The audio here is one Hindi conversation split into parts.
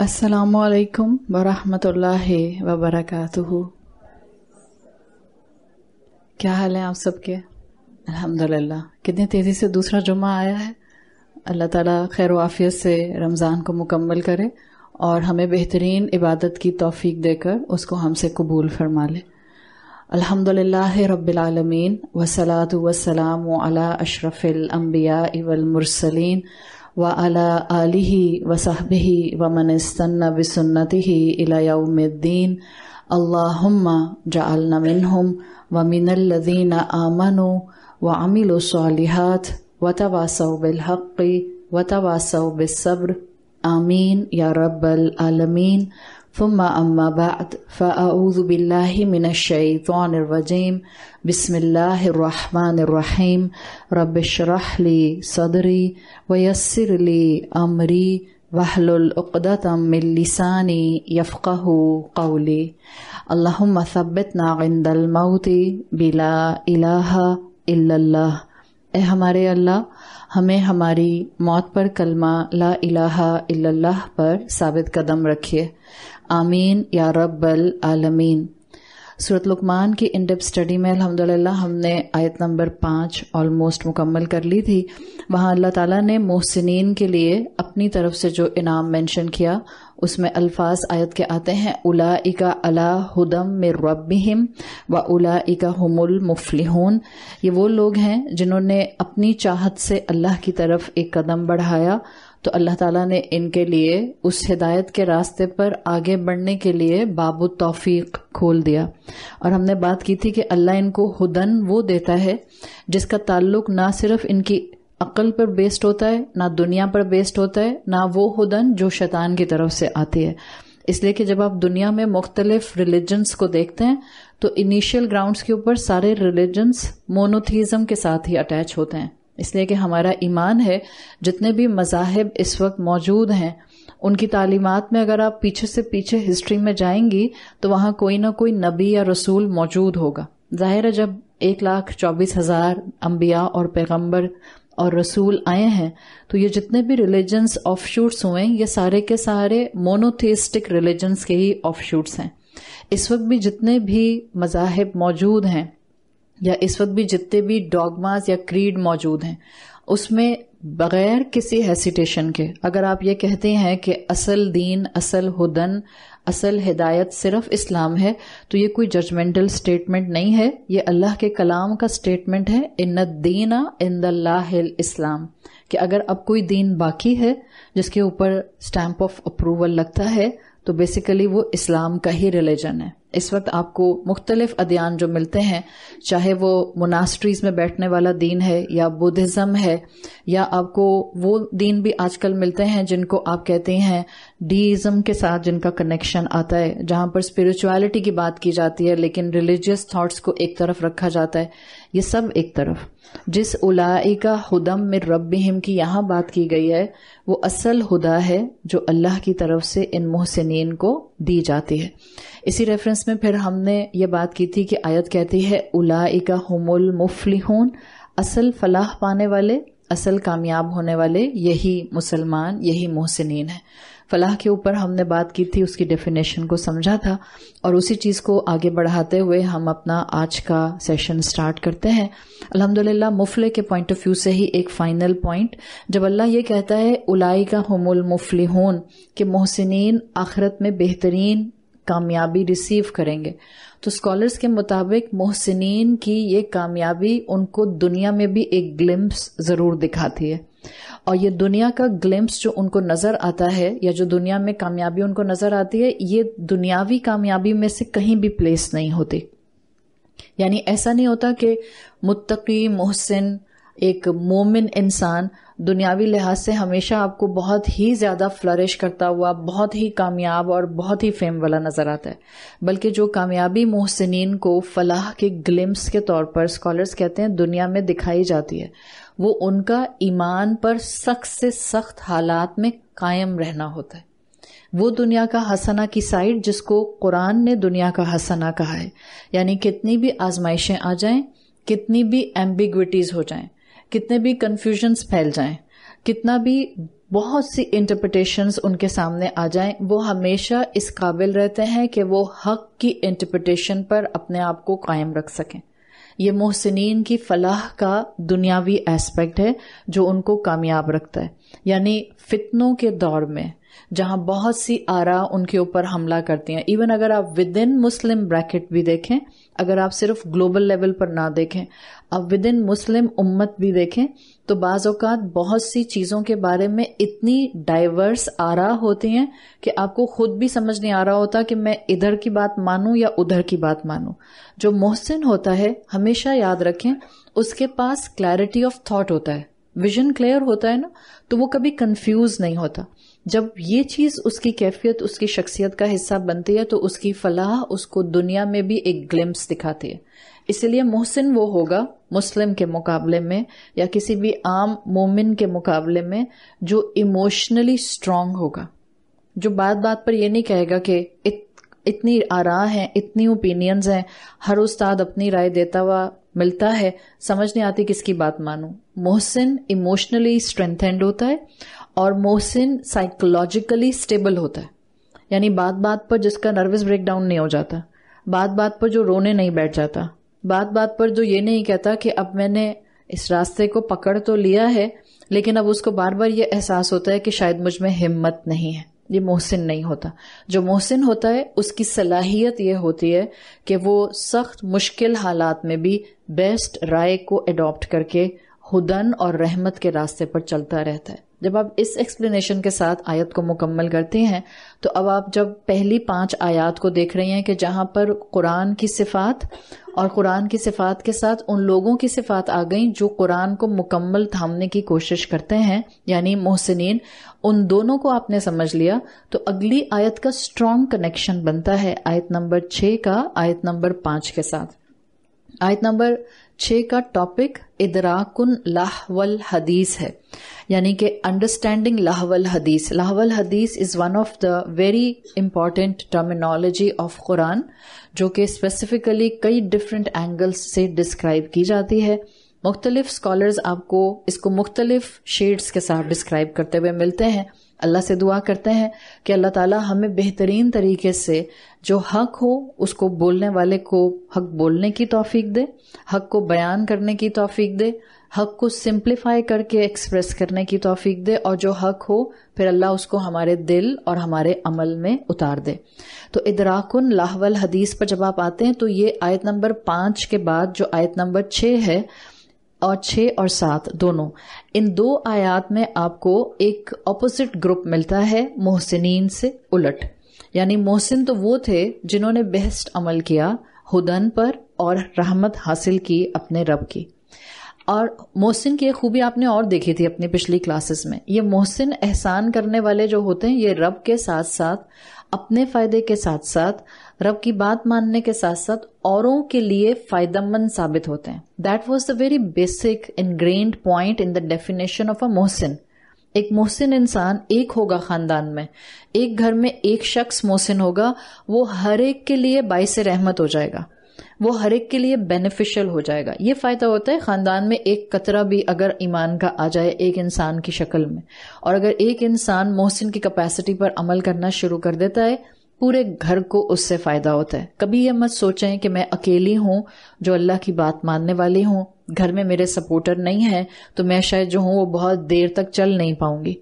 असलकम वरहमतुल्ला वबरक क्या हाल है आप सबके अल्हम्दुलिल्लाह कितने तेज़ी से दूसरा जुमा आया है अल्लाह ताला खैर वाफियत से रमज़ान को मुकम्मल करे और हमें बेहतरीन इबादत की तौफीक देकर उसको हमसे कबूल फरमा ले अल्हम्दुलिल्लाह रब्बिलआलमीन वसलात वसलाम अला अशरफ़िल अम्बिया इवल मुरसलीन وعلى آله وصحبه ومن استنى بسنته إلى يوم الدين اللهم جعلنا منهم ومن الذين آمنوا وعملوا الصالحات وتواصوا بالحق وتواصوا بالصبر آمين يا رب العالمين ثم أما بعد فأعوذ بالله من الشيطان الرجيم بسم الله الرحمن الرحيم رب اشرح لي صدري ويسر لي أمري واحلل عقدة من لساني يفقه قولي اللهم ثبتنا عند الموت بلا إله إلا الله ए हमारे अल्लाह हमें हमारी मौत पर कलमा ला इलाहा इल्लल्लाह पर साबित कदम रखिए आमीन या रब्बल आलमीन सूरत लुकमान की इन स्टडी में अल्हम्दुलिल्लाह हमने आयत नंबर पांच ऑलमोस्ट मुकम्मल कर ली थी वहां अल्लाह ताला ने मोहसिन के लिए अपनी तरफ से जो इनाम मेंशन किया उसमें अल्फाज आयत के आते हैं उला इका अला हुदम में रबिम व उला इका हमुल मुफलिहून ये वो लोग हैं जिन्होंने अपनी चाहत से अल्लाह की तरफ एक कदम बढ़ाया तो अल्लाह ताला ने इनके लिए उस हिदायत के रास्ते पर आगे बढ़ने के लिए बाबू तौफीक खोल दिया और हमने बात की थी कि अल्लाह इनको हुदन वो देता है जिसका ताल्लुक ना सिर्फ इनकी अकल पर बेस्ड होता है ना दुनिया पर बेस्ड होता है ना वो हुदन जो शैतान की तरफ से आती है इसलिए कि जब आप दुनिया में मुख्तलिफ रिलीजन्स को देखते हैं तो इनिशियल ग्राउंड्स के ऊपर सारे रिलीजन्स मोनोथीज़म के साथ ही अटैच होते हैं इसलिए कि हमारा ईमान है जितने भी मजाहब इस वक्त मौजूद हैं उनकी तालीमत में अगर आप पीछे से पीछे हिस्ट्री में जाएंगी तो वहां कोई ना कोई नबी या रसूल मौजूद होगा जाहिर है जब एक लाख चौबीस हज़ार अम्बिया और पैगम्बर और रसूल आए हैं तो ये जितने भी रिलीजन्स ऑफ शूट्स हुए ये सारे के सारे मोनोथेस्टिक रिलीजन्स के ही ऑफ शूट्स हैं इस वक्त भी जितने भी मजाहब मौजूद हैं या इस वक्त भी जितने भी डॉगमास या क्रीड मौजूद हैं उसमें बगैर किसी हेसिटेशन के अगर आप ये कहते हैं कि असल दीन असल हुदन असल हिदायत सिर्फ इस्लाम है तो ये कोई जजमेंटल स्टेटमेंट नहीं है ये अल्लाह के कलाम का स्टेटमेंट है इन दीना इन इस्लाम कि अगर अब कोई दीन बाकी है जिसके ऊपर स्टैंप ऑफ अप्रूवल लगता है तो बेसिकली वो इस्लाम का ही रिलीजन है इस वक्त आपको मुख्तलिफ अध्ययन जो मिलते हैं चाहे वो मोनास्ट्रीज में बैठने वाला दीन है या बुद्धिज़्म है या आपको वो दीन भी आजकल मिलते हैं जिनको आप कहते हैं डीइज्म के साथ जिनका कनेक्शन आता है जहां पर स्पिरिचुअलिटी की बात की जाती है लेकिन रिलीजियस थॉट्स को एक तरफ रखा जाता है ये सब एक तरफ जिस उलाई का हुदम में रब हिम की यहाँ बात की गई है वो असल हुदा है जो अल्लाह की तरफ से इन मोहसिन को दी जाती है इसी रेफरेंस में फिर हमने ये बात की थी कि आयत कहती है उलाई का हमुल मुफलिहून असल फलाह पाने वाले असल कामयाब होने वाले यही मुसलमान यही मोहसिन है फलाह के ऊपर हमने बात की थी उसकी डेफिनेशन को समझा था और उसी चीज़ को आगे बढ़ाते हुए हम अपना आज का सेशन स्टार्ट करते हैं अल्हम्दुलिल्लाह मुफले के पॉइंट ऑफ व्यू से ही एक फाइनल पॉइंट जब अल्लाह ये कहता है उलाई का हमुल होन के मोहसिन आखरत में बेहतरीन कामयाबी रिसीव करेंगे तो स्कॉलर्स के मुताबिक मोहसिन की ये कामयाबी उनको दुनिया में भी एक ग्लिम्प्स ज़रूर दिखाती है और ये दुनिया का ग्लिम्स जो उनको नजर आता है या जो दुनिया में कामयाबी उनको नजर आती है ये दुनियावी कामयाबी में से कहीं भी प्लेस नहीं होती यानी ऐसा नहीं होता कि मुत्तकी मोहसिन एक मोमिन इंसान दुनियावी लिहाज से हमेशा आपको बहुत ही ज़्यादा फ्लरिश करता हुआ बहुत ही कामयाब और बहुत ही फेम वाला नज़र आता है बल्कि जो कामयाबी मोहसिन को फलाह के ग्लिम्स के तौर पर स्कॉलर्स कहते हैं दुनिया में दिखाई जाती है वो उनका ईमान पर सख्त से सख्त हालात में कायम रहना होता है वो दुनिया का हसना की साइड जिसको कुरान ने दुनिया का हसना कहा है यानी कितनी भी आजमाइशें आ जाएं कितनी भी एम्बिग्विटीज़ हो जाएं कितने भी कन्फ्यूजन्स फैल जाएं कितना भी बहुत सी इंटरप्रटेशन उनके सामने आ जाएं वो हमेशा इस काबिल रहते हैं कि वो हक की इंटरप्रटेशन पर अपने आप को कायम रख सकें ये मोहसिन की फलाह का दुनियावी एस्पेक्ट है जो उनको कामयाब रखता है यानी फितनों के दौर में जहां बहुत सी आरा उनके ऊपर हमला करती हैं इवन अगर आप विद इन मुस्लिम ब्रैकेट भी देखें अगर आप सिर्फ ग्लोबल लेवल पर ना देखें अब विद इन मुस्लिम उम्मत भी देखें तो बाज़ात बहुत सी चीज़ों के बारे में इतनी डाइवर्स आरा होती हैं कि आपको खुद भी समझ नहीं आ रहा होता कि मैं इधर की बात मानूं या उधर की बात मानूं जो मोहसिन होता है हमेशा याद रखें उसके पास क्लैरिटी ऑफ थॉट होता है विजन क्लियर होता है ना तो वो कभी कंफ्यूज नहीं होता जब ये चीज उसकी कैफियत उसकी शख्सियत का हिस्सा बनती है तो उसकी फलाह उसको दुनिया में भी एक ग्लिम्स दिखाती है इसलिए मोहसिन वो होगा मुस्लिम के मुकाबले में या किसी भी आम मोमिन के मुकाबले में जो इमोशनली स्ट्रांग होगा जो बात बात पर यह नहीं कहेगा कि इत, इतनी आरा हैं इतनी ओपिनियंस हैं हर उस्ताद अपनी राय देता हुआ मिलता है समझ नहीं आती किसकी बात मानूं मोहसिन इमोशनली स्ट्रेंथेंड होता है और मोहसिन साइकोलॉजिकली स्टेबल होता है यानी बात बात पर जिसका नर्वस ब्रेकडाउन नहीं हो जाता बात बात पर जो रोने नहीं बैठ जाता बात बात पर जो ये नहीं कहता कि अब मैंने इस रास्ते को पकड़ तो लिया है लेकिन अब उसको बार बार ये एहसास होता है कि शायद मुझ में हिम्मत नहीं है ये मोहसिन नहीं होता जो मोहसिन होता है उसकी सलाहियत ये होती है कि वो सख्त मुश्किल हालात में भी बेस्ट राय को एडॉप्ट करके हुदन और रहमत के रास्ते पर चलता रहता है जब आप इस एक्सप्लेनेशन के साथ आयत को मुकम्मल करते हैं तो अब आप जब पहली पांच आयत को देख रहे हैं कि जहां पर कुरान की सिफात और कुरान की सिफात के साथ उन लोगों की सिफात आ गई जो कुरान को मुकम्मल थामने की कोशिश करते हैं यानी मोहसिन उन दोनों को आपने समझ लिया तो अगली आयत का स्ट्रांग कनेक्शन बनता है आयत नंबर छ का आयत नंबर पांच के साथ आयत नंबर छः का टॉपिक इदराकुन लाहवल हदीस है यानी कि अंडरस्टैंडिंग लाहवल हदीस लाहवल हदीस is one of the very important terminology of Quran जो कि स्पेसिफिकली कई डिफरेंट एंगल्स से डिस्क्राइब की जाती है मुख्तलिफ स्कॉलर्स आपको इसको मुख्तलिफ शेड्स के साथ डिस्क्राइब करते हुए मिलते हैं अल्लाह से दुआ करते हैं कि अल्लाह ताला हमें बेहतरीन तरीके से जो हक हो उसको बोलने वाले को हक बोलने की तौफीक दे हक को बयान करने की तौफीक दे हक को सिंप्लीफाई करके एक्सप्रेस करने की तौफीक दे और जो हक हो फिर अल्लाह उसको हमारे दिल और हमारे अमल में उतार दे तो इदराकुन लाहवल हदीस पर जब आप आते हैं तो ये आयत नंबर पांच के बाद जो आयत नंबर छः है और छः और सात दोनों इन दो आयात में आपको एक ऑपोजिट ग्रुप मिलता है मोहसिन से उलट यानी मोहसिन तो वो थे जिन्होंने बेस्ट अमल किया हुदन पर और रहमत हासिल की अपने रब की और मोहसिन की एक खूबी आपने और देखी थी अपनी पिछली क्लासेस में ये मोहसिन एहसान करने वाले जो होते हैं ये रब के साथ साथ अपने फायदे के साथ साथ रब की बात मानने के साथ साथ औरों के लिए फायदेमंद साबित होते हैं that was the very basic ingrained point in the definition of a मोहसिन एक मोहसिन इंसान एक होगा खानदान में एक घर में एक शख्स मोहसिन होगा वो हर एक के लिए बाई से रहमत हो जाएगा वो हर एक के लिए बेनिफिशियल हो जाएगा ये फायदा होता है खानदान में एक कतरा भी अगर ईमान का आ जाए एक इंसान की शक्ल में और अगर एक इंसान मोहसिन की कैपेसिटी पर अमल करना शुरू कर देता है पूरे घर को उससे फायदा होता है कभी ये मत सोचें कि मैं अकेली हूं जो अल्लाह की बात मानने वाली हूं घर में मेरे सपोर्टर नहीं है तो मैं शायद जो हूं वो बहुत देर तक चल नहीं पाऊंगी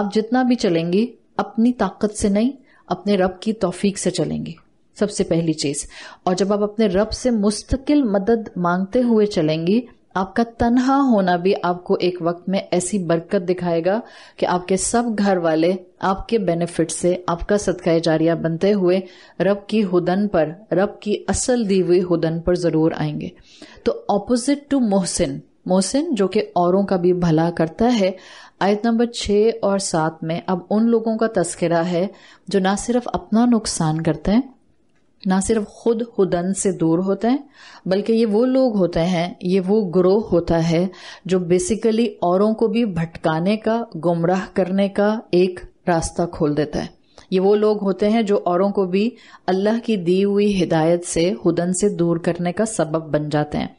आप जितना भी चलेंगी अपनी ताकत से नहीं अपने रब की तोफीक से चलेंगी सबसे पहली चीज और जब आप अपने रब से मुस्तकिल मदद मांगते हुए चलेंगी आपका तनहा होना भी आपको एक वक्त में ऐसी बरकत दिखाएगा कि आपके सब घर वाले आपके बेनिफिट से आपका सदका जारिया बनते हुए रब की हुदन पर रब की असल दी हुई हुदन पर जरूर आएंगे तो ऑपोजिट टू मोहसिन मोहसिन जो कि औरों का भी भला करता है आयत नंबर छः और सात में अब उन लोगों का तस्करा है जो ना सिर्फ अपना नुकसान करते हैं ना सिर्फ खुद हुदन से दूर होते हैं बल्कि ये वो लोग होते हैं ये वो ग्रोह होता है जो बेसिकली औरों को भी भटकाने का गुमराह करने का एक रास्ता खोल देता है ये वो लोग होते हैं जो औरों को भी अल्लाह की दी हुई हिदायत से हुदन से दूर करने का सबब बन जाते हैं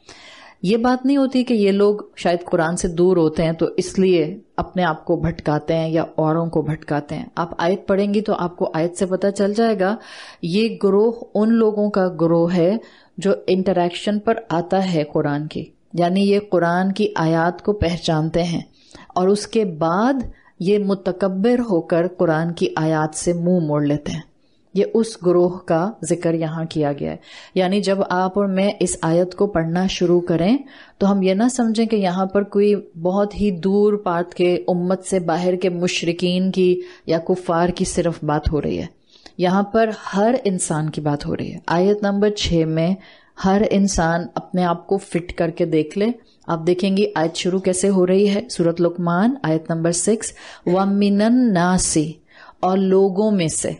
ये बात नहीं होती कि ये लोग शायद कुरान से दूर होते हैं तो इसलिए अपने आप को भटकाते हैं या औरों को भटकाते हैं आप आयत पढ़ेंगी तो आपको आयत से पता चल जाएगा ये ग्रोह उन लोगों का ग्रोह है जो इंटरेक्शन पर आता है कुरान की यानी ये कुरान की आयात को पहचानते हैं और उसके बाद ये मुतकबर होकर कुरान की आयात से मुंह मोड़ लेते हैं ये उस ग्रोह का जिक्र यहां किया गया है यानी जब आप और मैं इस आयत को पढ़ना शुरू करें तो हम ये ना समझें कि यहाँ पर कोई बहुत ही दूर पात के उम्मत से बाहर के मुशरकिन की या कुफार की सिर्फ बात हो रही है यहाँ पर हर इंसान की बात हो रही है आयत नंबर छह में हर इंसान अपने आप को फिट करके देख ले आप देखेंगे आयत शुरू कैसे हो रही है सूरत लुकमान आयत नंबर सिक्स व मिनन नासी और लोगों में से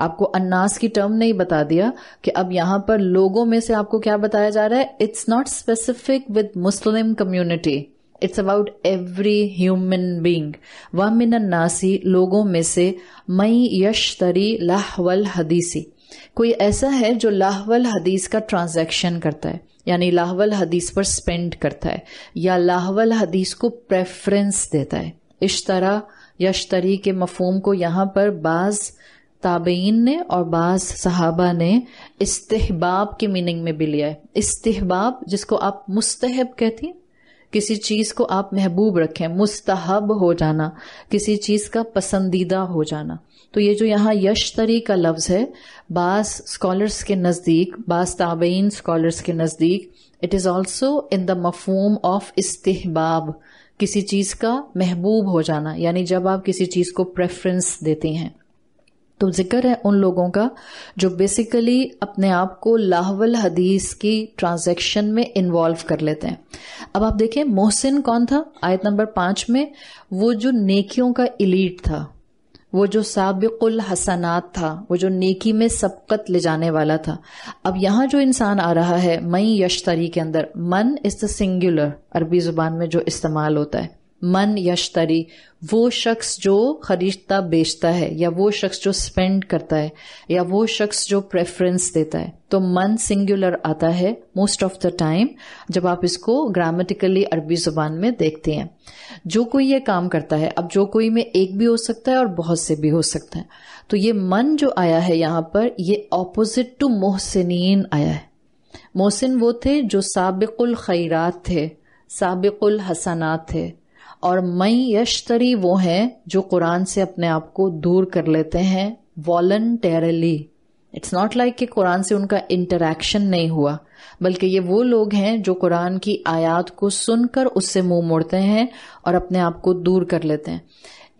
आपको अन्नास की टर्म नहीं बता दिया कि अब यहां पर लोगों में से आपको क्या बताया जा रहा है it's not specific with Muslim community it's about every human being वह मिन अन्नासी लोगों में से मई यश तरी लाहवल हदीसी कोई ऐसा है जो लाहवल हदीस का ट्रांजेक्शन करता है यानी लाहवल हदीस पर स्पेंड करता है या लाहवल हदीस को प्रेफरेंस देता है इस तरह यशतरी के मफहम को यहां पर बाज़ ताबेन ने और बाज सहाबा ने इस्तेहबाब के मीनिंग में भी लिया है इस्तेहबाब जिसको आप मुस्तहब कहती हैं किसी चीज को आप महबूब रखें मुस्तहब हो जाना किसी चीज का पसंदीदा हो जाना तो ये जो यहाँ यशतरी का लफ्ज है बास स्कॉलर्स के नजदीक बास ताबेन स्कॉलर्स के नजदीक it is also in the मफहूम ऑफ इस्तेहबाब किसी चीज का महबूब हो जाना यानी जब आप किसी चीज को प्रेफरेंस देते हैं तो जिक्र है उन लोगों का जो बेसिकली अपने आप को लाहवल हदीस की ट्रांजैक्शन में इन्वॉल्व कर लेते हैं अब आप देखें मोहसिन कौन था आयत नंबर पांच में वो जो नेकियों का इलीट था वो जो साबिकुल हसनात था वो जो नेकी में सबकत ले जाने वाला था अब यहां जो इंसान आ रहा है मई यशतरी के अंदर मन इज द सिंगुलर अरबी जुबान में जो इस्तेमाल होता है मन यशतरी वो शख्स जो खरीदता बेचता है या वो शख्स जो स्पेंड करता है या वो शख्स जो प्रेफरेंस देता है तो मन सिंगुलर आता है मोस्ट ऑफ द टाइम जब आप इसको ग्रामेटिकली अरबी जुबान में देखते हैं जो कोई ये काम करता है अब जो कोई में एक भी हो सकता है और बहुत से भी हो सकता है तो ये मन जो आया है यहां पर ये ऑपोजिट टू मोहसिन आया है मोहसिन वो थे जो सबकुल खैरात थे सबकुल हसनात थे और मई यशतरी वो हैं जो कुरान से अपने आप को दूर कर लेते हैं वॉलंटरली इट्स नॉट लाइक कि कुरान से उनका इंटरेक्शन नहीं हुआ बल्कि ये वो लोग हैं जो कुरान की आयात को सुनकर उससे मुंह मोड़ते हैं और अपने आप को दूर कर लेते हैं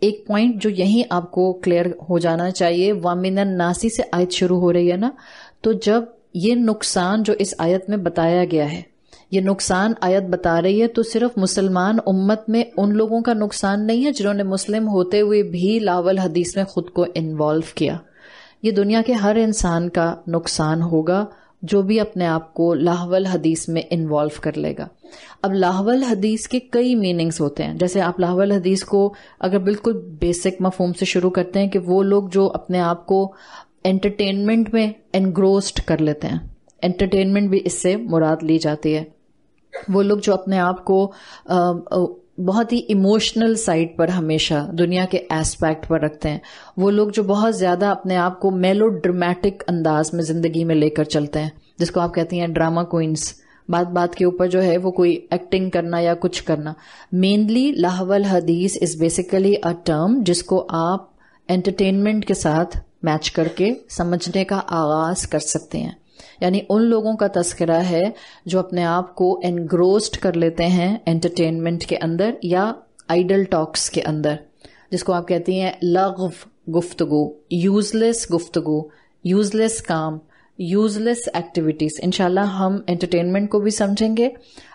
एक पॉइंट जो यहीं आपको क्लियर हो जाना चाहिए वामिनन नासी से आयत शुरू हो रही है ना तो जब ये नुकसान जो इस आयत में बताया गया है ये नुकसान आयत बता रही है तो सिर्फ मुसलमान उम्मत में उन लोगों का नुकसान नहीं है जिन्होंने मुस्लिम होते हुए भी लावल हदीस में खुद को इन्वॉल्व किया ये दुनिया के हर इंसान का नुकसान होगा जो भी अपने आप को लाहवल हदीस में इन्वॉल्व कर लेगा अब लाहवल हदीस के कई मीनिंग्स होते हैं जैसे आप लाहवल हदीस को अगर बिल्कुल बेसिक मफहम से शुरू करते हैं कि वो लोग जो अपने आप को एंटरटेनमेंट में एनग्रोस्ड कर लेते हैं एंटरटेनमेंट भी इससे मुराद ली जाती है वो लोग जो अपने आप को बहुत ही इमोशनल साइड पर हमेशा दुनिया के एस्पेक्ट पर रखते हैं वो लोग जो बहुत ज़्यादा अपने आप को मेलो ड्रामेटिक अंदाज में ज़िंदगी में लेकर चलते हैं जिसको आप कहती हैं ड्रामा क्वींस बात बात के ऊपर जो है वो कोई एक्टिंग करना या कुछ करना मेनली लाहवल हदीस इज बेसिकली अ टर्म जिसको आप एंटरटेनमेंट के साथ मैच करके समझने का आगाज कर सकते हैं यानी उन लोगों का तस्करा है जो अपने आप को एनग्रोस्ड कर लेते हैं एंटरटेनमेंट के अंदर या आइडल टॉक्स के अंदर जिसको आप कहती हैं लग्व गुफ्तगु यूजलेस गुफ्तगु यूजलेस काम यूजलेस एक्टिविटीज इनशाला हम एंटरटेनमेंट को भी समझेंगे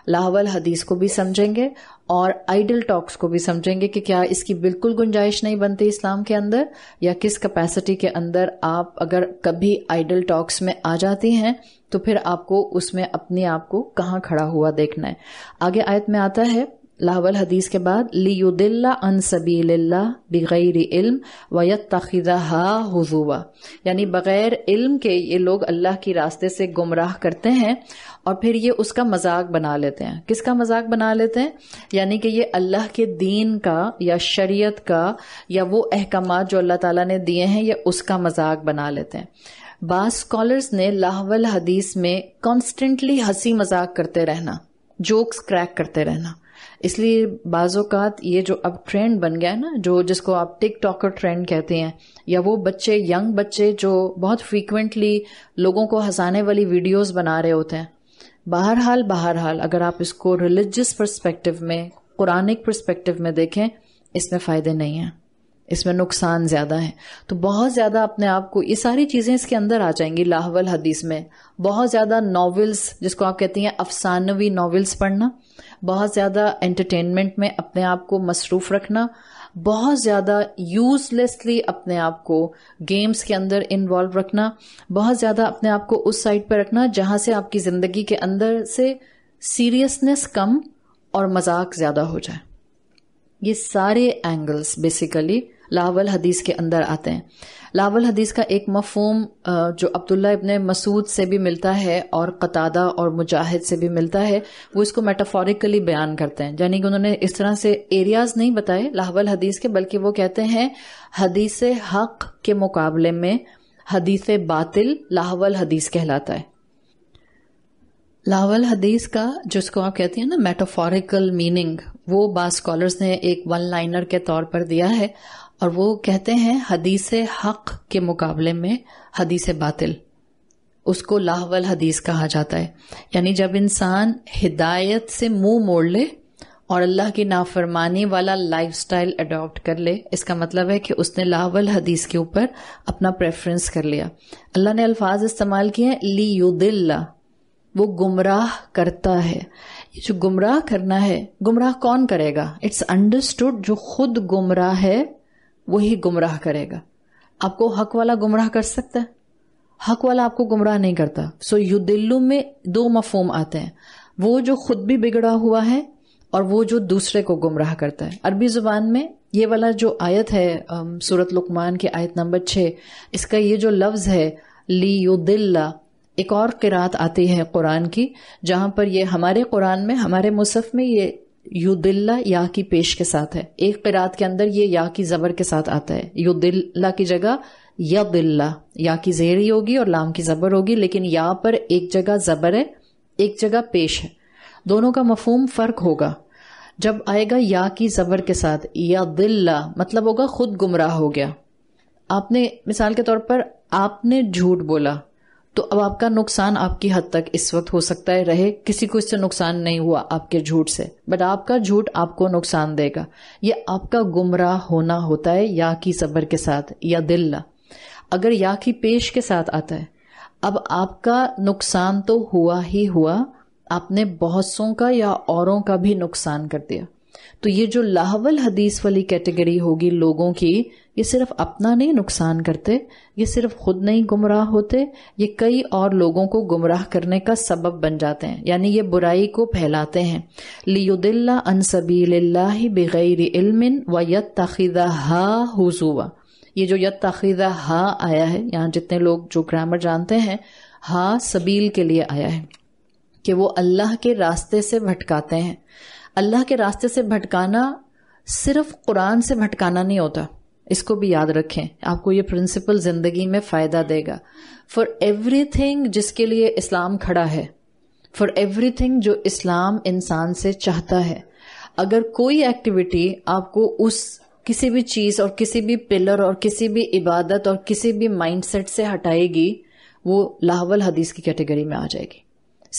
लाहवल हदीस को भी समझेंगे और आइडल टॉक्स को भी समझेंगे कि क्या इसकी बिल्कुल गुंजाइश नहीं बनती इस्लाम के अंदर या किस कैपेसिटी के अंदर आप अगर कभी आइडल टॉक्स में आ जाती हैं तो फिर आपको उसमें अपने आप को कहाँ खड़ा हुआ देखना है आगे आयत में आता है लाहवल हदीस के बाद लियुदिल्ला अन सबीलिल्ला बग़ैर इल्म वयतखा हजुआ यानी बग़ैर इल्म के ये लोग अल्लाह की रास्ते से गुमराह करते हैं और फिर ये उसका मजाक बना लेते हैं किसका मजाक बना लेते हैं यानी कि ये अल्लाह के दीन का या शरीयत का या वो अहकाम जो अल्लाह ताला ने दिए हैं ये उसका मजाक बना लेते हैं बास स्कॉलर्स ने लाहवल हदीस में कॉन्स्टेंटली हंसी मजाक करते रहना जोक्स क्रैक करते रहना इसलिए बाज़ात ये जो अब ट्रेंड बन गया है ना जो जिसको आप टिक टॉकर ट्रेंड कहते हैं या वो बच्चे यंग बच्चे जो बहुत फ्रीक्वेंटली लोगों को हंसाने वाली वीडियोस बना रहे होते हैं बहरहाल बहरहाल अगर आप इसको रिलीजियस परस्पेक्टिव में कुरानिक परस्पेक्टिव में देखें इसमें फ़ायदे नहीं हैं इसमें नुकसान ज्यादा है तो बहुत ज्यादा अपने आप को ये सारी चीजें इसके अंदर आ जाएंगी लाहवल हदीस में बहुत ज्यादा नॉवेल्स जिसको आप कहती हैं अफसानवी नॉवेल्स पढ़ना बहुत ज्यादा एंटरटेनमेंट में अपने आप को मसरूफ रखना बहुत ज्यादा यूजलेसली अपने आप को गेम्स के अंदर इन्वॉल्व रखना बहुत ज्यादा अपने आप को उस साइड पर रखना जहां से आपकी जिंदगी के अंदर से सीरियसनेस कम और मजाक ज्यादा हो जाए ये सारे एंगल्स बेसिकली लावल हदीस के अंदर आते हैं लावल हदीस का एक मफहम जो अब्दुल्ला इबन मसूद से भी मिलता है और कतादा और मुजाहिद से भी मिलता है वो इसको मेटाफोरिकली बयान करते हैं यानी कि उन्होंने इस तरह से एरियाज नहीं बताए लाहवल हदीस के बल्कि वो कहते हैं हदीस हक के मुकाबले में हदीस बातिल लाहवल हदीस कहलाता है लावल हदीस का जिसको आप कहती हैं ना मेटाफोरिकल मीनिंग वो बास स्कॉलर्स ने एक वन लाइनर के तौर पर दिया है और वो कहते हैं हदीस हक के मुकाबले में हदीस बातिल उसको लाहवल हदीस कहा जाता है यानी जब इंसान हिदायत से मुंह मोड़ ले और अल्लाह की नाफरमानी वाला लाइफस्टाइल अडॉप्ट कर ले इसका मतलब है कि उसने लाहवल हदीस के ऊपर अपना प्रेफरेंस कर लिया अल्लाह ने अल्फाज इस्तेमाल किए हैं ली युदिल्ला वो गुमराह करता है ये जो गुमराह करना है गुमराह कौन करेगा इट्स अंडरस्टूड जो खुद गुमराह है वही गुमराह करेगा आपको हक वाला गुमराह कर सकता है हक वाला आपको गुमराह नहीं करता सो यू दिल्लू में दो मफहम आते हैं वो जो खुद भी बिगड़ा हुआ है और वो जो दूसरे को गुमराह करता है अरबी जुबान में ये वाला जो आयत है सूरत लुकमान की आयत नंबर छः इसका ये जो लफ्ज़ है ली यू दिल्ला एक और किरात आती है कुरान की जहां पर ये हमारे कुरान में हमारे मुसफ़ में ये युदिल्ला या की पेश के साथ है एक किरात के अंदर ये या की जबर के साथ आता है युदिल्ला की जगह या दिल्ला या की जेर ही होगी और लाम की जबर होगी लेकिन या पर एक जगह जबर है एक जगह पेश है दोनों का मफहम फर्क होगा जब आएगा या की जबर के साथ या दिल्ला मतलब होगा खुद गुमराह हो गया आपने मिसाल के तौर पर आपने झूठ बोला तो अब आपका नुकसान आपकी हद तक इस वक्त हो सकता है रहे किसी को इससे नुकसान नहीं हुआ आपके झूठ से बट आपका झूठ आपको नुकसान देगा ये आपका गुमराह होना होता है या की सबर के साथ या दिल अगर या की पेश के साथ आता है अब आपका नुकसान तो हुआ ही हुआ आपने बहुत सो का या औरों का भी नुकसान कर दिया तो ये जो लाहवल हदीस वाली कैटेगरी होगी लोगों की ये सिर्फ अपना नहीं नुकसान करते ये सिर्फ खुद नहीं गुमराह होते ये कई और लोगों को गुमराह करने का सबब बन जाते हैं यानी ये बुराई को फैलाते हैं लियुदिल्ला अनसबील्ला बग़ैर इल्मिन व यद हा हुजुआ ये जो यद हा आया है यहाँ जितने लोग जो ग्रामर जानते हैं हा सबील के लिए आया है कि वो अल्लाह के रास्ते से भटकाते हैं अल्लाह के रास्ते से भटकाना सिर्फ कुरान से भटकाना नहीं होता इसको भी याद रखें आपको ये प्रिंसिपल जिंदगी में फायदा देगा फॉर एवरीथिंग जिसके लिए इस्लाम खड़ा है फॉर एवरीथिंग जो इस्लाम इंसान से चाहता है अगर कोई एक्टिविटी आपको उस किसी भी चीज और किसी भी पिलर और किसी भी इबादत और किसी भी माइंडसेट से हटाएगी वो लाहवल हदीस की कैटेगरी में आ जाएगी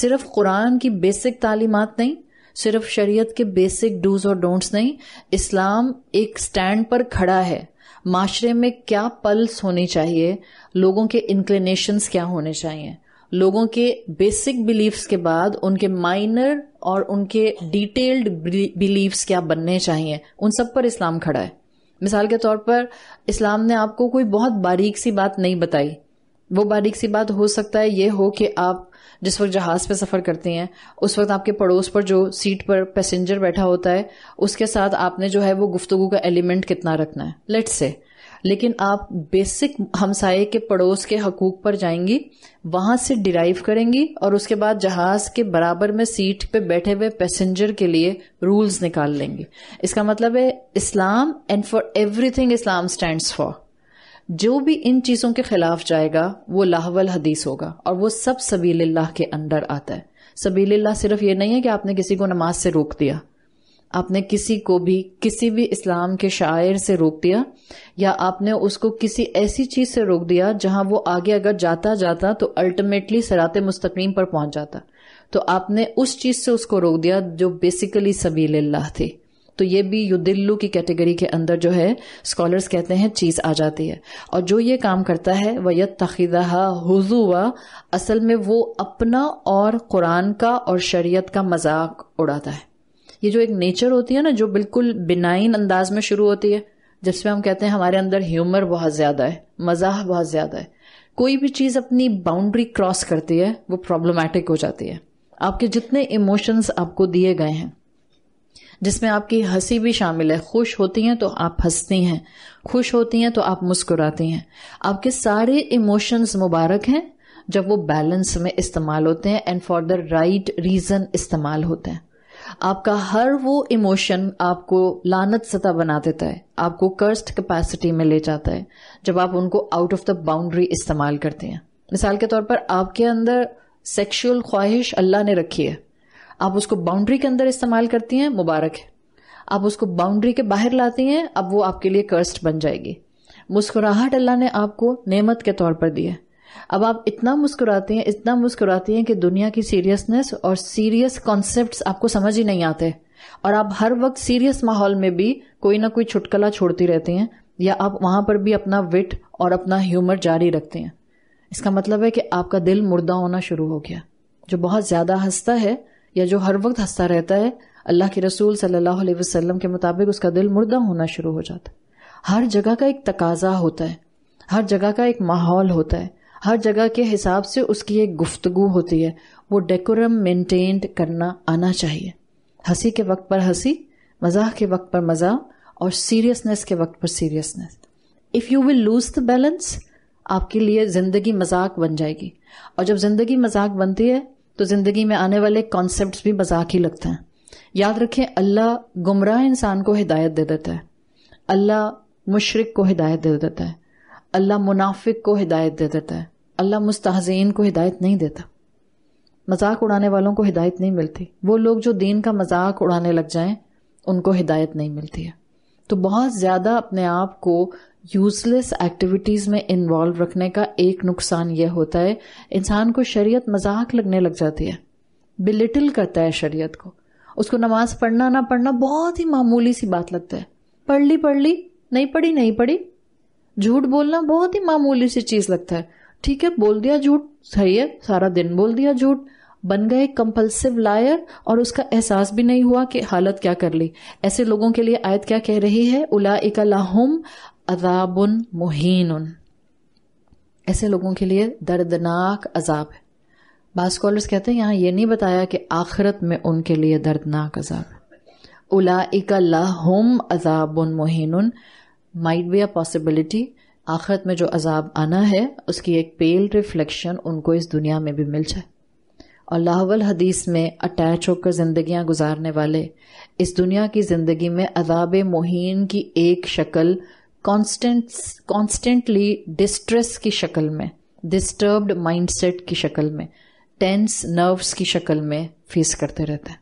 सिर्फ कुरान की बेसिक तालीमत नहीं सिर्फ शरीयत के बेसिक डूज और डोंट्स नहीं इस्लाम एक स्टैंड पर खड़ा है माशरे में क्या पल्स होनी चाहिए लोगों के इंक्लिनेशंस क्या होने चाहिए लोगों के बेसिक बिलीव्स के बाद उनके माइनर और उनके डिटेल्ड बिलीव्स क्या बनने चाहिए उन सब पर इस्लाम खड़ा है मिसाल के तौर पर इस्लाम ने आपको कोई बहुत बारीक सी बात नहीं बताई वो बारीक सी बात हो सकता है ये हो कि आप जिस वक्त जहाज पे सफर करते हैं उस वक्त आपके पड़ोस पर जो सीट पर पैसेंजर बैठा होता है उसके साथ आपने जो है वो गुफ्तगु का एलिमेंट कितना रखना है लेट्स से लेकिन आप बेसिक हमसाये के पड़ोस के हकूक पर जाएंगी वहां से डिराइव करेंगी और उसके बाद जहाज के बराबर में सीट पे बैठे हुए पैसेंजर के लिए रूल्स निकाल लेंगी इसका मतलब है Islam and for everything Islam stands for जो भी इन चीजों के खिलाफ जाएगा वो लाहवल हदीस होगा और वो सब सबीलिल्लाह के अंदर आता है सबीलिल्लाह सिर्फ ये नहीं है कि आपने किसी को नमाज से रोक दिया आपने किसी को भी किसी भी इस्लाम के शायर से रोक दिया या आपने उसको किसी ऐसी चीज से रोक दिया जहां वो आगे अगर जाता जाता तो अल्टीमेटली सरात मुस्तकीम पर पहुंच जाता तो आपने उस चीज से उसको रोक दिया जो बेसिकली सबीलिल्लाह थी तो ये भी युद्धिल्लू की कैटेगरी के अंदर जो है स्कॉलर्स कहते हैं चीज़ आ जाती है और जो ये काम करता है वह यद तखीदा हुआ असल में वो अपना और कुरान का और शरीयत का मजाक उड़ाता है ये जो एक नेचर होती है ना जो बिल्कुल बिनाइन अंदाज में शुरू होती है जिसमें हम कहते हैं हमारे अंदर ह्यूमर बहुत ज़्यादा है मजाक बहुत ज़्यादा है कोई भी चीज़ अपनी बाउंड्री क्रॉस करती है वो प्रॉब्लमेटिक हो जाती है आपके जितने इमोशंस आपको दिए गए हैं जिसमें आपकी हंसी भी शामिल है खुश होती हैं तो आप हंसती हैं खुश होती हैं तो आप मुस्कुराती हैं आपके सारे इमोशंस मुबारक हैं जब वो बैलेंस में इस्तेमाल होते हैं and for the right reason इस्तेमाल होते हैं आपका हर वो इमोशन आपको लानत सता बना देता है आपको कर्स्ट कैपेसिटी में ले जाता है जब आप उनको आउट ऑफ द बाउंड्री इस्तेमाल करते हैं मिसाल के तौर पर आपके अंदर सेक्सुअल ख्वाहिश अल्लाह ने रखी है आप उसको बाउंड्री के अंदर इस्तेमाल करती हैं मुबारक है आप उसको बाउंड्री के बाहर लाती हैं अब वो आपके लिए कर्स्ट बन जाएगी मुस्कुराहट अल्लाह ने आपको नेमत के तौर पर दी है अब आप इतना मुस्कुराती हैं इतना मुस्कुराती हैं कि दुनिया की सीरियसनेस और सीरियस कॉन्सेप्ट आपको समझ ही नहीं आते और आप हर वक्त सीरियस माहौल में भी कोई ना कोई छुटकला छोड़ती रहती हैं या आप वहां पर भी अपना विट और अपना ह्यूमर जारी रखती हैं इसका मतलब है कि आपका दिल मुर्दा होना शुरू हो गया जो बहुत ज्यादा हंसता है या जो हर वक्त हंसता रहता है अल्लाह के रसूल सल्लल्लाहु अलैहि वसल्लम के मुताबिक उसका दिल मुर्दा होना शुरू हो जाता है हर जगह का एक तकाजा होता है हर जगह का एक माहौल होता है हर जगह के हिसाब से उसकी एक गुफ्तगु होती है वो डेकोरम मेंटेन करना आना चाहिए हंसी के वक्त पर हंसी मजाक के वक्त पर मजाक और सीरियसनेस के वक्त पर seriousness if you will lose the balance आपके लिए ज़िंदगी मजाक बन जाएगी और जब ज़िंदगी मजाक बनती है तो ज़िंदगी में आने वाले कॉन्सेप्ट भी मजाक ही लगते हैं याद रखें अल्लाह गुमराह इंसान को हिदायत दे देता है अल्लाह मुशरक को हिदायत दे देता है अल्लाह मुनाफिक को हिदायत दे देता है अल्लाह मुस्तहजीन को हिदायत नहीं देता मजाक उड़ाने वालों को हिदायत नहीं मिलती वो लोग जो दीन का मजाक उड़ाने लग जाएं उनको हिदायत नहीं मिलती है तो बहुत ज़्यादा अपने आप को यूजलेस एक्टिविटीज़ में इन्वॉल्व रखने का एक नुकसान यह होता है इंसान को शरीयत मजाक लगने लग जाती है बिलिटिल करता है शरीयत को उसको नमाज पढ़ना ना पढ़ना बहुत ही मामूली सी बात लगता है पढ़ ली पढ़ ली नहीं पढ़ी नहीं पढ़ी झूठ बोलना बहुत ही मामूली सी चीज़ लगता है ठीक है बोल दिया झूठ सही है सारा दिन बोल दिया झूठ बन गए कंपल्सिव लायर और उसका एहसास भी नहीं हुआ कि हालत क्या कर ली ऐसे लोगों के लिए आयत क्या कह रही है उला लाहुम अजाबन मुहीन ऐसे लोगों के लिए दर्दनाक अजाब है बाद स्कॉलर्स कहते हैं यहां ये नहीं बताया कि आखिरत में उनके लिए दर्दनाक अजाब उला लाहुम अजाबन मुहीन माइट बी अ पॉसिबिलिटी आखिरत में जो अजाब आना है उसकी एक पेल रिफ्लेक्शन उनको इस दुनिया में भी मिल जाए और लाहवल हदीस में अटैच होकर जिंदगियां गुजारने वाले इस दुनिया की जिंदगी में अदाब मोहन की एक शक्ल कॉन्स्टेंट कॉन्स्टेंटली डिस्ट्रेस की शक्ल में डिस्टर्ब्ड माइंडसेट की शक्ल में टेंस नर्व्स की शक्ल में फेस करते रहते हैं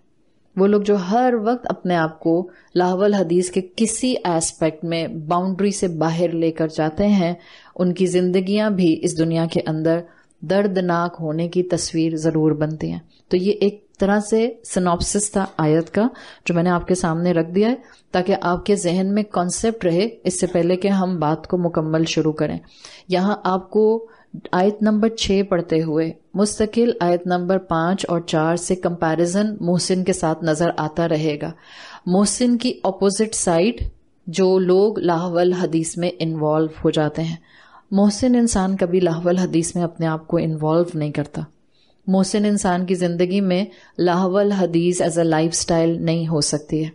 वो लोग जो हर वक्त अपने आप को लाहवल हदीस के किसी एस्पेक्ट में बाउंड्री से बाहर लेकर जाते हैं उनकी जिंदगियां भी इस दुनिया के अंदर दर्दनाक होने की तस्वीर ज़रूर बनती है तो ये एक तरह से सिनॉप्सिस था आयत का जो मैंने आपके सामने रख दिया है ताकि आपके जहन में कॉन्सेप्ट रहे इससे पहले कि हम बात को मुकम्मल शुरू करें यहाँ आपको आयत नंबर छः पढ़ते हुए मुस्तकिल आयत नंबर पाँच और चार से कंपैरिजन मोहसिन के साथ नज़र आता रहेगा मोहसिन की ऑपोजिट साइड जो लोग लाहवल हदीस में इन्वॉल्व हो जाते हैं मोहसिन इंसान कभी लाहवल हदीस में अपने आप को इन्वॉल्व नहीं करता मोहसिन इंसान की ज़िंदगी में लाहवल हदीस एज अ लाइफ स्टाइल नहीं हो सकती है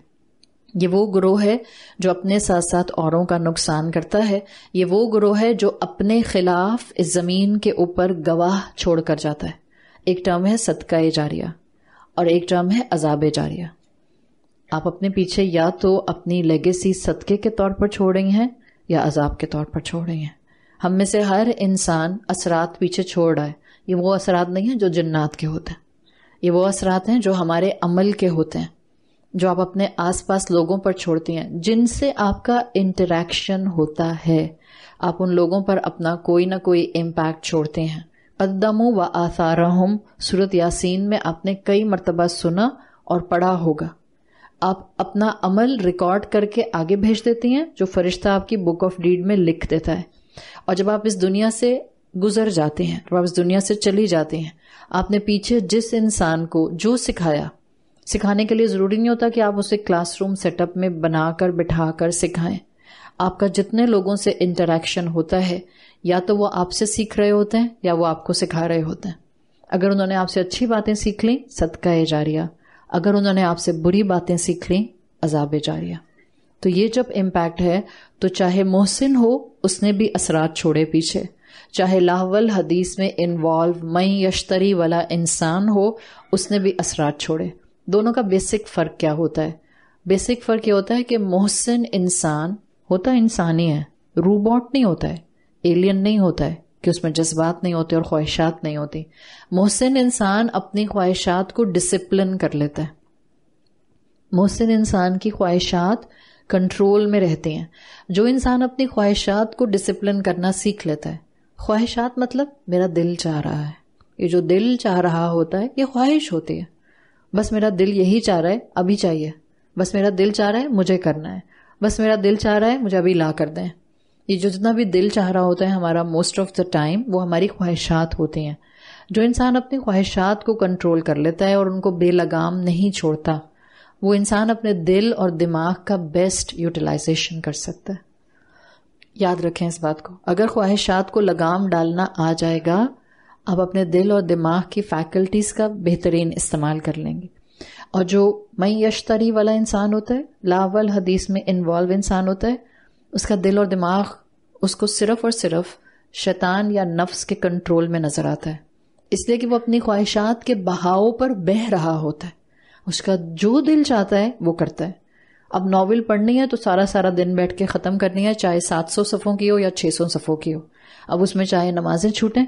ये वो ग्रोह है जो अपने साथ साथ औरों का नुकसान करता है ये वो ग्रोह है जो अपने खिलाफ इस ज़मीन के ऊपर गवाह छोड़ कर जाता है एक टर्म है सदका जारिया और एक टर्म है अजाब जारिया आप अपने पीछे या तो अपनी लेगेसी सदके के तौर पर छोड़ रही हैं या अजाब के तौर पर छोड़ रही हैं हम में से हर इंसान असरात पीछे छोड़ रहा है ये वो असरात नहीं है जो जन्नात के होते हैं ये वो असरात हैं जो हमारे अमल के होते हैं जो आप अपने आसपास लोगों पर छोड़ती हैं जिनसे आपका इंटरेक्शन होता है आप उन लोगों पर अपना कोई ना कोई इम्पैक्ट छोड़ते हैं कदमों व आसारहम सूरत यासीन में आपने कई मरतबा सुना और पढ़ा होगा आप अपना अमल रिकॉर्ड करके आगे भेज देती हैं जो फरिश्ता आपकी बुक ऑफ डीड में लिख देता है और जब आप इस दुनिया से गुजर जाते हैं जब आप इस दुनिया से चली जाते हैं आपने पीछे जिस इंसान को जो सिखाया सिखाने के लिए ज़रूरी नहीं होता कि आप उसे क्लासरूम सेटअप में बनाकर बिठाकर सिखाएं आपका जितने लोगों से इंटरेक्शन होता है या तो वो आपसे सीख रहे होते हैं या वो आपको सिखा रहे होते हैं अगर उन्होंने आपसे अच्छी बातें सीख ली सदका जारिया अगर उन्होंने आपसे बुरी बातें सीख ली अजाब जारिया तो ये जब इम्पैक्ट है तो चाहे मोहसिन हो उसने भी असरात छोड़े पीछे चाहे लाहवल हदीस में इन्वॉल्व मई यश्तरी वाला इंसान हो उसने भी असरात छोड़े दोनों का बेसिक फ़र्क क्या होता है बेसिक फ़र्क ये होता है कि मोहसिन इंसान होता इंसानी है रूबॉट नहीं होता है एलियन नहीं होता है कि उसमें जज्बात नहीं होते और ख्वाहिशात नहीं होती मोहसिन इंसान अपनी ख्वाहिशात को डिसिप्लिन कर लेता है मोहसिन इंसान की ख्वाहिशात कंट्रोल में रहते हैं जो इंसान अपनी ख्वाहिशात को डिसिप्लिन करना सीख लेता है ख्वाहिशात मतलब मेरा दिल चाह रहा है ये जो दिल चाह रहा होता है ये ख्वाहिश होती है बस मेरा दिल यही चाह रहा है अभी चाहिए बस मेरा दिल चाह रहा है मुझे करना है बस मेरा दिल चाह रहा है मुझे अभी ला कर दें ये जो जितना भी दिल चाह रहा होता है हमारा मोस्ट ऑफ द टाइम वो हमारी ख्वाहिशात होती हैं जो इंसान अपनी ख्वाहिशात को कंट्रोल कर लेता है और उनको बेलगाम नहीं छोड़ता वो इंसान अपने दिल और दिमाग का बेस्ट यूटिलाइजेशन कर सकता है याद रखें इस बात को अगर ख्वाहिशात को लगाम डालना आ जाएगा आप अपने दिल और दिमाग की फैकल्टीज़ का बेहतरीन इस्तेमाल कर लेंगे और जो मई यशतरी वाला इंसान होता है लावल हदीस में इन्वॉल्व इंसान होता है उसका दिल और दिमाग उसको सिर्फ और सिर्फ शैतान या नफ्स के कंट्रोल में नज़र आता है इसलिए कि वो अपनी ख्वाहिशात के बहाव पर बह रहा होता है उसका जो दिल चाहता है वो करता है अब नावल पढ़नी है तो सारा सारा दिन बैठ के ख़त्म करनी है चाहे 700 सफ़ों की हो या 600 सफ़ों की हो अब उसमें चाहे नमाजें छूटें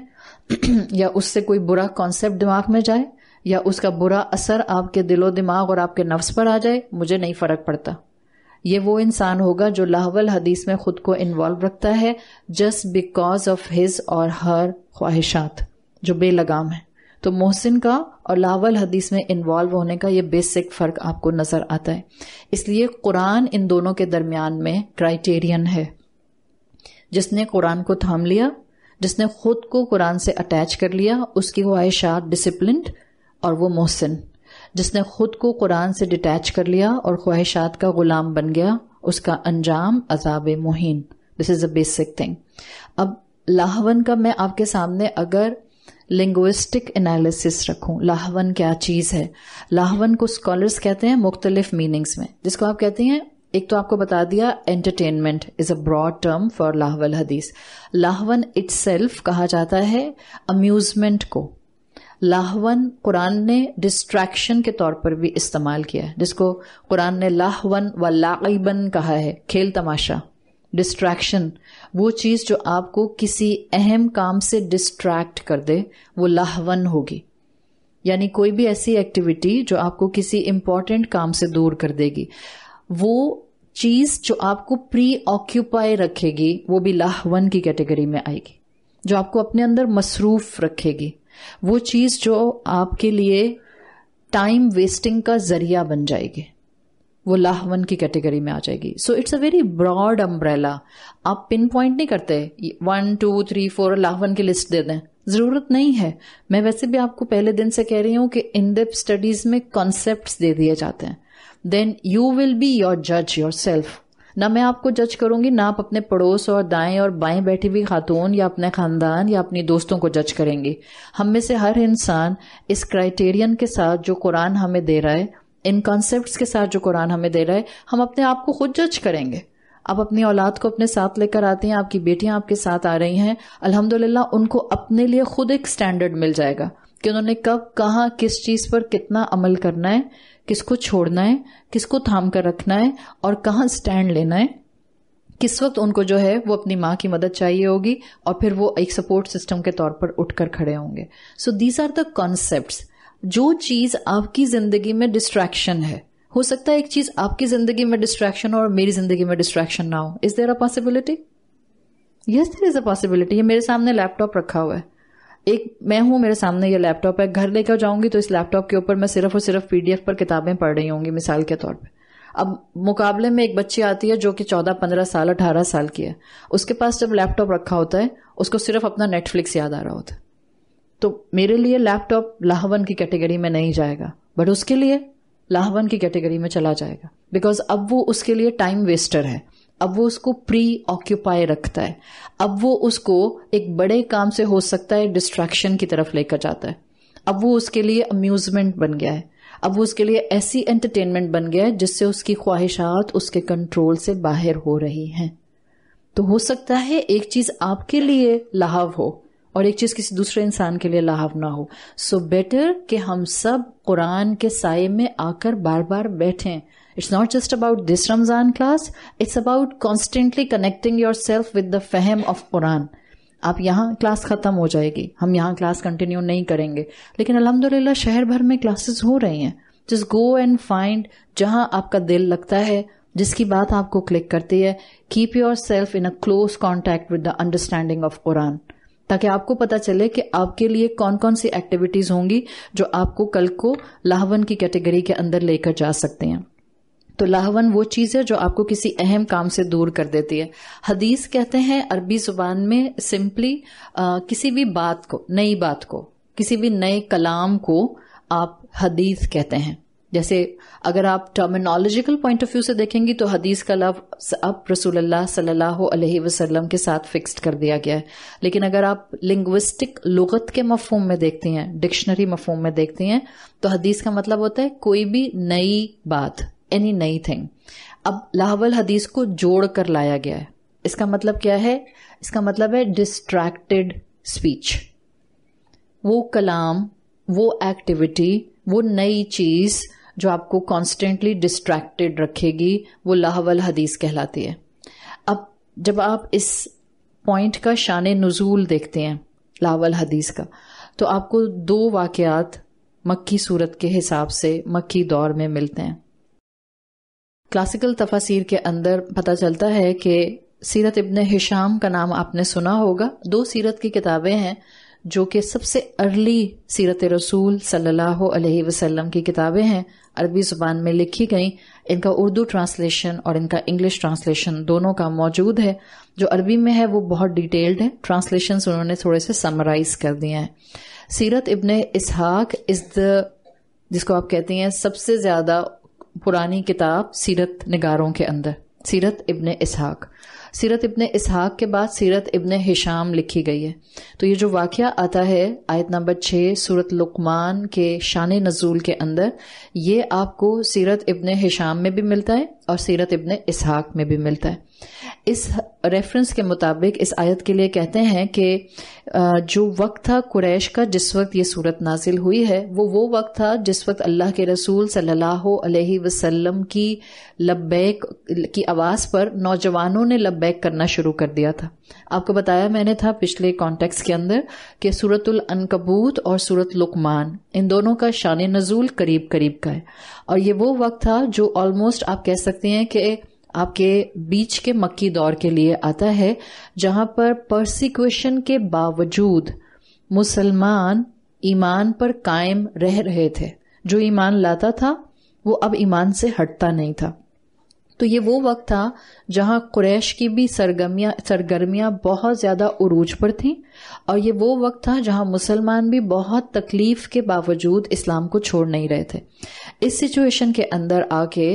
या उससे कोई बुरा कॉन्सेप्ट दिमाग में जाए या उसका बुरा असर आपके दिलो दिमाग और आपके नफ्स पर आ जाए मुझे नहीं फ़र्क पड़ता ये वो इंसान होगा जो लाहवल हदीस में खुद को इन्वॉल्व रखता है जस्ट बिकॉज ऑफ हिज और हर ख्वाहिशात जो बेलगाम है तो मोहसिन का और लावल हदीस में इन्वॉल्व होने का ये बेसिक फ़र्क आपको नज़र आता है इसलिए कुरान इन दोनों के दरमियान में क्राइटेरियन है जिसने कुरान को थाम लिया जिसने खुद को कुरान से अटैच कर लिया उसकी ख्वाहिशात डिसिप्लिन और वो मोहसिन जिसने खुद को कुरान से डिटैच कर लिया और ख्वाहिशात का गुलाम बन गया उसका अंजाम अजाब मुहिन this is a basic thing अब लाहवन का मैं आपके सामने अगर लिंग्विस्टिक एनालिसिस रखूं लाहवन क्या चीज़ है लाहवन को स्कॉलर्स कहते हैं मुख्तलिफ मीनिंग्स में जिसको आप कहते हैं एक तो आपको बता दिया entertainment is a broad term for लाहवल हदीस लाहवन इट्सल्फ कहा जाता है अम्यूजमेंट को लाहवन कुरान ने डिस्ट्रैक्शन के तौर पर भी इस्तेमाल किया है जिसको कुरान ने लाहवन व लाइबन कहा है खेल तमाशा डिस्ट्रैक्शन वो चीज़ जो आपको किसी अहम काम से डिस्ट्रैक्ट कर दे वो लाहवन होगी यानी कोई भी ऐसी एक्टिविटी जो आपको किसी इम्पॉर्टेंट काम से दूर कर देगी वो चीज जो आपको प्री ऑक्यूपाई रखेगी वो भी लाहवन की कैटेगरी में आएगी जो आपको अपने अंदर मसरूफ रखेगी वो चीज जो आपके लिए टाइम वेस्टिंग का जरिया बन जाएगी वो लाहवन की कैटेगरी में आ जाएगी so it's a very broad umbrella आप पिन पॉइंट नहीं करते वन टू थ्री फोर लाहवन की लिस्ट दे दें जरूरत नहीं है मैं वैसे भी आपको पहले दिन से कह रही हूं कि इन डेप स्टडीज में कॉन्सेप्ट दे दिए जाते हैं then you will be your जज योर सेल्फ ना मैं आपको जज करूंगी ना आप अपने पड़ोस और दाएं और बाएं बैठी हुई खातून या अपने खानदान या अपनी दोस्तों को जज करेंगी हम में से हर इंसान इस क्राइटेरियन के साथ जो कुरान हमें दे रहा है इन कॉन्सेप्ट के साथ जो कुरान हमें दे रहा है हम अपने आप को खुद जज करेंगे आप अपनी औलाद को अपने साथ लेकर आती हैं आपकी बेटियां आपके साथ आ रही हैं अल्हम्दुलिल्लाह उनको अपने लिए खुद एक स्टैंडर्ड मिल जाएगा कि उन्होंने कब कहाँ किस चीज पर कितना अमल करना है किसको छोड़ना है किसको थाम कर रखना है और कहाँ स्टैंड लेना है किस वक्त उनको जो है वो अपनी माँ की मदद चाहिए होगी और फिर वो एक सपोर्ट सिस्टम के तौर पर उठकर खड़े होंगे so these are the concept जो चीज आपकी जिंदगी में डिस्ट्रैक्शन है हो सकता है एक चीज आपकी जिंदगी में डिस्ट्रैक्शन और मेरी जिंदगी में डिस्ट्रैक्शन ना हो is there a possibility yes there is a possibility ये मेरे सामने लैपटॉप रखा हुआ है एक मैं हूं मेरे सामने ये लैपटॉप है घर लेकर जाऊंगी तो इस लैपटॉप के ऊपर मैं सिर्फ और सिर्फ पीडीएफ पर किताबें पढ़ रही होंगी मिसाल के तौर पर अब मुकाबले में एक बच्ची आती है जो कि चौदह पंद्रह साल अठारह साल की है उसके पास जब लैपटॉप रखा होता है उसको सिर्फ अपना नेटफ्लिक्स याद आ रहा होता है तो मेरे लिए लैपटॉप लाहवन की कैटेगरी में नहीं जाएगा बट उसके लिए लाहवन की कैटेगरी में चला जाएगा बिकॉज अब वो उसके लिए टाइम वेस्टर है अब वो उसको प्री ऑक्यूपाई रखता है अब वो उसको एक बड़े काम से हो सकता है डिस्ट्रैक्शन की तरफ लेकर जाता है अब वो उसके लिए अम्यूजमेंट बन गया है अब वो उसके लिए ऐसी एंटरटेनमेंट बन गया है जिससे उसकी ख्वाहिशात उसके कंट्रोल से बाहर हो रही हैं तो हो सकता है एक चीज आपके लिए लाहव हो और एक चीज़ किसी दूसरे इंसान के लिए लाभ ना हो सो so बेटर कि हम सब कुरान के साय में आकर बार बार बैठें it's not just about this Ramzan class it's about constantly connecting yourself with the फहम ऑफ कुरान आप यहाँ क्लास ख़त्म हो जाएगी हम यहाँ क्लास कंटिन्यू नहीं करेंगे लेकिन अलहमदुल्ला शहर भर में क्लासेस हो रही हैं जस्ट गो एंड फाइंड जहां आपका दिल लगता है जिसकी बात आपको क्लिक करती है keep yourself in a close contact with the understanding of Quran ताकि आपको पता चले कि आपके लिए कौन कौन सी एक्टिविटीज होंगी जो आपको कल को लाहवन की कैटेगरी के अंदर लेकर जा सकते हैं तो लाहवन वो चीज़ है जो आपको किसी अहम काम से दूर कर देती है हदीस कहते हैं अरबी जुबान में सिंपली किसी भी बात को नई बात को किसी भी नए कलाम को आप हदीस कहते हैं जैसे अगर आप टर्मिनोलॉजिकल पॉइंट ऑफ व्यू से देखेंगी तो हदीस का लव अब रसूल अल्लाह वसल्लम के साथ फिक्स्ड कर दिया गया है लेकिन अगर आप लिंग्विस्टिक लुगत के मफहम में देखती हैं डिक्शनरी मफहम में देखती हैं तो हदीस का मतलब होता है कोई भी नई बात एनी नई थिंग अब लाहवल हदीस को जोड़ कर लाया गया है इसका मतलब क्या है इसका मतलब है डिस्ट्रैक्टेड स्पीच वो कलाम वो एक्टिविटी वो नई चीज़ जो आपको कॉन्स्टेंटली डिस्ट्रैक्टेड रखेगी वो लाहवल हदीस कहलाती है अब जब आप इस पॉइंट का शान नज़ूल देखते हैं लाहवल हदीस का तो आपको दो वाकयात मक्की सूरत के हिसाब से मक्की दौर में मिलते हैं क्लासिकल तफासिर के अंदर पता चलता है कि सीरत इबन हिशाम का नाम आपने सुना होगा दो सीरत की किताबें हैं जो कि सबसे अर्ली सीरत रसूल सल्लल्लाहु अलैहि वसल्लम की किताबें हैं अरबी जुबान में लिखी गई इनका उर्दू ट्रांसलेशन और इनका इंग्लिश ट्रांसलेशन दोनों का मौजूद है जो अरबी में है वो बहुत डिटेल्ड है ट्रांसलेशन उन्होंने थोड़े से समराइज कर दिए हैं सीरत इबन इसहाक इज द जिसको आप कहती हैं सबसे ज्यादा पुरानी किताब सीरत निगारों के अंदर सीरत इबन इसहाक सीरत इब्ने इसहाक के बाद सीरत इब्ने हिशाम लिखी गई है तो ये जो वाक्य आता है आयत नंबर छः सूरत लुकमान के शान नज़ूल के अंदर ये आपको सीरत इब्ने हिशाम में भी मिलता है और सीरत इब्ने इसहाक में भी मिलता है इस रेफरेंस के मुताबिक इस आयत के लिए कहते हैं कि जो वक्त था कुरैश का जिस वक्त ये सूरत नाजिल हुई है वो वो वक्त था जिस वक्त अल्लाह के रसूल सल्लल्लाहु अलैहि वसल्लम की लब्बैक की आवाज़ पर नौजवानों ने लब्बैक करना शुरू कर दिया था आपको बताया मैंने था पिछले कॉन्टेक्स के अंदर कि सूरतुल अनकबूत और सूरत लुकमान इन दोनों का शान नज़ूल करीब करीब का है और ये वो वक्त था जो ऑलमोस्ट आप कह सकते हैं कि आपके बीच के मक्की दौर के लिए आता है जहां पर परसिक्वेशन के बावजूद मुसलमान ईमान पर कायम रह रहे थे जो ईमान लाता था वो अब ईमान से हटता नहीं था तो ये वो वक्त था जहां कुरैश की भी सरगर्मियाँ सरगर्मियाँ बहुत ज़्यादा उरूज पर थीं और ये वो वक्त था जहां मुसलमान भी बहुत तकलीफ के बावजूद इस्लाम को छोड़ नहीं रहे थे इस सिचुएशन के अंदर आके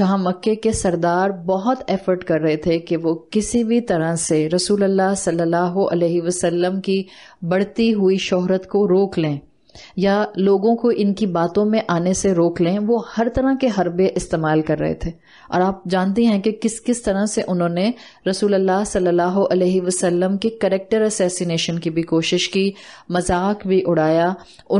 जहां मक्के के सरदार बहुत एफर्ट कर रहे थे कि वो किसी भी तरह से रसूल अल्लाह सल्लल्लाहु अलैहि वसल्लम की बढ़ती हुई शोहरत को रोक लें या लोगों को इनकी बातों में आने से रोक लें वो हर तरह के हरबे इस्तेमाल कर रहे थे और आप जानते हैं कि किस किस तरह से उन्होंने रसूल अल्लाह सल्लल्लाहु अलैहि वसल्लम के करेक्टर असैसिनेशन की भी कोशिश की मजाक भी उड़ाया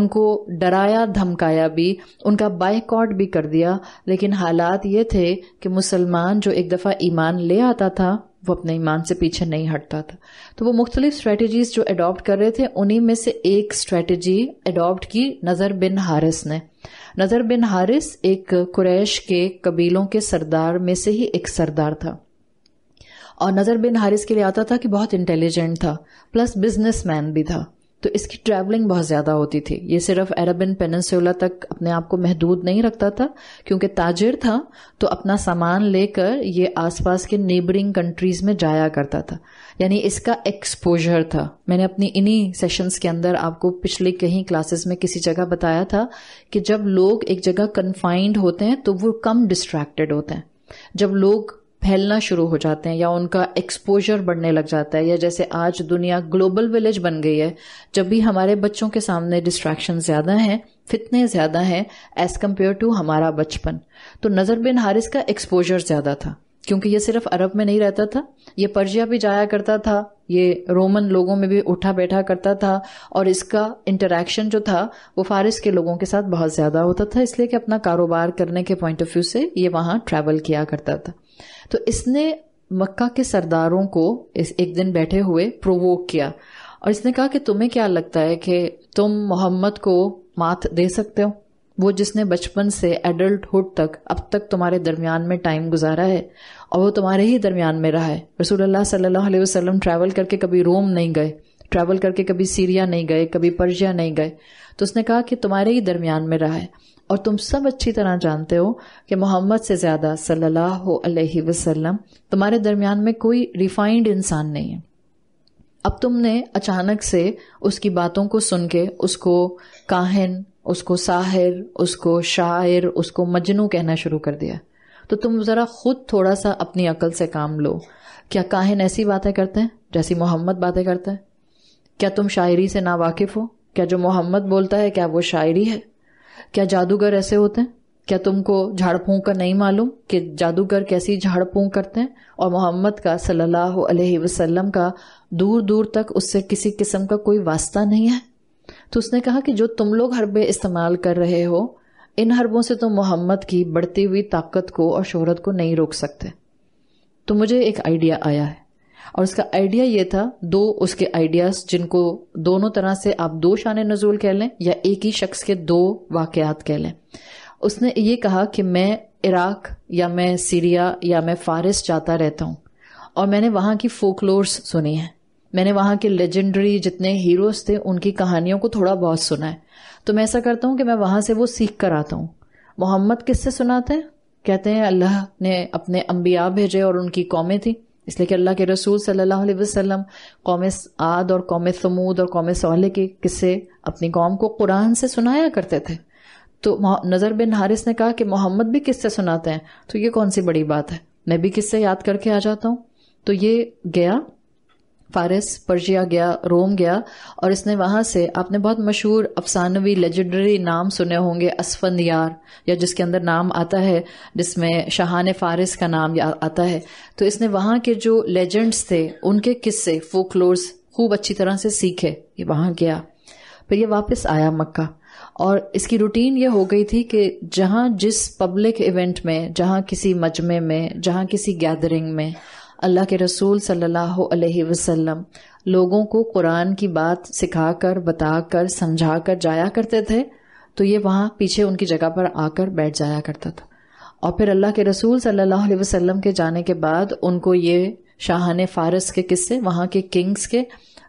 उनको डराया धमकाया भी उनका बाइकआउट भी कर दिया लेकिन हालात ये थे कि मुसलमान जो एक दफ़ा ईमान ले आता था वो अपने ईमान से पीछे नहीं हटता था तो वो मुख्तलिफ स्ट्रेटजीज जो अडॉप्ट कर रहे थे उन्हीं में से एक स्ट्रेटजी अडॉप्ट की नज़र बिन हारिस ने नजर बिन हारिस एक कुरैश के कबीलों के सरदार में से ही एक सरदार था और नज़र बिन हारिस के लिए आता था कि बहुत इंटेलिजेंट था प्लस बिजनेसमैन भी था तो इसकी ट्रैवलिंग बहुत ज़्यादा होती थी ये सिर्फ अरबिन पेनसोला तक अपने आप को महदूद नहीं रखता था क्योंकि ताजिर था तो अपना सामान लेकर ये आसपास के नेबरिंग कंट्रीज़ में जाया करता था यानी इसका एक्सपोजर था मैंने अपनी इन्हीं सेशंस के अंदर आपको पिछले कहीं क्लासेस में किसी जगह बताया था कि जब लोग एक जगह कन्फाइंड होते हैं तो वो कम डिस्ट्रैक्टेड होते हैं जब लोग फैलना शुरू हो जाते हैं या उनका एक्सपोजर बढ़ने लग जाता है या जैसे आज दुनिया ग्लोबल विलेज बन गई है जब भी हमारे बच्चों के सामने डिस्ट्रैक्शन ज़्यादा हैं फितने ज़्यादा हैं एज़ कम्पेयर टू हमारा बचपन तो नज़र बिन हारिस का एक्सपोजर ज़्यादा था क्योंकि ये सिर्फ अरब में नहीं रहता था ये पर्जिया भी जाया करता था ये रोमन लोगों में भी उठा बैठा करता था और इसका इंटरेक्शन जो था वो फारिस के लोगों के साथ बहुत ज़्यादा होता था इसलिए कि अपना कारोबार करने के पॉइंट ऑफ व्यू से ये वहां ट्रैवल किया करता था तो इसने मक्का के सरदारों को इस एक दिन बैठे हुए प्रोवोक किया और इसने कहा कि तुम्हें क्या लगता है कि तुम मोहम्मद को मात दे सकते हो वो जिसने बचपन से एडल्टहुड तक अब तक तुम्हारे दरमियान में टाइम गुजारा है और वो तुम्हारे ही दरमियान में रहा है रसूल सल्लल्लाहु अलैहि वसल्लम ट्रैवल करके कभी रोम नहीं गए ट्रैवल करके कभी सीरिया नहीं गए कभी पर्शिया नहीं गए तो उसने कहा कि तुम्हारे ही दरमियान में रहा है और तुम सब अच्छी तरह जानते हो कि मोहम्मद से ज़्यादा सल्लल्लाहु अलैहि वसल्लम तुम्हारे दरमियान में कोई रिफाइंड इंसान नहीं है अब तुमने अचानक से उसकी बातों को सुन के उसको काहिन उसको साहिर उसको शायर उसको मजनू कहना शुरू कर दिया तो तुम ज़रा खुद थोड़ा सा अपनी अकल से काम लो क्या काहिन ऐसी बातें करते हैं जैसी मोहम्मद बातें करते हैं क्या तुम शायरी से ना वाकिफ हो क्या जो मोहम्मद बोलता है क्या वो शायरी है क्या जादूगर ऐसे होते हैं क्या तुमको झाड़ का नहीं मालूम कि जादूगर कैसी झाड़ करते हैं और मोहम्मद का सल्लल्लाहु अलैहि वसल्लम का दूर दूर तक उससे किसी किस्म का कोई वास्ता नहीं है तो उसने कहा कि जो तुम लोग हरबे इस्तेमाल कर रहे हो इन हरबों से तुम तो मोहम्मद की बढ़ती हुई ताकत को और शोहरत को नहीं रोक सकते तो मुझे एक आइडिया आया है और उसका आइडिया ये था दो उसके आइडियाज जिनको दोनों तरह से आप दो शान नजूल कह लें या एक ही शख्स के दो वाकयात कह लें उसने ये कहा कि मैं इराक या मैं सीरिया या मैं फारिस जाता रहता हूँ और मैंने वहाँ की फोकलोर्स सुनी है मैंने वहाँ के लेजेंडरी जितने हीरोज थे उनकी कहानियों को थोड़ा बहुत सुना है तो मैं ऐसा करता हूँ कि मैं वहां से वो सीख कर आता हूँ मोहम्मद किससे सुनाते हैं कहते हैं अल्लाह ने अपने अम्बिया भेजे और उनकी कौमें थी इसलिए कि अल्लाह के रसूल सल्लल्लाहु अलैहि वसल्लम कौम आद और कौम समूद और कौम सोहले के किस्से अपनी कौम को कुरान से सुनाया करते थे तो नज़र बिन हारिस ने कहा कि मोहम्मद भी किससे सुनाते हैं तो ये कौन सी बड़ी बात है मैं भी किससे याद करके आ जाता हूँ तो ये गया फारस पर्जिया गया रोम गया और इसने वहां से आपने बहुत मशहूर अफसानवी लेजेंडरी नाम सुने होंगे असफन यार या जिसके अंदर नाम आता है जिसमें शाहान फारिस का नाम आता है तो इसने वहां के जो लेजेंड्स थे उनके किस्से फोकलोर्स खूब अच्छी तरह से सीखे ये वहां गया फिर ये वापस आया मक्का और इसकी रूटीन ये हो गई थी कि जहां जिस पब्लिक इवेंट में जहां किसी मजमे में जहां किसी गैदरिंग में अल्लाह के रसूल सल्लल्लाहु अलैहि वसल्लम लोगों को कुरान की बात सिखाकर बताकर समझाकर जाया करते थे तो ये वहाँ पीछे उनकी जगह पर आकर बैठ जाया करता था और फिर अल्लाह के रसूल सल्लल्लाहु अलैहि वसल्लम के जाने के बाद उनको ये शाहान फारस के किस्से वहाँ के किंग्स के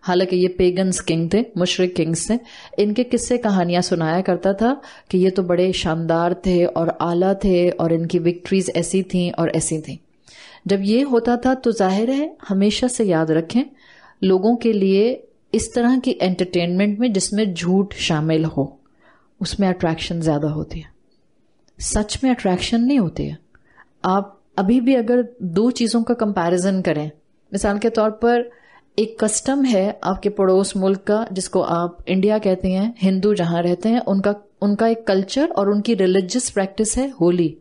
हालांकि ये पेगन्स किंग थे मुशरक किंग्स थे इनके किस्से कहानियां सुनाया करता था कि ये तो बड़े शानदार थे और आला थे और इनकी विक्ट्रीज ऐसी थीं और ऐसी थीं जब ये होता था तो जाहिर है हमेशा से याद रखें लोगों के लिए इस तरह की एंटरटेनमेंट में जिसमें झूठ शामिल हो उसमें अट्रैक्शन ज़्यादा होती है सच में अट्रैक्शन नहीं होती है आप अभी भी अगर दो चीज़ों का कंपैरिजन करें मिसाल के तौर पर एक कस्टम है आपके पड़ोस मुल्क का जिसको आप इंडिया कहते हैं हिंदू जहां रहते हैं उनका उनका एक कल्चर और उनकी रिलीजियस प्रैक्टिस है Holi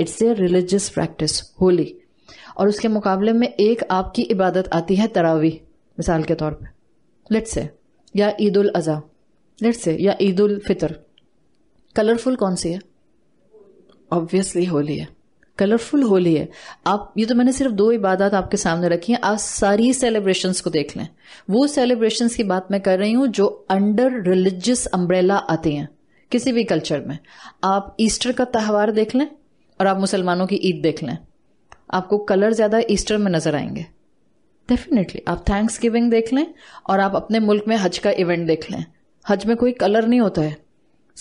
it's a religious practice Holi और उसके मुकाबले में एक आपकी इबादत आती है तरावी मिसाल के तौर पर लेट्स से या ईद उल अज़ा लेट्स से या ईद उल फितर कलरफुल कौन सी है ऑब्वियसली होली है कलरफुल होली है आप ये तो मैंने सिर्फ दो इबादत आपके सामने रखी है आप सारी सेलिब्रेशन को देख लें वो सेलिब्रेशन की बात मैं कर रही हूं जो अंडर रिलीजियस अम्ब्रेला आती हैं किसी भी कल्चर में आप ईस्टर का त्यौहार देख लें और आप मुसलमानों की ईद देख लें आपको कलर ज़्यादा ईस्टर में नज़र आएंगे डेफिनेटली आप थैंक्स गिविंग देख लें और आप अपने मुल्क में हज का इवेंट देख लें हज में कोई कलर नहीं होता है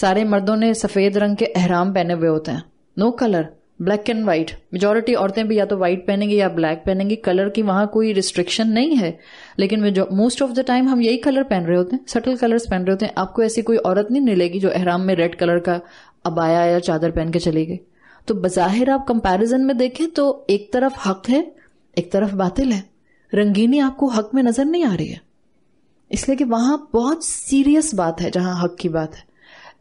सारे मर्दों ने सफ़ेद रंग के अहराम पहने हुए होते हैं no colour black and white majority औरतें भी या तो व्हाइट पहनेंगी या ब्लैक पहनेंगी कलर की वहां कोई रिस्ट्रिक्शन नहीं है लेकिन मोस्ट ऑफ द टाइम हम यही कलर पहन रहे होते हैं सटल कलर्स पहन रहे होते हैं आपको ऐसी कोई औरत नहीं मिलेगी जो अहराम में रेड कलर का अबाया या चादर पहन के चली गई तो बज़ाहिर आप कंपैरिजन में देखें तो एक तरफ हक है एक तरफ बातिल है रंगीनी आपको हक में नजर नहीं आ रही है इसलिए कि वहां बहुत सीरियस बात है जहां हक की बात है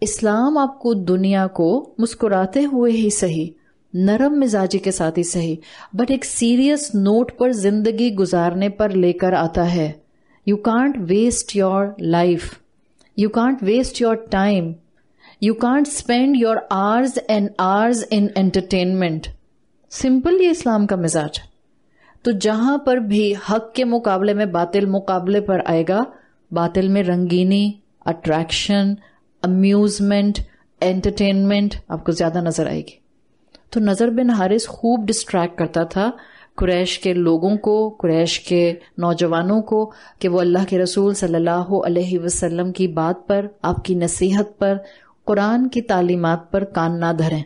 इस्लाम आपको दुनिया को मुस्कुराते हुए ही सही नरम मिजाजी के साथ ही सही बट एक सीरियस नोट पर जिंदगी गुजारने पर लेकर आता है you can't waste your life you can't waste your time you can't spend your hours and hours in entertainment simple ये इस्लाम का मिजाज है तो जहां पर भी हक के मुकाबले में बातिल मुकाबले पर आएगा बातिल में रंगीनी अट्रैक्शन अम्यूजमेंट एंटरटेनमेंट आपको ज्यादा नजर आएगी तो नजर बिन हारिस खूब डिस्ट्रैक्ट करता था कुरैश के लोगों को कुरैश के नौजवानों को कि वो अल्लाह के रसूल सल्लल्लाहु अलैहि वसल्लम की बात पर आपकी नसीहत पर कुरान की तालीमत पर कान ना धरें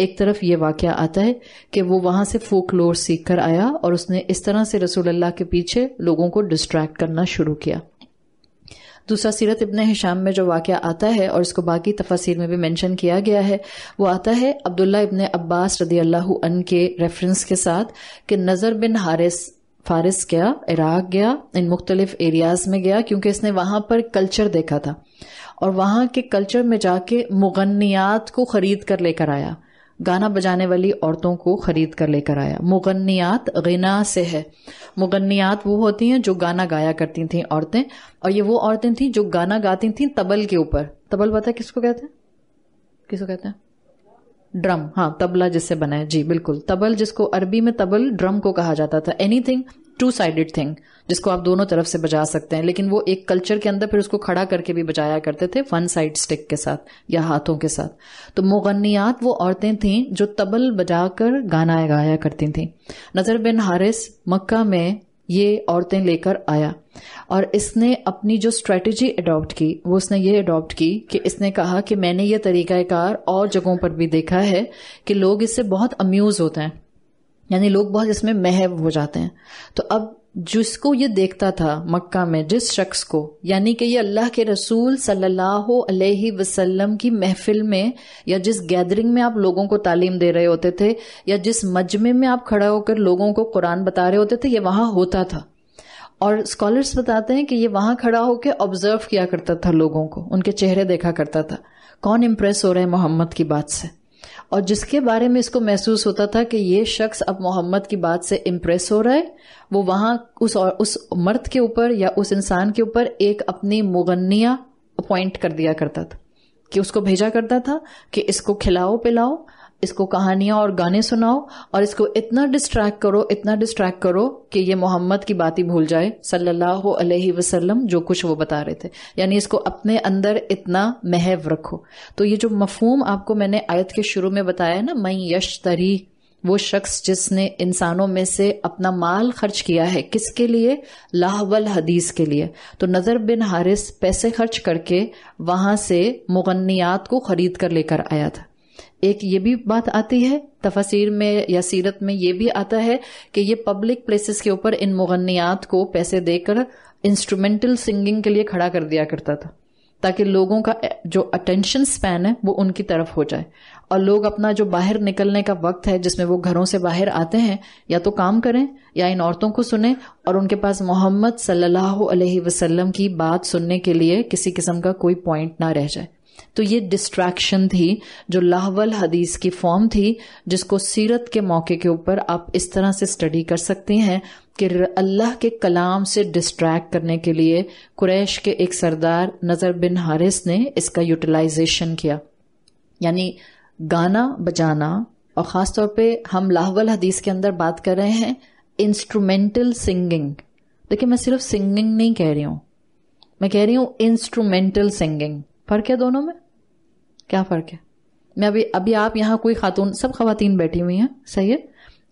एक तरफ ये वाक़ आता है कि वो वहां से फोकलोर सीख कर आया और उसने इस तरह से रसूल अल्लाह के पीछे लोगों को डिस्ट्रैक्ट करना शुरू किया दूसरा सीरत इबन हिशाम में जो वाक्य आता है और इसको बाकी तफासिर में भी मेंशन किया गया है वो आता है अब्दुल्ला इबन अब्बास रदी अल्लाह अन के रेफरेंस के साथ कि नज़र बिन हारिस फारिस गया इराक गया इन मुख्तलिफ एरियाज में गया क्योंकि इसने वहां पर कल्चर देखा था और वहां के कल्चर में जाके मुगन्नियात को खरीद कर लेकर आया गाना बजाने वाली औरतों को खरीद कर लेकर आया मुगन्नियात गना से है मुगन्नियात वो होती हैं जो गाना गाया करती थी औरतें और ये वो औरतें थीं जो गाना गाती थीं तबल के ऊपर तबल पता किसको कहते हैं किसको कहते हैं ड्रम हाँ तबला जिससे बना है जी बिल्कुल तबल जिसको अरबी में तबल ड्रम को कहा जाता था एनीथिंग टू साइडेड थिंग जिसको आप दोनों तरफ से बजा सकते हैं लेकिन वो एक कल्चर के अंदर फिर उसको खड़ा करके भी बजाया करते थे वन साइड स्टिक के साथ या हाथों के साथ तो मुगनियात वो औरतें थीं जो तबल बजाकर गाना गाया करती थीं नजर बिन हारिस मक्का में ये औरतें लेकर आया और इसने अपनी जो स्ट्रेटजी अडॉप्ट की वो उसने ये अडॉप्ट की कि इसने कहा कि मैंने ये तरीक़ाकार और जगहों पर भी देखा है कि लोग इससे बहुत अम्यूज़ होते हैं यानी लोग बहुत इसमें महव हो जाते हैं तो अब जिसको ये देखता था मक्का में जिस शख्स को यानी कि ये अल्लाह के रसूल सल्लल्लाहु अलैहि वसल्लम की महफिल में या जिस गैदरिंग में आप लोगों को तालीम दे रहे होते थे या जिस मजमे में आप खड़ा होकर लोगों को कुरान बता रहे होते थे ये वहां होता था और स्कॉलर्स बताते हैं कि ये वहां खड़ा होकर ऑब्जर्व किया करता था लोगों को उनके चेहरे देखा करता था कौन इम्प्रेस हो रहे हैं मोहम्मद की बात से और जिसके बारे में इसको महसूस होता था कि ये शख्स अब मोहम्मद की बात से इम्प्रेस हो रहा है वो वहां उस और उस मर्द के ऊपर या उस इंसान के ऊपर एक अपनी मुगनिया अपॉइंट कर दिया करता था कि उसको भेजा करता था कि इसको खिलाओ पिलाओ इसको कहानियां और गाने सुनाओ और इसको इतना डिस्ट्रैक्ट करो इतना डिस्ट्रैक्ट करो कि ये मोहम्मद की बात ही भूल जाए सल्लल्लाहु अलैहि वसल्लम जो कुछ वो बता रहे थे यानी इसको अपने अंदर इतना महव रखो तो ये जो मफहूम आपको मैंने आयत के शुरू में बताया ना मई यश तरी वो शख्स जिसने इंसानों में से अपना माल खर्च किया है किसके लिए लाहवल हदीस के लिए तो नज़र बिन हारिस पैसे खर्च करके वहां से मुगनियात को खरीद कर लेकर आया था एक ये भी बात आती है तफसीर में या सीरत में ये भी आता है कि ये पब्लिक प्लेसेस के ऊपर इन मुगनियात को पैसे देकर इंस्ट्रूमेंटल सिंगिंग के लिए खड़ा कर दिया करता था ताकि लोगों का जो अटेंशन स्पैन है वो उनकी तरफ हो जाए और लोग अपना जो बाहर निकलने का वक्त है जिसमें वो घरों से बाहर आते हैं या तो काम करें या इन औरतों को सुने और उनके पास मोहम्मद सल्लल्लाहु अलैहि वसल्लम की बात सुनने के लिए किसी किस्म का कोई पॉइंट ना रह जाए तो ये डिस्ट्रैक्शन थी जो लाहवल हदीस की फॉर्म थी जिसको सीरत के मौके के ऊपर आप इस तरह से स्टडी कर सकते हैं कि अल्लाह के कलाम से डिस्ट्रैक्ट करने के लिए कुरैश के एक सरदार नज़र बिन हारिस ने इसका यूटिलाइजेशन किया यानी गाना बजाना और ख़ास तौर पे हम लाहवल हदीस के अंदर बात कर रहे हैं इंस्ट्रूमेंटल सिंगिंग देखिए मैं सिर्फ सिंगिंग नहीं कह रही हूं मैं कह रही हूं इंस्ट्रूमेंटल सिंगिंग फर्क है दोनों में क्या फ़र्क है मैं अभी अभी आप यहाँ कोई खातून सब खातन बैठी हुई हैं सही है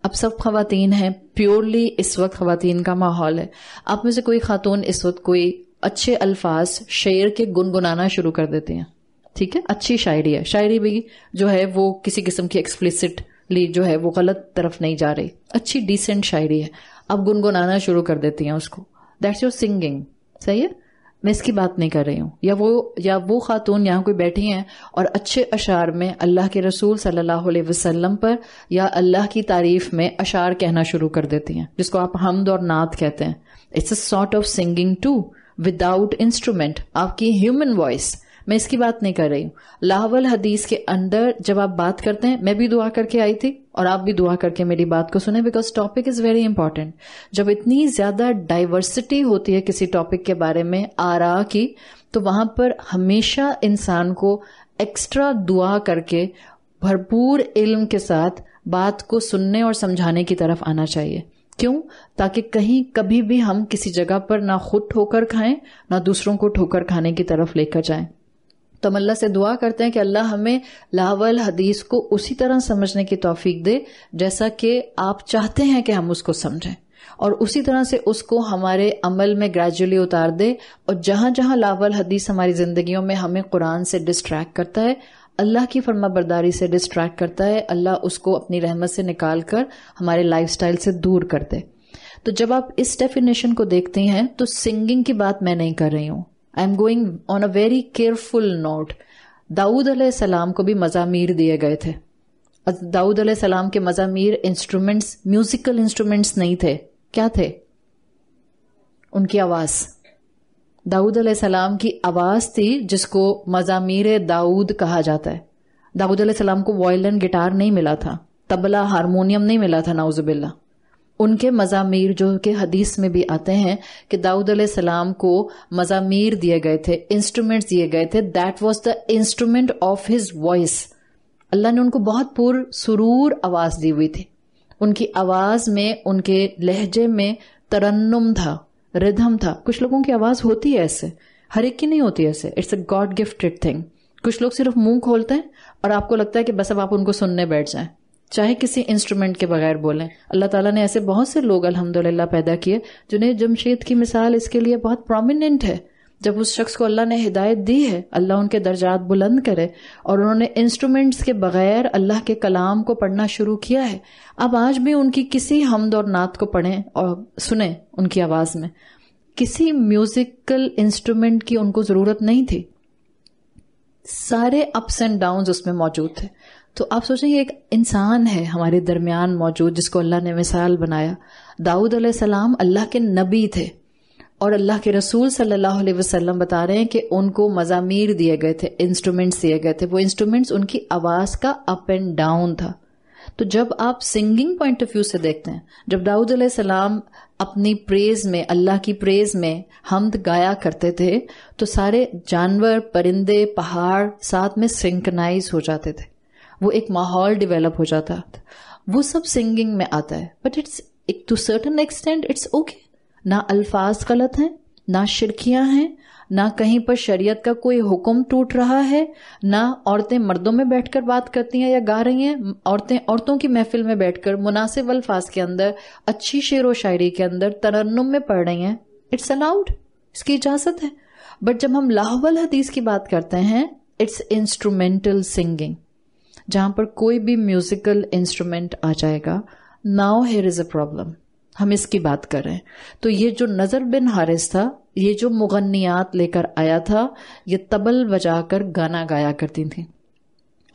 अब सब खातन हैं प्योरली इस वक्त खातन का माहौल है आप में से कोई खातून इस वक्त कोई अच्छे अल्फाज शेर के गुनगुनाना शुरू कर देती हैं ठीक है अच्छी शायरी है शायरी भी जो है वो किसी किस्म की एक्सप्लिसिटली जो है वो गलत तरफ नहीं जा रही अच्छी डिसेंट शायरी है अब गुनगुनाना शुरू कर देती हैं उसको दैट्स योर सिंगिंग सही है मैं इसकी बात नहीं कर रही हूँ या वो या वो खातून यहाँ कोई बैठी हैं और अच्छे अशार में अल्लाह के रसूल सल्लल्लाहु अलैहि वसल्लम पर या अल्लाह की तारीफ में अशार कहना शुरू कर देती हैं जिसको आप हमद और नात कहते हैं it's a sort of singing to without instrument आपकी ह्यूमन वॉइस मैं इसकी बात नहीं कर रही हूँ लाहवल हदीस के अंदर जब आप बात करते हैं मैं भी दुआ करके आई थी और आप भी दुआ करके मेरी बात को सुने because topic is very important जब इतनी ज्यादा डाइवर्सिटी होती है किसी टॉपिक के बारे में आरा की तो वहां पर हमेशा इंसान को एक्स्ट्रा दुआ करके भरपूर इल्म के साथ बात को सुनने और समझाने की तरफ आना चाहिए क्यों ताकि कहीं कभी भी हम किसी जगह पर ना खुद ठोकर खाएं ना दूसरों को ठोकर खाने की तरफ लेकर जाएं तो हम अल्लाह से दुआ करते हैं कि अल्लाह हमें लावल हदीस को उसी तरह समझने की तोफीक दे जैसा कि आप चाहते हैं कि हम उसको समझें और उसी तरह से उसको हमारे अमल में ग्रेजुअली उतार दे और जहां जहां लावल हदीस हमारी जिंदगियों में हमें कुरान से डिस्ट्रैक्ट करता है अल्लाह की फर्मा बरदारी से डिस्ट्रैक्ट करता है अल्लाह उसको अपनी रहमत से निकाल कर हमारे स्टाइल से दूर कर दे तो जब आप इस डेफिनेशन को देखते हैं तो सिंगिंग की बात मैं नहीं कर रही हूँ I am going on a very careful note दाऊद सलाम को भी मजामीर दिए गए थे दाऊद सलाम के मजामीर इंस्ट्रूमेंट्स म्यूजिकल इंस्ट्रूमेंट्स नहीं थे क्या थे उनकी आवाज दाऊद सलाम की आवाज थी जिसको मजामीर दाऊद कहा जाता है दाऊद सलाम को वॉयलन गिटार नहीं मिला था तबला हारमोनियम नहीं मिला था नाउजुबिल्ला उनके मज़ामीर जो कि हदीस में भी आते हैं कि दाऊद सलाम को मज़ामीर दिए गए थे इंस्ट्रूमेंट दिए गए थे that was the instrument of his voice अल्लाह ने उनको बहुत पुर सुरूर आवाज़ दी हुई थी उनकी आवाज़ में उनके लहजे में तरन्नुम था रिधम था कुछ लोगों की आवाज़ होती है ऐसे हर एक की नहीं होती ऐसे it's a god gifted thing कुछ लोग सिर्फ मुंह खोलते हैं और आपको लगता है कि बस अब आप उनको सुनने बैठ जाएं चाहे किसी इंस्ट्रूमेंट के बगैर बोलें अल्लाह ताला ने ऐसे बहुत से लोग अल्हम्दुलिल्लाह पैदा किए जिन्हें जमशेद की मिसाल इसके लिए बहुत प्रोमिनेंट है जब उस शख्स को अल्लाह ने हिदायत दी है अल्लाह उनके दर्जात बुलंद करे और उन्होंने इंस्ट्रूमेंट्स के बगैर अल्लाह के कलाम को पढ़ना शुरू किया है अब आज भी उनकी किसी हमद और नात को पढ़े और सुने उनकी आवाज़ में किसी म्यूजिकल इंस्ट्रूमेंट की उनको ज़रूरत नहीं थी सारे अप्स एंड डाउन उसमें मौजूद थे तो आप सोचें एक इंसान है हमारे दरमियान मौजूद जिसको अल्लाह ने मिसाल बनाया दाऊद सलाम अल्लाह के नबी थे और अल्लाह के रसूल सल्लल्लाहु अलैहि वसल्लम बता रहे हैं कि उनको मजामीर दिए गए थे इंस्ट्रूमेंट्स दिए गए थे वो इंस्ट्रूमेंट्स उनकी आवाज का अप एंड डाउन था तो जब आप सिंगिंग पॉइंट ऑफ व्यू से देखते हैं जब दाऊद सलाम अपनी प्रेज में अल्लाह की प्रेज में हमद गाया करते थे तो सारे जानवर परिंदे पहाड़ साथ में सिंकनाइज हो जाते थे वो एक माहौल डेवलप हो जाता है वो सब सिंगिंग में आता है बट इट्स एक to certain extent it's okay ना अल्फाज गलत हैं ना शिरखियां हैं ना कहीं पर शरीयत का कोई हुक्म टूट रहा है ना औरतें मर्दों में बैठकर बात करती हैं या गा रही हैं औरतें औरतों की महफिल में बैठकर मुनासिब अल्फाज के अंदर अच्छी शेर व शायरी के अंदर तरन्नुम में पढ़ रही हैं इट्स अलाउड इसकी इजाजत है बट जब हम लाहवल हदीस की बात करते हैं इट्स इंस्ट्रूमेंटल सिंगिंग जहां पर कोई भी म्यूजिकल इंस्ट्रूमेंट आ जाएगा now here is a problem हम इसकी बात कर रहे हैं तो ये जो नजर बिन हारिस था ये जो मुगनियात लेकर आया था ये तबल बजाकर गाना गाया करती थी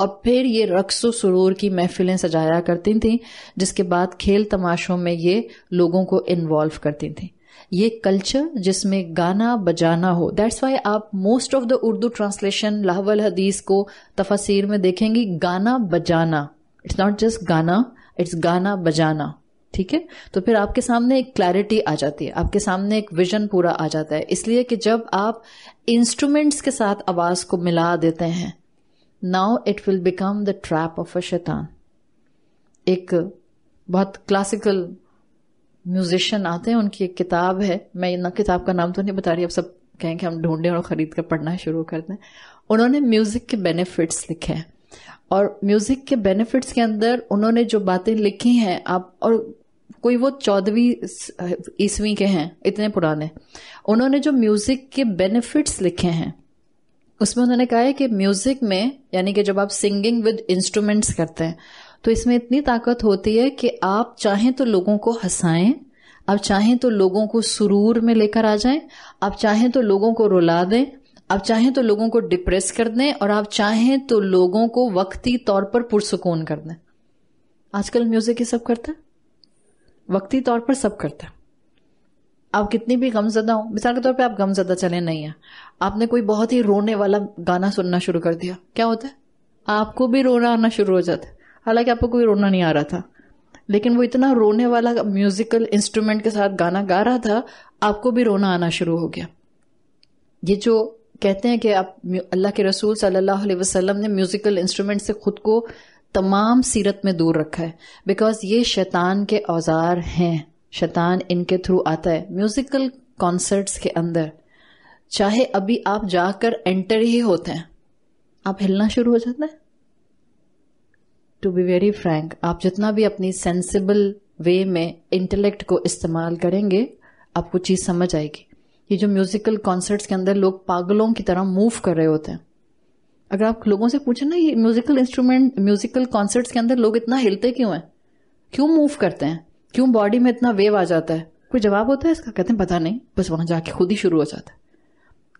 और फिर ये रक्स सुरूर की महफिलें सजाया करती थी जिसके बाद खेल तमाशों में ये लोगों को इन्वॉल्व करती थी ये कल्चर जिसमें गाना बजाना हो दैट्स वाई आप most of the Urdu translation लाहवल हदीस को तफसीर में देखेंगी गाना बजाना इट्स नॉट जस्ट गाना इट्स गाना बजाना ठीक है तो फिर आपके सामने एक क्लैरिटी आ जाती है आपके सामने एक विजन पूरा आ जाता है इसलिए कि जब आप इंस्ट्रूमेंट्स के साथ आवाज को मिला देते हैं now it will become the trap of a शैतान एक बहुत क्लासिकल म्यूजिशियन आते हैं उनकी एक किताब है मैं ना किताब का नाम तो नहीं बता रही अब सब कहें कि हम ढूंढे और ख़रीद कर पढ़ना शुरू करते हैं उन्होंने म्यूज़िक के बेनिफिट्स लिखे हैं और म्यूज़िक के बेनिफिट्स के अंदर उन्होंने जो बातें लिखी हैं आप और कोई वो चौदहवीं ईस्वी के हैं इतने पुराने उन्होंने जो म्यूज़िक के बेनिफिट्स लिखे हैं उसमें उन्होंने कहा है कि म्यूज़िक में यानी कि जब आप सिंगिंग विद इंस्ट्रूमेंट्स करते हैं तो इसमें इतनी ताकत होती है कि आप चाहें तो लोगों को हंसाएं आप चाहें तो लोगों को सुरूर में लेकर आ जाएं आप चाहें तो लोगों को रुला दें आप चाहें तो लोगों को डिप्रेस कर दें और आप चाहें तो लोगों को वक्ती तौर पर पुरसकून कर दें आजकल म्यूजिक ये सब करता है वक्ती तौर पर सब करता है आप कितनी भी गमजदा हो मिसाल के तौर पे आप गमजदा चले नहीं है आपने कोई बहुत ही रोने वाला गाना सुनना शुरू कर दिया क्या होता है आपको भी रोना आना शुरू हो जाता है हालांकि आपको कोई रोना नहीं आ रहा था लेकिन वो इतना रोने वाला म्यूजिकल इंस्ट्रूमेंट के साथ गाना गा रहा था आपको भी रोना आना शुरू हो गया ये जो कहते हैं कि आप अल्लाह के रसूल सल्लल्लाहु अलैहि वसल्लम ने म्यूजिकल इंस्ट्रूमेंट से खुद को तमाम सीरत में दूर रखा है बिकॉज ये शैतान के औजार हैं शैतान इनके थ्रू आता है म्यूजिकल कॉन्सर्ट्स के अंदर चाहे अभी आप जाकर एंटर ही होते हैं आप हिलना शुरू हो जाता है टू बी वेरी फ्रैंक आप जितना भी अपनी सेंसिबल वे में इंटेलेक्ट को इस्तेमाल करेंगे आपको चीज समझ आएगी ये जो म्यूजिकल कॉन्सर्ट्स के अंदर लोग पागलों की तरह मूव कर रहे होते हैं अगर आप लोगों से पूछे ना ये म्यूजिकल इंस्ट्रूमेंट म्यूजिकल कॉन्सर्ट्स के अंदर लोग इतना हिलते क्यों हैं क्यों मूव करते हैं क्यों बॉडी में इतना वेव आ जाता है कोई जवाब होता है इसका कहते हैं पता नहीं बस वहां जाके खुद ही शुरू हो जाता है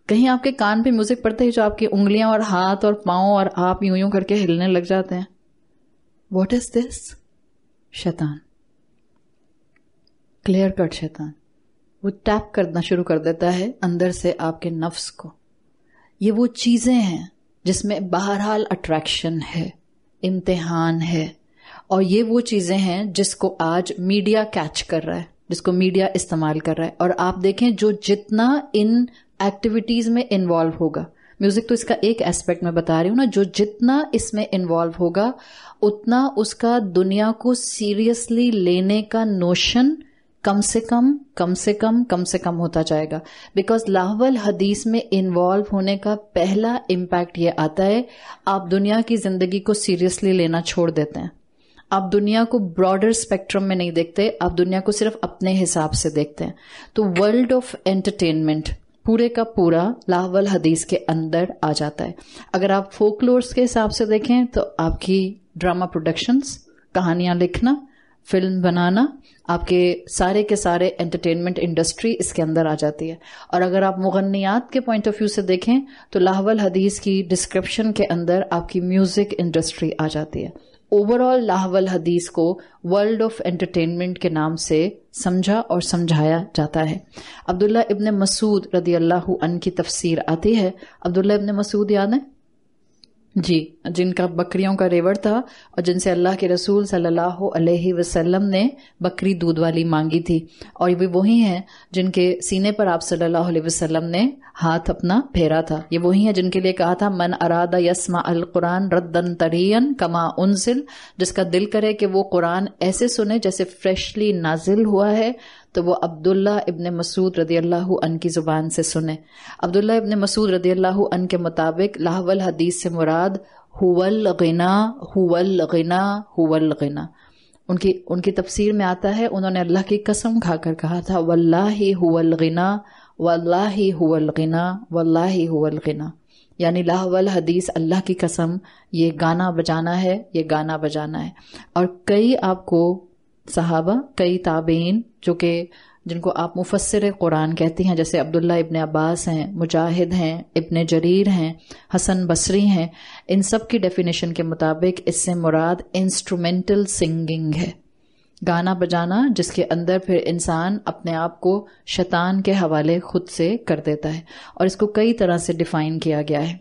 कहीं आपके कान पे म्यूजिक पड़ते ही जो आपकी उंगलियां और हाथ और पाओ और आप यूं यूं करके हिलने लग जाते हैं वॉट इज दिस शैतान क्लियर कट शैतान वो टैप करना शुरू कर देता है अंदर से आपके नफ्स को ये वो चीज़ें हैं जिसमें बहरहाल अट्रैक्शन है इम्तिहान है और ये वो चीज़ें हैं जिसको आज मीडिया कैच कर रहा है जिसको मीडिया इस्तेमाल कर रहा है और आप देखें जो जितना इन एक्टिविटीज़ में इन्वॉल्व होगा म्यूजिक तो इसका एक एस्पेक्ट मैं बता रही हूँ ना जो जितना इसमें इन्वॉल्व होगा उतना उसका दुनिया को सीरियसली लेने का नोशन कम से कम कम से कम कम से कम होता जाएगा बिकॉज लाहवल हदीस में इन्वॉल्व होने का पहला इम्पैक्ट ये आता है आप दुनिया की जिंदगी को सीरियसली लेना छोड़ देते हैं आप दुनिया को ब्रॉडर स्पेक्ट्रम में नहीं देखते आप दुनिया को सिर्फ अपने हिसाब से देखते हैं तो वर्ल्ड ऑफ एंटरटेनमेंट पूरे का पूरा लाहवल हदीस के अंदर आ जाता है अगर आप फोकलोर्स के हिसाब से देखें तो आपकी ड्रामा प्रोडक्शंस कहानियां लिखना फिल्म बनाना आपके सारे के सारे एंटरटेनमेंट इंडस्ट्री इसके अंदर आ जाती है और अगर आप मुगनियात के पॉइंट ऑफ व्यू से देखें तो लाहवल हदीस की डिस्क्रिप्शन के अंदर आपकी म्यूज़िक इंडस्ट्री आ जाती है ओवरऑल लाहवल हदीस को वर्ल्ड ऑफ एंटरटेनमेंट के नाम से समझा और समझाया जाता है अब्दुल्ला इब्ने मसूद रदी अल्लाह अन की तफसीर आती है अब्दुल्ला इब्ने मसूद याद है जी जिनका बकरियों का रेवड़ था और जिनसे अल्लाह के रसूल सल्लल्लाहु अलैहि वसल्लम ने बकरी दूध वाली मांगी थी और ये वही हैं जिनके सीने पर आप सल्लल्लाहु अलैहि वसल्लम ने हाथ अपना फेरा था ये वही है जिनके लिए कहा था मन अरादा यस्मा अल कुरान रद्दन तरीयन कमा उनसिल जिसका दिल करे कि वो कुरान ऐसे सुने जैसे फ्रेशली नाजिल हुआ है तो वो अब्दुल्ला इब्ने मसूद रदी अल्लाह अन की ज़ुबान से सुने अब्दुल्ला इब्ने मसूद रदी अल्लाह अन के मुताबिक लाहवल हदीस से मुराद हुवल गिना हुवल गिना हुवल गिना उनकी उनकी तफसीर में आता है उन्होंने अल्लाह की कसम खाकर कहा था वल्ला ही हुवल गिना वल्ला ही हुवल गिना वल्ला ही हुवल गिना यानी लाहवल हदीस अल्लाह की कसम ये गाना बजाना है ये गाना बजाना है और कई आपको सहाबा कई ताबेन जो कि जिनको आप मुफसर कुरान कहती हैं जैसे अब्दुल्ला इबन अब्बास हैं मुजाहिद हैं इबन जरीर हैं हसन बसरी हैं इन सब की डेफिनेशन के मुताबिक इससे मुराद इंस्ट्रूमेंटल सिंगिंग है गाना बजाना जिसके अंदर फिर इंसान अपने आप को शैतान के हवाले खुद से कर देता है और इसको कई तरह से डिफाइन किया गया है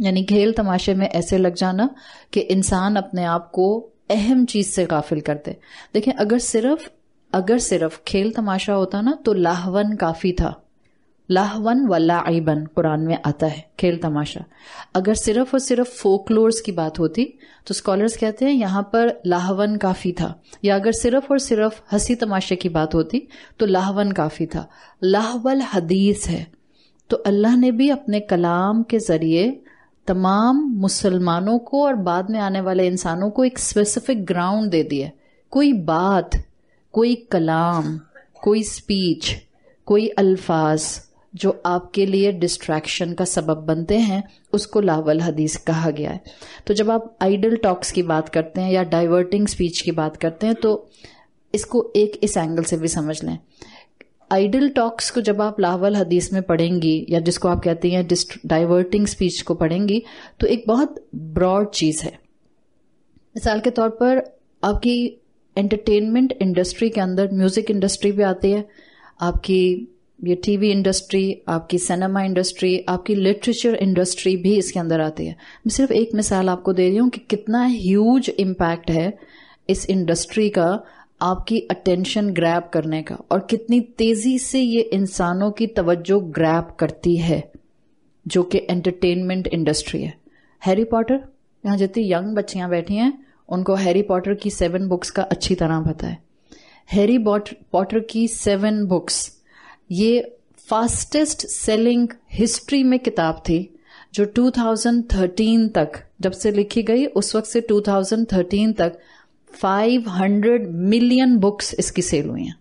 यानी खेल तमाशे में ऐसे लग जाना कि इंसान अपने आप को अहम चीज से गाफिल करते देखें अगर सिर्फ अगर सिर्फ खेल तमाशा होता ना तो लाहवन काफी था लाहवन व लाइबन कुरान में आता है खेल तमाशा अगर सिर्फ और सिर्फ फोकलोर्स की बात होती तो स्कॉलर्स कहते हैं यहां पर लाहवन काफी था या अगर सिर्फ और सिर्फ हंसी तमाशे की बात होती तो लाहवन काफी था लाहवल हदीस है तो अल्लाह ने भी अपने कलाम के जरिए तमाम मुसलमानों को और बाद में आने वाले इंसानों को एक स्पेसिफिक ग्राउंड दे दिया कोई बात कोई कलाम कोई स्पीच कोई अल्फाज जो आपके लिए डिस्ट्रैक्शन का सबब बनते हैं उसको लावल हदीस कहा गया है तो जब आप आइडल टॉक्स की बात करते हैं या डाइवर्टिंग स्पीच की बात करते हैं तो इसको एक इस एंगल से भी समझ लें आइडल टॉक्स को जब आप लाहवल हदीस में पढ़ेंगी या जिसको आप कहते हैं डाइवर्टिंग स्पीच को पढ़ेंगी तो एक बहुत ब्रॉड चीज़ है मिसाल के तौर पर आपकी एंटरटेनमेंट इंडस्ट्री के अंदर म्यूज़िक इंडस्ट्री भी आती है आपकी ये टीवी इंडस्ट्री आपकी सिनेमा इंडस्ट्री आपकी लिटरेचर इंडस्ट्री भी इसके अंदर आती है मैं सिर्फ एक मिसाल आपको दे रही हूँ कि कितना ह्यूज इम्पैक्ट है इस इंडस्ट्री का आपकी अटेंशन ग्रैब करने का और कितनी तेजी से ये इंसानों की तवज्जो ग्रैब करती है जो कि एंटरटेनमेंट इंडस्ट्री है हैरी पॉटर यहाँ जितनी यंग बच्चियां बैठी हैं उनको हैरी पॉटर की सेवन बुक्स का अच्छी तरह पता है हैरी पॉटर की सेवन बुक्स ये फास्टेस्ट सेलिंग हिस्ट्री में किताब थी जो 2013 तक जब से लिखी गई उस वक्त से 2013 तक 500 मिलियन बुक्स इसकी सेल हुई हैं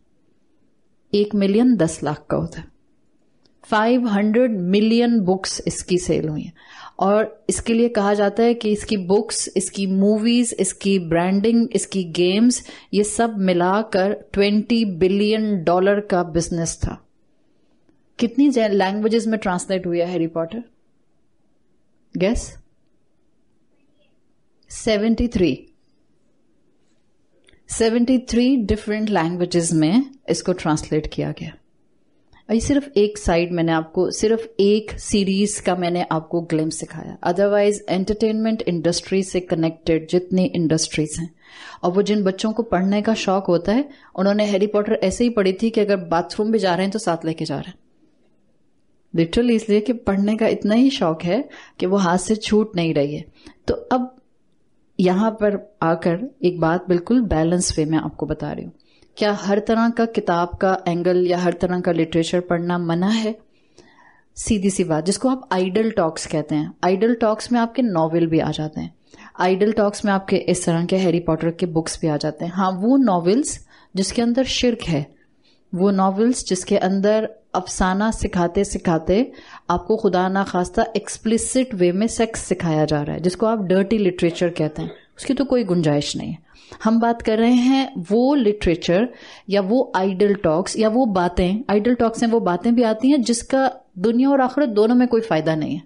एक मिलियन दस लाख का होता है 500 मिलियन बुक्स इसकी सेल हुई हैं और इसके लिए कहा जाता है कि इसकी बुक्स इसकी मूवीज इसकी ब्रांडिंग इसकी गेम्स ये सब मिलाकर 20 बिलियन डॉलर का बिजनेस था कितनी लैंग्वेजेस में ट्रांसलेट हुआ Harry Potter guess 73 73 different languages में इसको ट्रांसलेट किया गया ये सिर्फ एक साइड मैंने आपको सिर्फ एक सीरीज का मैंने आपको ग्लिम सिखाया अदरवाइज एंटरटेनमेंट इंडस्ट्री से कनेक्टेड जितनी इंडस्ट्रीज हैं और वो जिन बच्चों को पढ़ने का शौक होता है उन्होंने हैरी पॉटर ऐसे ही पढ़ी थी कि अगर बाथरूम भी जा रहे हैं तो साथ लेके जा रहे हैं लिटरली इसलिए कि पढ़ने का इतना ही शौक है कि वो हाथ से छूट नहीं रही है तो अब यहां पर आकर एक बात बिल्कुल बैलेंस वे में आपको बता रही हूं क्या हर तरह का किताब का एंगल या हर तरह का लिटरेचर पढ़ना मना है सीधी सी बात जिसको आप आइडल टॉक्स कहते हैं आइडल टॉक्स में आपके नॉवेल भी आ जाते हैं आइडल टॉक्स में आपके इस तरह के हैरी पॉटर के बुक्स भी आ जाते हैं हाँ वो नॉवेल्स जिसके अंदर शिरक है वो नॉवेल्स जिसके अंदर अफसाना सिखाते सिखाते आपको खुदा ना खास्ता एक्सप्लिसिट वे में सेक्स सिखाया जा रहा है जिसको आप डर्टी लिटरेचर कहते हैं उसकी तो कोई गुंजाइश नहीं है हम बात कर रहे हैं वो लिटरेचर या वो आइडल टॉक्स या वो बातें आइडल टॉक्स हैं वो बातें भी आती हैं जिसका दुनिया और आखिरत दोनों में कोई फायदा नहीं है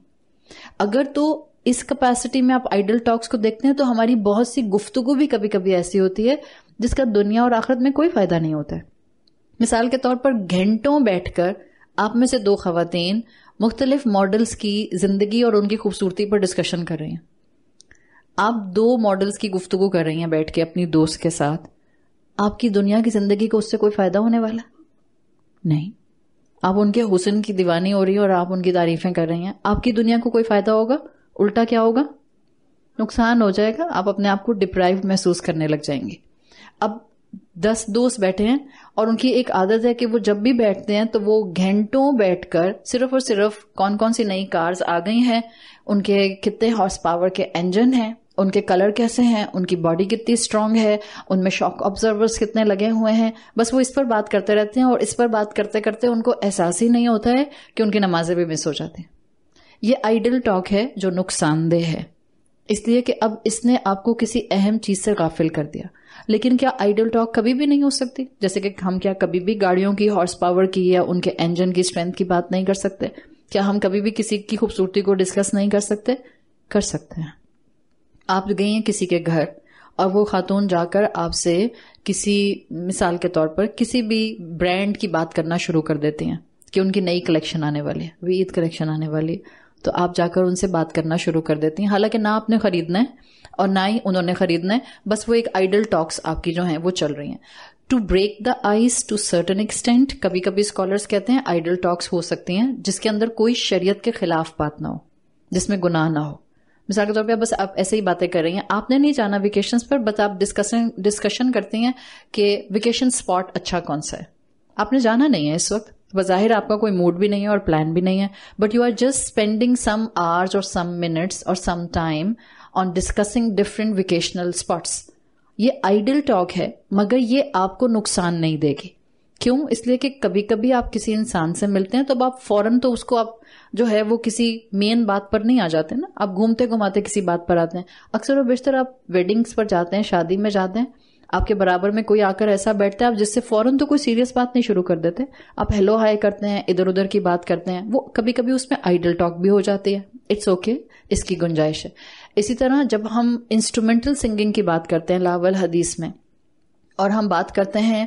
अगर तो इस कैपेसिटी में आप आइडल टॉक्स को देखते हैं तो हमारी बहुत सी गुफ्तगु भी कभी कभी ऐसी होती है जिसका दुनिया और आखिरत में कोई फायदा नहीं होता है मिसाल के तौर पर घंटों बैठकर आप में से दो खातन मुख्तलिफ मॉडल्स की ज़िंदगी और उनकी खूबसूरती पर डिस्कशन कर रही हैं आप दो मॉडल्स की गुफ्तु कर रही हैं बैठ के अपनी दोस्त के साथ आपकी दुनिया की ज़िंदगी को उससे कोई फ़ायदा होने वाला नहीं आप उनके हुसन की दीवानी हो रही है और आप उनकी तारीफें कर रही हैं आपकी दुनिया को कोई फ़ायदा होगा उल्टा क्या होगा नुकसान हो जाएगा आप अपने आप को डिप्राइव महसूस करने लग जाएंगे अब दस दोस्त बैठे हैं और उनकी एक आदत है कि वो जब भी बैठते हैं तो वो घंटों बैठकर सिर्फ और सिर्फ कौन कौन सी नई कार्स आ गई हैं उनके कितने हॉर्स पावर के इंजन हैं उनके कलर कैसे हैं उनकी बॉडी कितनी स्ट्रांग है उनमें शॉक ऑब्जर्वर्स कितने लगे हुए हैं बस वो इस पर बात करते रहते हैं और इस पर बात करते करते उनको एहसास ही नहीं होता है कि उनकी नमाजें भी मिस हो जाती हैं ये आइडल टॉक है जो नुकसानदेह है इसलिए कि अब इसने आपको किसी अहम चीज से गाफिल कर दिया लेकिन क्या आइडल टॉक कभी भी नहीं हो सकती जैसे कि हम क्या कभी भी गाड़ियों की हॉर्स पावर की या उनके इंजन की स्ट्रेंथ की बात नहीं कर सकते क्या हम कभी भी किसी की खूबसूरती को डिस्कस नहीं कर सकते कर सकते हैं आप गई हैं किसी के घर और वो खातून जाकर आपसे किसी मिसाल के तौर पर किसी भी ब्रांड की बात करना शुरू कर देती हैं कि उनकी नई कलेक्शन आने वाली है वी ईद कलेक्शन आने वाली तो आप जाकर उनसे बात करना शुरू कर देती हैं हालांकि ना आपने खरीदना है और ना ही उन्होंने खरीदना है बस वो एक आइडल टॉक्स आपकी जो है वो चल रही है to break the ice to certain extent कभी कभी स्कॉलर्स कहते हैं आइडल टॉक्स हो सकती हैं जिसके अंदर कोई शरीयत के खिलाफ बात ना हो जिसमें गुनाह ना हो मिसाल के तौर पर बस आप ऐसे ही बातें कर रही हैं आपने नहीं जाना वेकेशन पर बस आप डिस्कशन डिस्कशन करती हैं कि वेकेशन स्पॉट अच्छा कौन सा है आपने जाना नहीं है इस वक्त बाहिर आपका कोई मूड भी नहीं है और प्लान भी नहीं है but you are just spending some hours और सम मिनट्स और some time on discussing different vacational spots ये आइडियल टॉक है मगर ये आपको नुकसान नहीं देगी क्यों इसलिए कि कभी कभी आप किसी इंसान से मिलते हैं तो अब आप फौरन तो उसको आप जो है वो किसी मेन बात पर नहीं आ जाते ना आप घूमते घुमाते किसी बात पर आते हैं अक्सर और बेशतर आप वेडिंग्स पर जाते हैं शादी में जाते हैं आपके बराबर में कोई आकर ऐसा बैठता है आप जिससे फौरन तो कोई सीरियस बात नहीं शुरू कर देते आप हेलो हाय करते हैं इधर उधर की बात करते हैं वो कभी कभी उसमें आइडल टॉक भी हो जाती है इट्स ओके okay, इसकी गुंजाइश है इसी तरह जब हम इंस्ट्रूमेंटल सिंगिंग की बात करते हैं लावल हदीस में और हम बात करते हैं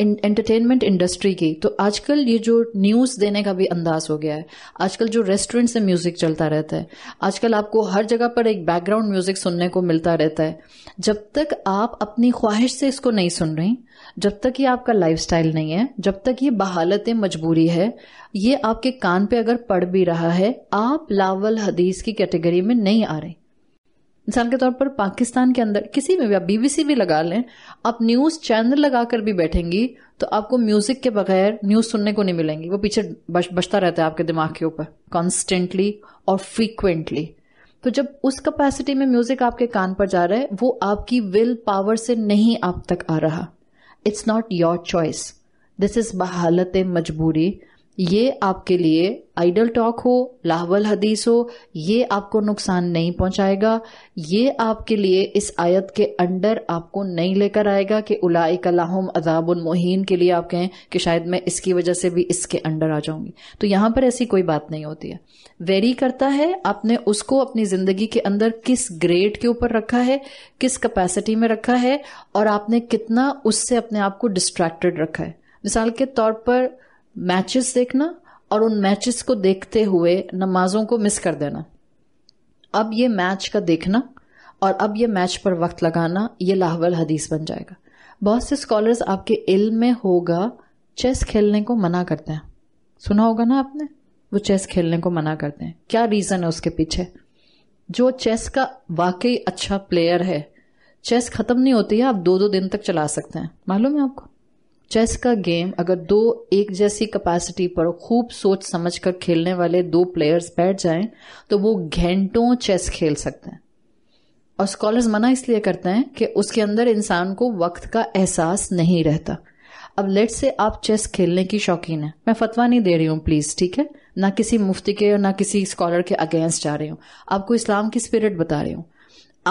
एंटरटेनमेंट इंडस्ट्री की तो आजकल ये जो न्यूज़ देने का भी अंदाज हो गया है आजकल जो रेस्टोरेंट से म्यूज़िक चलता रहता है आजकल आपको हर जगह पर एक बैकग्राउंड म्यूज़िक सुनने को मिलता रहता है जब तक आप अपनी ख्वाहिश से इसको नहीं सुन रही जब तक ये आपका लाइफ नहीं है जब तक ये बहालत मजबूरी है ये आपके कान पे अगर पड़ भी रहा है आप लावल हदीस की कैटेगरी में नहीं आ रही मिसाल के तौर पर पाकिस्तान के अंदर किसी में भी आप बीबीसी भी लगा लें आप न्यूज चैनल लगाकर भी बैठेंगी तो आपको म्यूजिक के बगैर न्यूज सुनने को नहीं मिलेंगी वो पीछे बच, बचता रहता है आपके दिमाग के ऊपर कॉन्स्टेंटली और फ्रीक्वेंटली तो जब उस कैपेसिटी में म्यूजिक आपके कान पर जा रहा है वो आपकी विल पावर से नहीं आप तक आ रहा it's not your choice this is बहालत मजबूरी ये आपके लिए आइडल टॉक हो लाहवल हदीस हो ये आपको नुकसान नहीं पहुंचाएगा ये आपके लिए इस आयत के अंडर आपको नहीं लेकर आएगा कि उलाई कलाहम अजाब मोहीन के लिए आप कहें कि शायद मैं इसकी वजह से भी इसके अंडर आ जाऊंगी तो यहां पर ऐसी कोई बात नहीं होती है वेरी करता है आपने उसको अपनी जिंदगी के अंदर किस ग्रेड के ऊपर रखा है किस कैपेसिटी में रखा है और आपने कितना उससे अपने आप को डिस्ट्रैक्टेड रखा है मिसाल के तौर पर मैचेस देखना और उन मैचेस को देखते हुए नमाजों को मिस कर देना अब ये मैच का देखना और अब ये मैच पर वक्त लगाना ये लाहवल हदीस बन जाएगा बहुत से स्कॉलर्स आपके इल्म में होगा चेस खेलने को मना करते हैं सुना होगा ना आपने वो चेस खेलने को मना करते हैं क्या रीज़न है उसके पीछे जो चेस का वाकई अच्छा प्लेयर है चेस खत्म नहीं होती है आप दो दो दिन तक चला सकते हैं मालूम है आपको चेस का गेम अगर दो एक जैसी कैपेसिटी पर खूब सोच समझ कर खेलने वाले दो प्लेयर्स बैठ जाएं तो वो घंटों चेस खेल सकते हैं और स्कॉलर्स मना इसलिए करते हैं कि उसके अंदर इंसान को वक्त का एहसास नहीं रहता अब लेट से आप चेस खेलने की शौकीन है मैं फतवा नहीं दे रही हूँ प्लीज ठीक है ना किसी मुफ्ती के और ना किसी स्कॉलर के अगेंस्ट जा रही हूँ आपको इस्लाम की स्पिरिट बता रही हूँ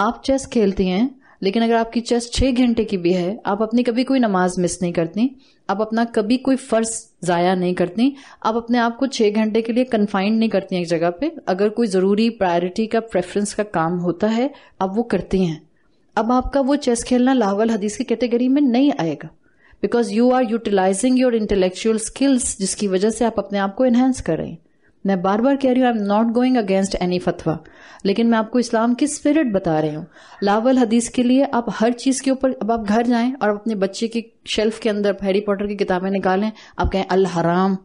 आप चेस खेलती हैं लेकिन अगर आपकी चेस्ट छः घंटे की भी है आप अपनी कभी कोई नमाज मिस नहीं करती आप अपना कभी कोई फ़र्ज ज़ाया नहीं करती आप अपने आप को छः घंटे के लिए कन्फाइंड नहीं करती एक जगह पे अगर कोई ज़रूरी प्रायोरिटी का प्रेफरेंस का काम होता है आप वो करती हैं अब आपका वो चेस खेलना लाहौल हदीस की कैटेगरी में नहीं आएगा because you are utilising your intellectual skills जिसकी वजह से आप अपने आप को एनहेंस कर रहे हैं मैं बार बार कह रही हूँ I am not going against any फतवा लेकिन मैं आपको इस्लाम की स्पिरिट बता रही हूँ लावल हदीस के लिए आप हर चीज़ के ऊपर अब आप घर जाएं और अपने बच्चे की शेल्फ के अंदर हैरी पॉटर की किताबें निकालें आप कहें अल हराम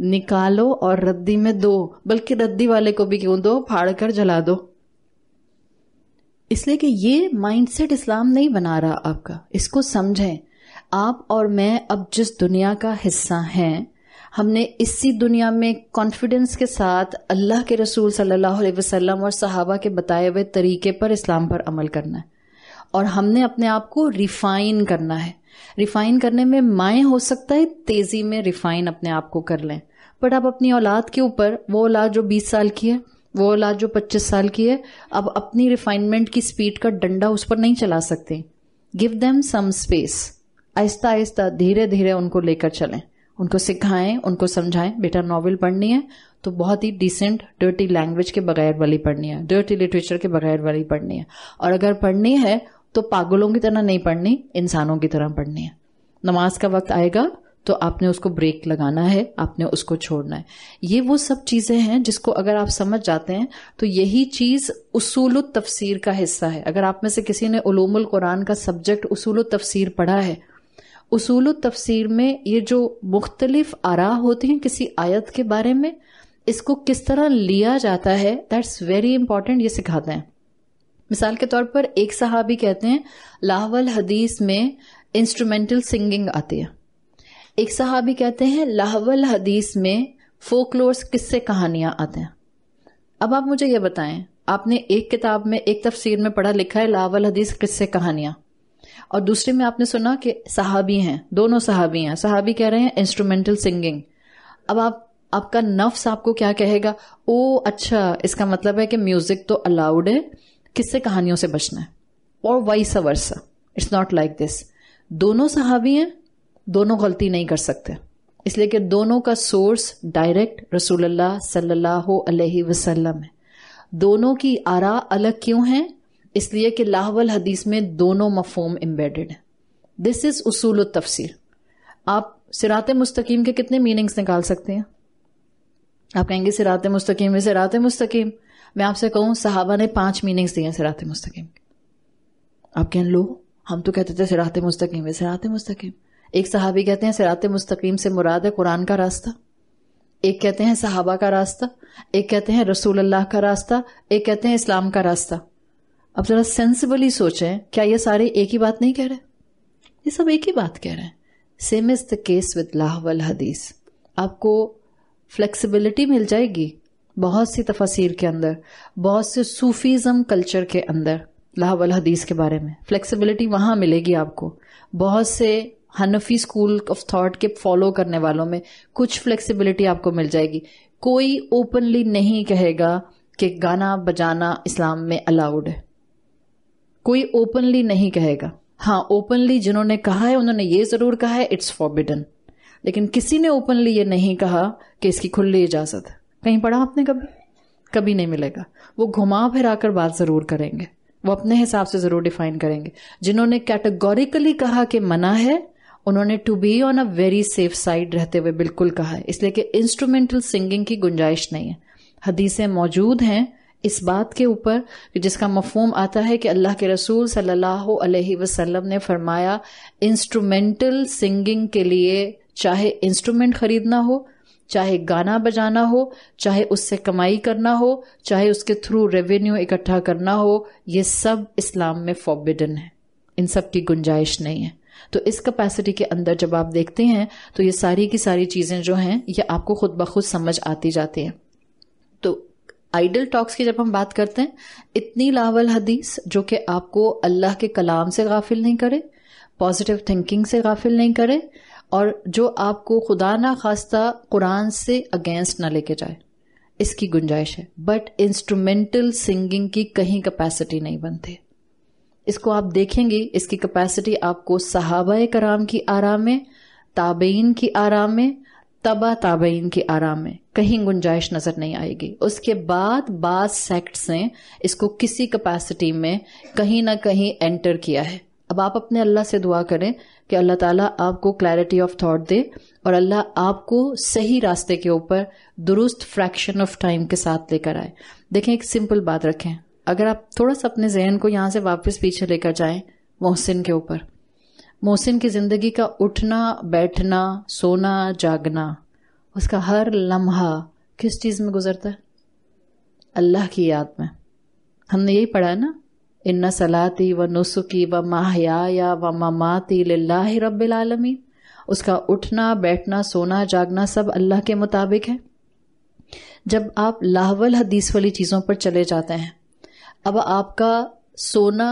निकालो और रद्दी में दो बल्कि रद्दी वाले को भी क्यों दो फाड़ कर जला दो इसलिए कि ये माइंडसेट इस्लाम नहीं बना रहा आपका इसको समझें आप और मैं अब जिस दुनिया का हिस्सा हैं हमने इसी दुनिया में कॉन्फिडेंस के साथ अल्लाह के रसूल सल्लल्लाहु अलैहि वसल्लम और सहाबा के बताए हुए तरीके पर इस्लाम पर अमल करना है और हमने अपने आप को रिफाइन करना है रिफाइन करने में माए हो सकता है तेजी में रिफाइन अपने आप को कर लें बट आप अपनी औलाद के ऊपर वो औलाद जो बीस साल की है वो औलाद जो पच्चीस साल की है अब अपनी रिफाइनमेंट की स्पीड का डंडा उस पर नहीं चला सकते गिव देम सम स्पेस आहिस्ता आहिस्ता धीरे धीरे उनको लेकर चलें उनको सिखाएं उनको समझाएं बेटा नॉवेल पढ़नी है तो बहुत ही डिसेंट डर्टी लैंग्वेज के बगैर वाली पढ़नी है डर्टी लिटरेचर के बगैर वाली पढ़नी है और अगर पढ़नी है तो पागलों की तरह नहीं पढ़नी इंसानों की तरह पढ़नी है नमाज का वक्त आएगा तो आपने उसको ब्रेक लगाना है आपने उसको छोड़ना है ये वो सब चीज़ें हैं जिसको अगर आप समझ जाते हैं तो यही चीज़ उसूल तफसीर का हिस्सा है अगर आप में से किसी ने उलूमुल कुरान का सब्जेक्ट उसूल तफसीर पढ़ा है उसूल तफसीर में ये जो मुख्तलिफ आरा होती हैं किसी आयत के बारे में इसको किस तरह लिया जाता है दैट्स वेरी इंपॉर्टेंट ये सिखाते हैं मिसाल के तौर पर एक साहबी कहते हैं लाहवल हदीस में इंस्ट्रूमेंटल सिंगिंग आती है एक साहबी कहते हैं लाहवल हदीस में फोकलोर्स किससे कहानियां आते हैं अब आप मुझे ये बताएं आपने एक किताब में एक तफसीर में पढ़ा लिखा है लाहवल हदीस किससे कहानियां और दूसरे में आपने सुना कि सहाबी हैं दोनों सहाबी हैं सहाबी कह रहे हैं इंस्ट्रूमेंटल सिंगिंग अब आप आपका नफ्स आपको क्या कहेगा ओ अच्छा इसका मतलब है कि म्यूजिक तो अलाउड है किससे कहानियों से बचना है और vice versa it's not like this दोनों सहाबी हैं दोनों गलती नहीं कर सकते इसलिए कि दोनों का सोर्स डायरेक्ट रसूल सल्लल्लाहु वसलम है दोनों की आरा अलग क्यों है इसलिए कि लाहवल हदीस में दोनों मफोम एम्बेडेड है दिस इज उसूल तफसीर आप सिरात मुस्तकीम के कितने मीनिंग्स निकाल सकते हैं आप कहेंगे सिरात मुस्तकीम में सिरात मुस्तकीम मैं आपसे कहूं सहाबा ने पांच मीनिंग्स दिए सिरात मुस्तकीम आप कहें लो हम तो कहते थे सिरात मुस्तकीम में सिरात मुस्तकीम एक सहाबी कहते हैं सिरात मुस्तकीम से मुराद है कुरान का रास्ता एक कहते हैं सहाबा का रास्ता एक कहते हैं रसूल अल्लाह का रास्ता एक कहते हैं इस्लाम का रास्ता अब जरा सेंसिबली सोचें क्या ये सारे एक ही बात नहीं कह रहे ये सब एक ही बात कह रहे हैं same is the case with लाहवल हदीस आपको फ्लेक्सिबिलिटी मिल जाएगी बहुत सी तफसीर के अंदर बहुत से सूफीज़म कल्चर के अंदर लाहवल हदीस के बारे में फ्लेक्सिबिलिटी वहां मिलेगी आपको बहुत से हनफी स्कूल ऑफ थॉट के फॉलो करने वालों में कुछ फ्लेक्सिबिलिटी आपको मिल जाएगी कोई ओपनली नहीं कहेगा कि गाना बजाना इस्लाम में अलाउड है कोई ओपनली नहीं कहेगा हाँ ओपनली जिन्होंने कहा है उन्होंने ये जरूर कहा है इट्स फॉरबिडन लेकिन किसी ने ओपनली ये नहीं कहा कि इसकी खुली इजाजत है कहीं पढ़ा आपने कभी कभी नहीं मिलेगा वो घुमा फिरा कर बात जरूर करेंगे वो अपने हिसाब से जरूर डिफाइन करेंगे जिन्होंने कैटेगोरिकली कहा कि मना है उन्होंने to be on a very safe side रहते हुए बिल्कुल कहा है इसलिए कि इंस्ट्रूमेंटल सिंगिंग की गुंजाइश नहीं है हदीसें मौजूद हैं इस बात के ऊपर जिसका मफहम आता है कि अल्लाह के रसूल सल्लल्लाहु अलैहि वसल्लम ने फरमाया इंस्ट्रूमेंटल सिंगिंग के लिए चाहे इंस्ट्रूमेंट खरीदना हो चाहे गाना बजाना हो चाहे उससे कमाई करना हो चाहे उसके थ्रू रेवेन्यू इकट्ठा करना हो ये सब इस्लाम में फॉबिडन है इन सब की गुंजाइश नहीं है तो इस कैपेसिटी के अंदर जब आप देखते हैं तो ये सारी की सारी चीज़ें जो हैं ये आपको खुद ब खुद समझ आती जाती हैं तो आइडल टॉक्स की जब हम बात करते हैं इतनी लावल हदीस जो कि आपको अल्लाह के कलाम से गाफिल नहीं करे पॉजिटिव थिंकिंग से गाफिल नहीं करे और जो आपको खुदा ना खास्ता कुरान से अगेंस्ट ना लेके जाए इसकी गुंजाइश है बट इंस्ट्रूमेंटल सिंगिंग की कहीं कैपेसिटी नहीं बनती इसको आप देखेंगे इसकी कैपेसिटी आपको सहाबा कराम की आरा में ताबेन की आरा में तबा ताबईन के आराम में कहीं गुंजाइश नजर नहीं आएगी उसके बाद बाद सेक्ट्स ने इसको किसी कैपेसिटी में कहीं ना कहीं एंटर किया है अब आप अपने अल्लाह से दुआ करें कि अल्लाह ताला आपको क्लैरिटी ऑफ थॉट दे और अल्लाह आपको सही रास्ते के ऊपर दुरुस्त फ्रैक्शन ऑफ टाइम के साथ लेकर आए देखें एक सिंपल बात रखें अगर आप थोड़ा सा अपने जहन को यहां से वापस पीछे लेकर जाएं मोहसिन के ऊपर मोहसिन की ज़िंदगी का उठना बैठना सोना जागना उसका हर लम्हा किस चीज़ में गुजरता है अल्लाह की याद में हमने यही पढ़ा ना इन्ना सलाती व नुसुकी व माहया व ममाती लाला रबालमी उसका उठना बैठना सोना जागना सब अल्लाह के मुताबिक है जब आप लाहवल हदीस वाली चीज़ों पर चले जाते हैं अब आपका सोना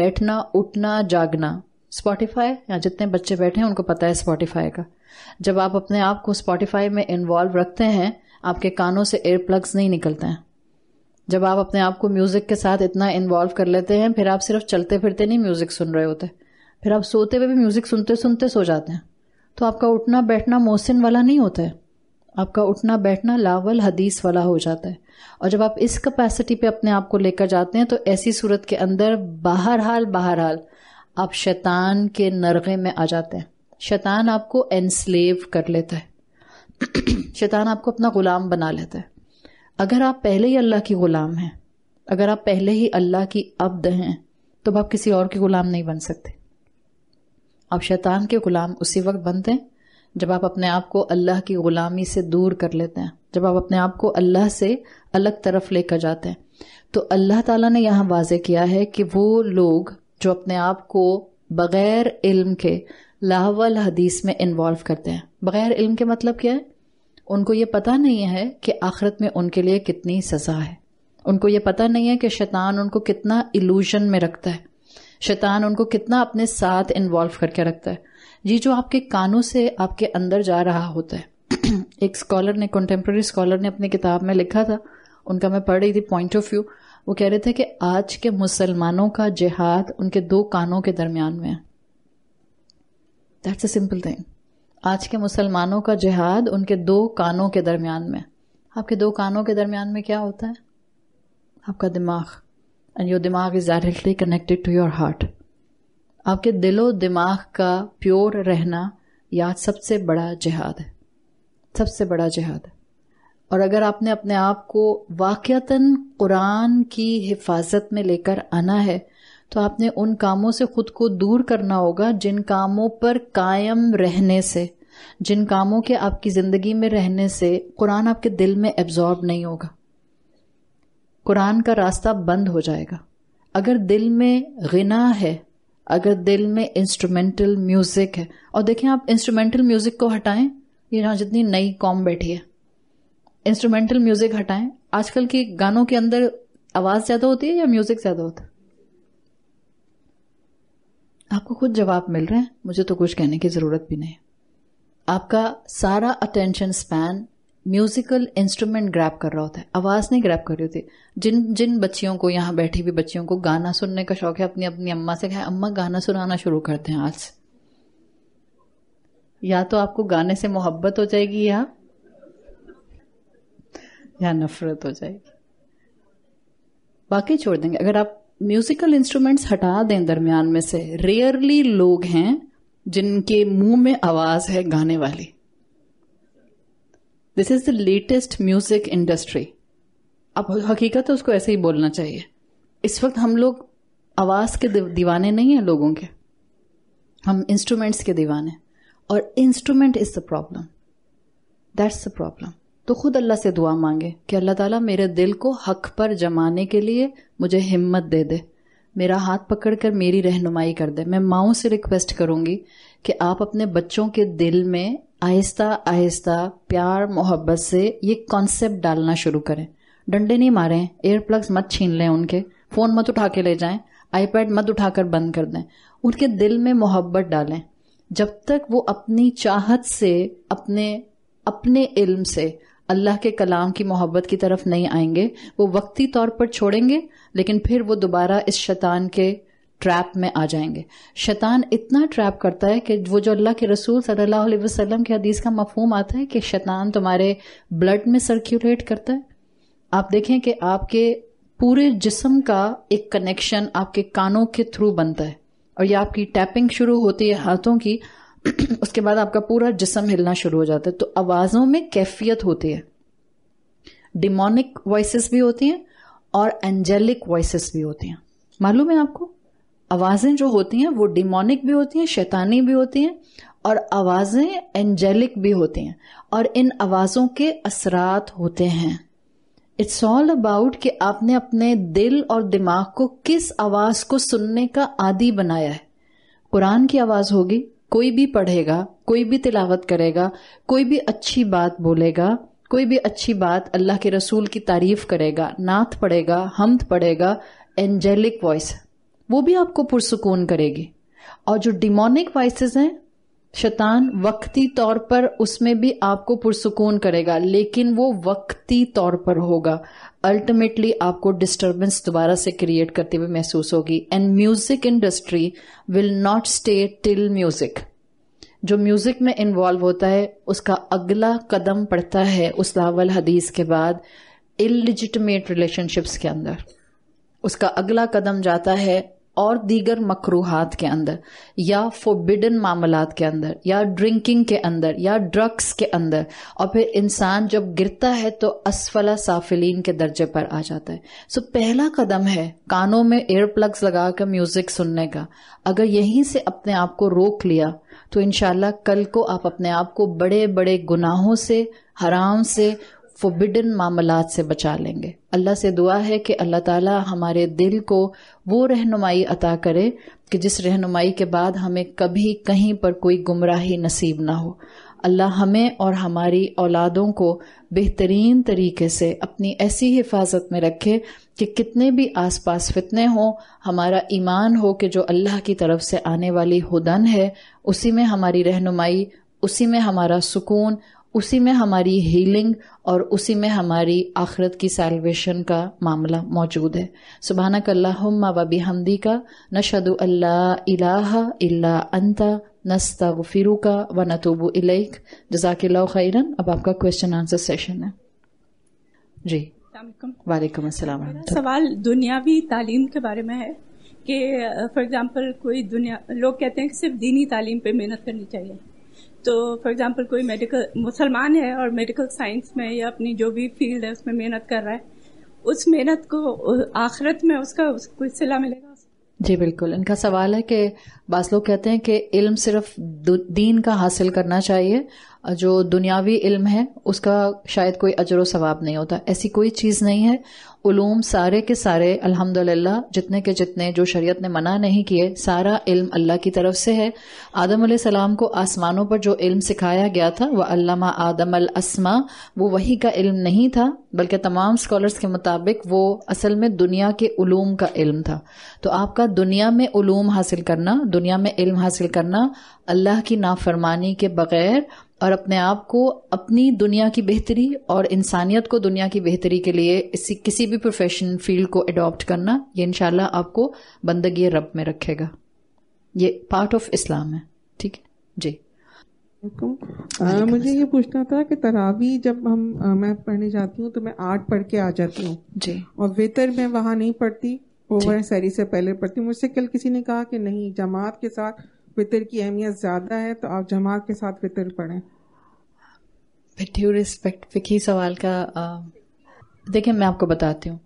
बैठना उठना जागना स्पॉटिफाई या जितने बच्चे बैठे हैं उनको पता है स्पॉटिफाई का जब आप अपने आप को स्पॉटिफाई में इन्वॉल्व रखते हैं आपके कानों से एयर प्लग्स नहीं निकलते हैं जब आप अपने आप को म्यूज़िक के साथ इतना इन्वॉल्व कर लेते हैं फिर आप सिर्फ चलते फिरते नहीं म्यूज़िक सुन रहे होते फिर आप सोते हुए भी म्यूज़िक सुनते सुनते सो जाते हैं तो आपका उठना बैठना मोहसिन वाला नहीं होता है आपका उठना बैठना लावल हदीस वाला हो जाता है और जब आप इस कैपेसिटी पे अपने आप को लेकर जाते हैं तो ऐसी सूरत के अंदर बाहर हाल बाहर हाल आप शैतान के नरगे में आ जाते हैं शैतान आपको एनस्लेव कर लेता है शैतान आपको अपना गुलाम बना लेता है अगर आप पहले ही अल्लाह की गुलाम हैं अगर आप पहले ही अल्लाह की अब्द हैं तो आप किसी और के गुलाम नहीं बन सकते आप शैतान के गुलाम उसी वक्त बनते हैं जब आप अपने आप को अल्लाह की गुलामी से दूर कर लेते हैं जब आप अपने आप को अल्लाह से अलग तरफ लेकर जाते हैं तो अल्लाह ताला ने यहां वाजे किया है कि वो लोग जो अपने आप को बग़ैर इल्म के लाहवल हदीस में इन्वॉल्व करते हैं बग़ैर इल्म के मतलब क्या है उनको ये पता नहीं है कि आखिरत में उनके लिए कितनी सज़ा है उनको ये पता नहीं है कि शैतान उनको कितना इल्यूजन में रखता है शैतान उनको कितना अपने साथ इन्वॉल्व करके रखता है जी जो आपके कानों से आपके अंदर जा रहा होता है एक स्कॉलर ने कंटेम्प्रेरी स्कॉलर ने अपनी किताब में लिखा था उनका मैं पढ़ रही थी पॉइंट ऑफ व्यू वो कह रहे थे कि आज के मुसलमानों का जिहाद उनके दो कानों के दरमियान में है दैट्स अ सिंपल थिंग आज के मुसलमानों का जिहाद उनके दो कानों के दरमियान में आपके दो कानों के दरमियान में क्या होता है आपका दिमाग एंड योर दिमाग is directly connected to your heart आपके दिलो दिमाग का प्योर रहना याद सबसे बड़ा जिहाद है सबसे बड़ा जिहाद है और अगर आपने अपने आप को वाक़ता कुरान की हिफाजत में लेकर आना है तो आपने उन कामों से खुद को दूर करना होगा जिन कामों पर कायम रहने से जिन कामों के आपकी ज़िंदगी में रहने से कुरान आपके दिल में एब्जॉर्ब नहीं होगा कुरान का रास्ता बंद हो जाएगा अगर दिल में गिना है अगर दिल में इंस्ट्रूमेंटल म्यूज़िक है और देखें आप इंस्ट्रूमेंटल म्यूज़िक को हटाएं ये यहाँ जितनी नई कॉम बैठी है इंस्ट्रूमेंटल म्यूजिक हटाएं आजकल के गानों के अंदर आवाज ज्यादा होती है या म्यूजिक ज्यादा होता है आपको खुद जवाब मिल रहे हैं मुझे तो कुछ कहने की जरूरत भी नहीं आपका सारा attention span musical instrument grab कर रहा होता है आवाज़ नहीं ग्रैप कर रही होती जिन जिन बच्चियों को यहां बैठी हुई बच्चियों को गाना सुनने का शौक है अपनी अपनी अम्मा से कहा अम्मा गाना सुनाना शुरू करते हैं आज या तो आपको गाने से मोहब्बत हो जाएगी या या नफरत हो जाएगी बाकी छोड़ देंगे अगर आप म्यूजिकल इंस्ट्रूमेंट्स हटा दें दरमियान में से रेयरली लोग हैं जिनके मुंह में आवाज है गाने वाली this is the latest music industry अब हकीकत है उसको ऐसे ही बोलना चाहिए इस वक्त हम लोग आवाज के दीवाने नहीं हैं लोगों के हम इंस्ट्रूमेंट्स के दीवाने और instrument is the problem that's the problem तो खुद अल्लाह से दुआ मांगे कि अल्लाह ताला मेरे दिल को हक पर जमाने के लिए मुझे हिम्मत दे दे मेरा हाथ पकड़ कर मेरी रहनुमाई कर दे मैं माओ से रिक्वेस्ट करूंगी कि आप अपने बच्चों के दिल में आहिस्ता आहिस्ता प्यार मोहब्बत से ये कॉन्सेप्ट डालना शुरू करें डंडे नहीं मारें एयर प्लग्स मत छीन लें उनके फ़ोन मत उठा के ले जाएं आईपैड मत उठाकर बंद कर दें उनके दिल में मोहब्बत डालें जब तक वो अपनी चाहत से अपने अपने इल्म से अल्लाह के कलाम की मोहब्बत की तरफ नहीं आएंगे वो वक्ती तौर पर छोड़ेंगे लेकिन फिर वो दोबारा इस शैतान के ट्रैप में आ जाएंगे शैतान इतना ट्रैप करता है कि वो जो अल्लाह के रसूल सल्लल्लाहु अलैहि वसल्लम के हदीस का मफहम आता है कि शैतान तुम्हारे ब्लड में सर्क्यूलेट करता है आप देखें कि आपके पूरे जिसम का एक कनेक्शन आपके कानों के थ्रू बनता है और ये आपकी टैपिंग शुरू होती है हाथों की उसके बाद आपका पूरा जिसम हिलना शुरू हो जाता है तो आवाज़ों में कैफियत होती है डिमोनिक वॉइसेस भी होती हैं और एंजेलिक वॉइसेस भी होती हैं मालूम है आपको आवाज़ें जो होती हैं वो डिमोनिक भी होती हैं शैतानी भी होती हैं और आवाज़ें एंजेलिक भी होती हैं और इन आवाज़ों के असरात होते हैं इट्स ऑल अबाउट कि आपने अपने दिल और दिमाग को किस आवाज़ को सुनने का आदि बनाया है कुरान की आवाज़ होगी कोई भी पढ़ेगा कोई भी तिलावत करेगा कोई भी अच्छी बात बोलेगा कोई भी अच्छी बात अल्लाह के रसूल की तारीफ करेगा नाथ पढ़ेगा हमद पढ़ेगा एंजेलिक वॉइस वो भी आपको पुरसकून करेगी और जो डिमोनिक वॉइसेस हैं शैतान वक्ती तौर पर उसमें भी आपको पुरसकून करेगा लेकिन वो वक्ती तौर पर होगा अल्टीमेटली आपको डिस्टर्बेंस दोबारा से क्रिएट करते हुए महसूस होगी and music industry will not stay till music जो म्यूजिक में इन्वॉल्व होता है उसका अगला कदम पड़ता है उस लावल हदीस के बाद इलिजिटमेट रिलेशनशिप्स के अंदर उसका अगला कदम जाता है और दीगर मकरूहत के अंदर या फोबिडन मामलात के अंदर या ड्रिंकिंग के अंदर या ड्रग्स के अंदर और फिर इंसान जब गिरता है तो असफला साफिलीन के दर्जे पर आ जाता है सो पहला कदम है कानों में एयर प्लग्स लगा कर म्यूजिक सुनने का अगर यहीं से अपने आप को रोक लिया तो इनशाला कल को आप अपने आप को बड़े बड़े गुनाहों से हराम से फोबिडन मामलात से बचा लेंगे अल्लाह से दुआ है कि अल्लाह ताला हमारे दिल को वो रहनुमाई अता करे कि जिस रहनुमाई के बाद हमें कभी कहीं पर कोई गुमराही नसीब ना हो अल्लाह हमें और हमारी औलादों को बेहतरीन तरीके से अपनी ऐसी हिफाजत में रखे कि कितने भी आसपास फितने हों हमारा ईमान हो कि जो अल्लाह की तरफ से आने वाली हुदन है उसी में हमारी रहनुमाई उसी में हमारा सुकून उसी में हमारी हीलिंग और उसी में हमारी आखरत की सेलवेशन का मामला मौजूद है सुबहाना कल्लाहुम्मा वबी हमदी का नशद अल्लाह इला अंता नस्ता फिरू का व नतूबू इलेक जजाकिल्ला अब आपका क्वेश्चन आंसर सेशन है जी वालेकुम अस्सलाम सवाल दुनियावी तालीम के बारे में है कि फॉर एग्जांपल कोई दुनिया लोग कहते हैं कि सिर्फ दीनी तालीम पे मेहनत करनी चाहिए तो फॉर एग्जांपल कोई मेडिकल मुसलमान है और मेडिकल साइंस में या अपनी जो भी फील्ड है उसमें मेहनत कर रहा है उस मेहनत को आखिरत में उसका कोई सिला मिलेगा जी बिल्कुल इनका सवाल है कि बास लोग कहते हैं कि इल्म सिर्फ दीन का हासिल करना चाहिए जो दुनियावी इल्म है उसका शायद कोई अजर व सवाब नहीं होता ऐसी कोई चीज़ नहीं है उलूम सारे के सारे अल्हम्दुलिल्लाह जितने के जितने जो शरीयत ने मना नहीं किए सारा इल्म अल्लाह की तरफ से है आदम सलाम को आसमानों पर जो इल्म सिखाया गया था वह अल्लामा आदम अल असमा वो वही का इल्म नहीं था बल्कि तमाम स्कॉलर्स के मुताबिक वो असल में दुनिया के उलूम का इल्म था तो आपका दुनिया में उलूम हासिल करना दुनिया में इल्म हासिल करना अल्लाह की नाफरमानी के बगैर और अपने आप को अपनी दुनिया की बेहतरी और इंसानियत को दुनिया की बेहतरी के लिए इसी किसी भी प्रोफेशन फील्ड को अडॉप्ट करना ये इनशाला आपको बंदगी रब में रखेगा ये पार्ट ऑफ इस्लाम है ठीक है जी आ, मुझे ये पूछना था कि तरावी जब हम आ, मैं पढ़ने जाती हूँ तो मैं आठ पढ़ के आ जाती हूँ जी और वेतर मैं वहाँ नहीं पढ़ती ओवर सैरी से पहले पढ़ती हूँ मुझसे कल किसी ने कहा कि नहीं जमात के साथ वितर की अहमियत ज्यादा है तो आप जमात के साथ वितर पढ़ें विद ड्यू रिस्पेक्ट विकी सवाल का देखिए मैं आपको बताती हूँ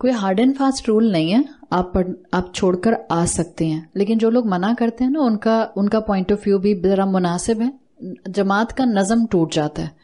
कोई हार्ड एंड फास्ट रूल नहीं है आप पढ़, आप छोड़कर आ सकते हैं लेकिन जो लोग मना करते हैं ना उनका उनका पॉइंट ऑफ व्यू भी ज़रा मुनासिब है जमात का नज़म टूट जाता है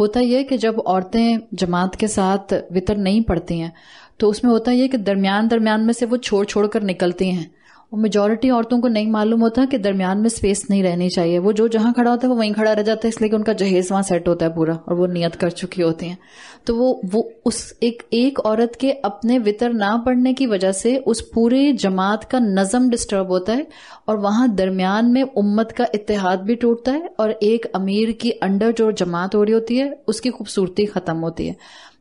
होता यह कि जब औरतें जमात के साथ वितर नहीं पड़ती हैं तो उसमें होता यह कि दरमियान दरमियान में से वो छोड़ छोड़ कर निकलती हैं और मेजोरिटी औरतों को नहीं मालूम होता कि दरमियान में स्पेस नहीं रहनी चाहिए वो जो जहाँ खड़ा होता है वो वहीं खड़ा रह जाता है इसलिए उनका जहेज वहाँ सेट होता है पूरा और वो नियत कर चुकी होती हैं तो वो वो उस एक एक औरत के अपने वितर ना पड़ने की वजह से उस पूरे जमात का नज़म डिस्टर्ब होता है और वहां दरमियान में उम्मत का इतिहाद भी टूटता है और एक अमीर की अंडर जो जमात हो रही होती है उसकी खूबसूरती ख़त्म होती है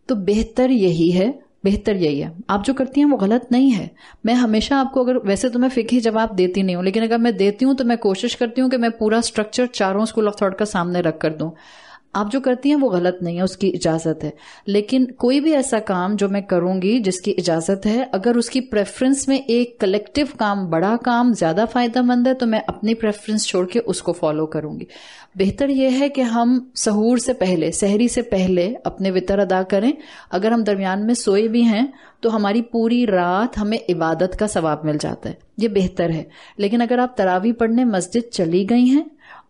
तो बेहतर यही है बेहतर यही है आप जो करती हैं वो गलत नहीं है मैं हमेशा आपको अगर वैसे तो मैं ही जवाब देती नहीं हूँ लेकिन अगर मैं देती हूँ तो मैं कोशिश करती हूँ कि मैं पूरा स्ट्रक्चर चारों स्कूल ऑफ थॉट का सामने रख कर दूं आप जो करती हैं वो गलत नहीं है उसकी इजाजत है लेकिन कोई भी ऐसा काम जो मैं करूंगी जिसकी इजाजत है अगर उसकी प्रेफरेंस में एक कलेक्टिव काम बड़ा काम ज्यादा फायदेमंद है तो मैं अपनी प्रेफरेंस छोड़ के उसको फॉलो करूंगी बेहतर यह है कि हम सहूर से पहले सहरी से पहले अपने वितर अदा करें अगर हम दरमियान में सोए भी हैं तो हमारी पूरी रात हमें इबादत का सवाब मिल जाता है ये बेहतर है लेकिन अगर आप तरावी पढ़ने मस्जिद चली गई हैं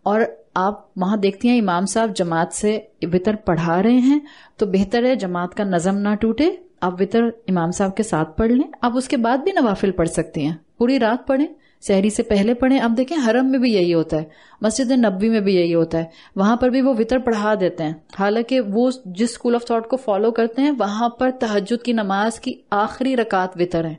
और आप वहां देखती हैं इमाम साहब जमात से वितर पढ़ा रहे हैं तो बेहतर है जमात का नजम ना टूटे आप वितर इमाम साहब के साथ पढ़ लें आप उसके बाद भी नवाफिल पढ़ सकती हैं पूरी रात पढ़ें शहरी से पहले पढ़ें आप देखें हरम में भी यही होता है मस्जिद नबी में भी यही होता है वहां पर भी वो वितर पढ़ा देते हैं हालांकि वो जिस स्कूल ऑफ थॉट को फॉलो करते हैं वहां पर तहजद की नमाज की आखिरी रकात वितर है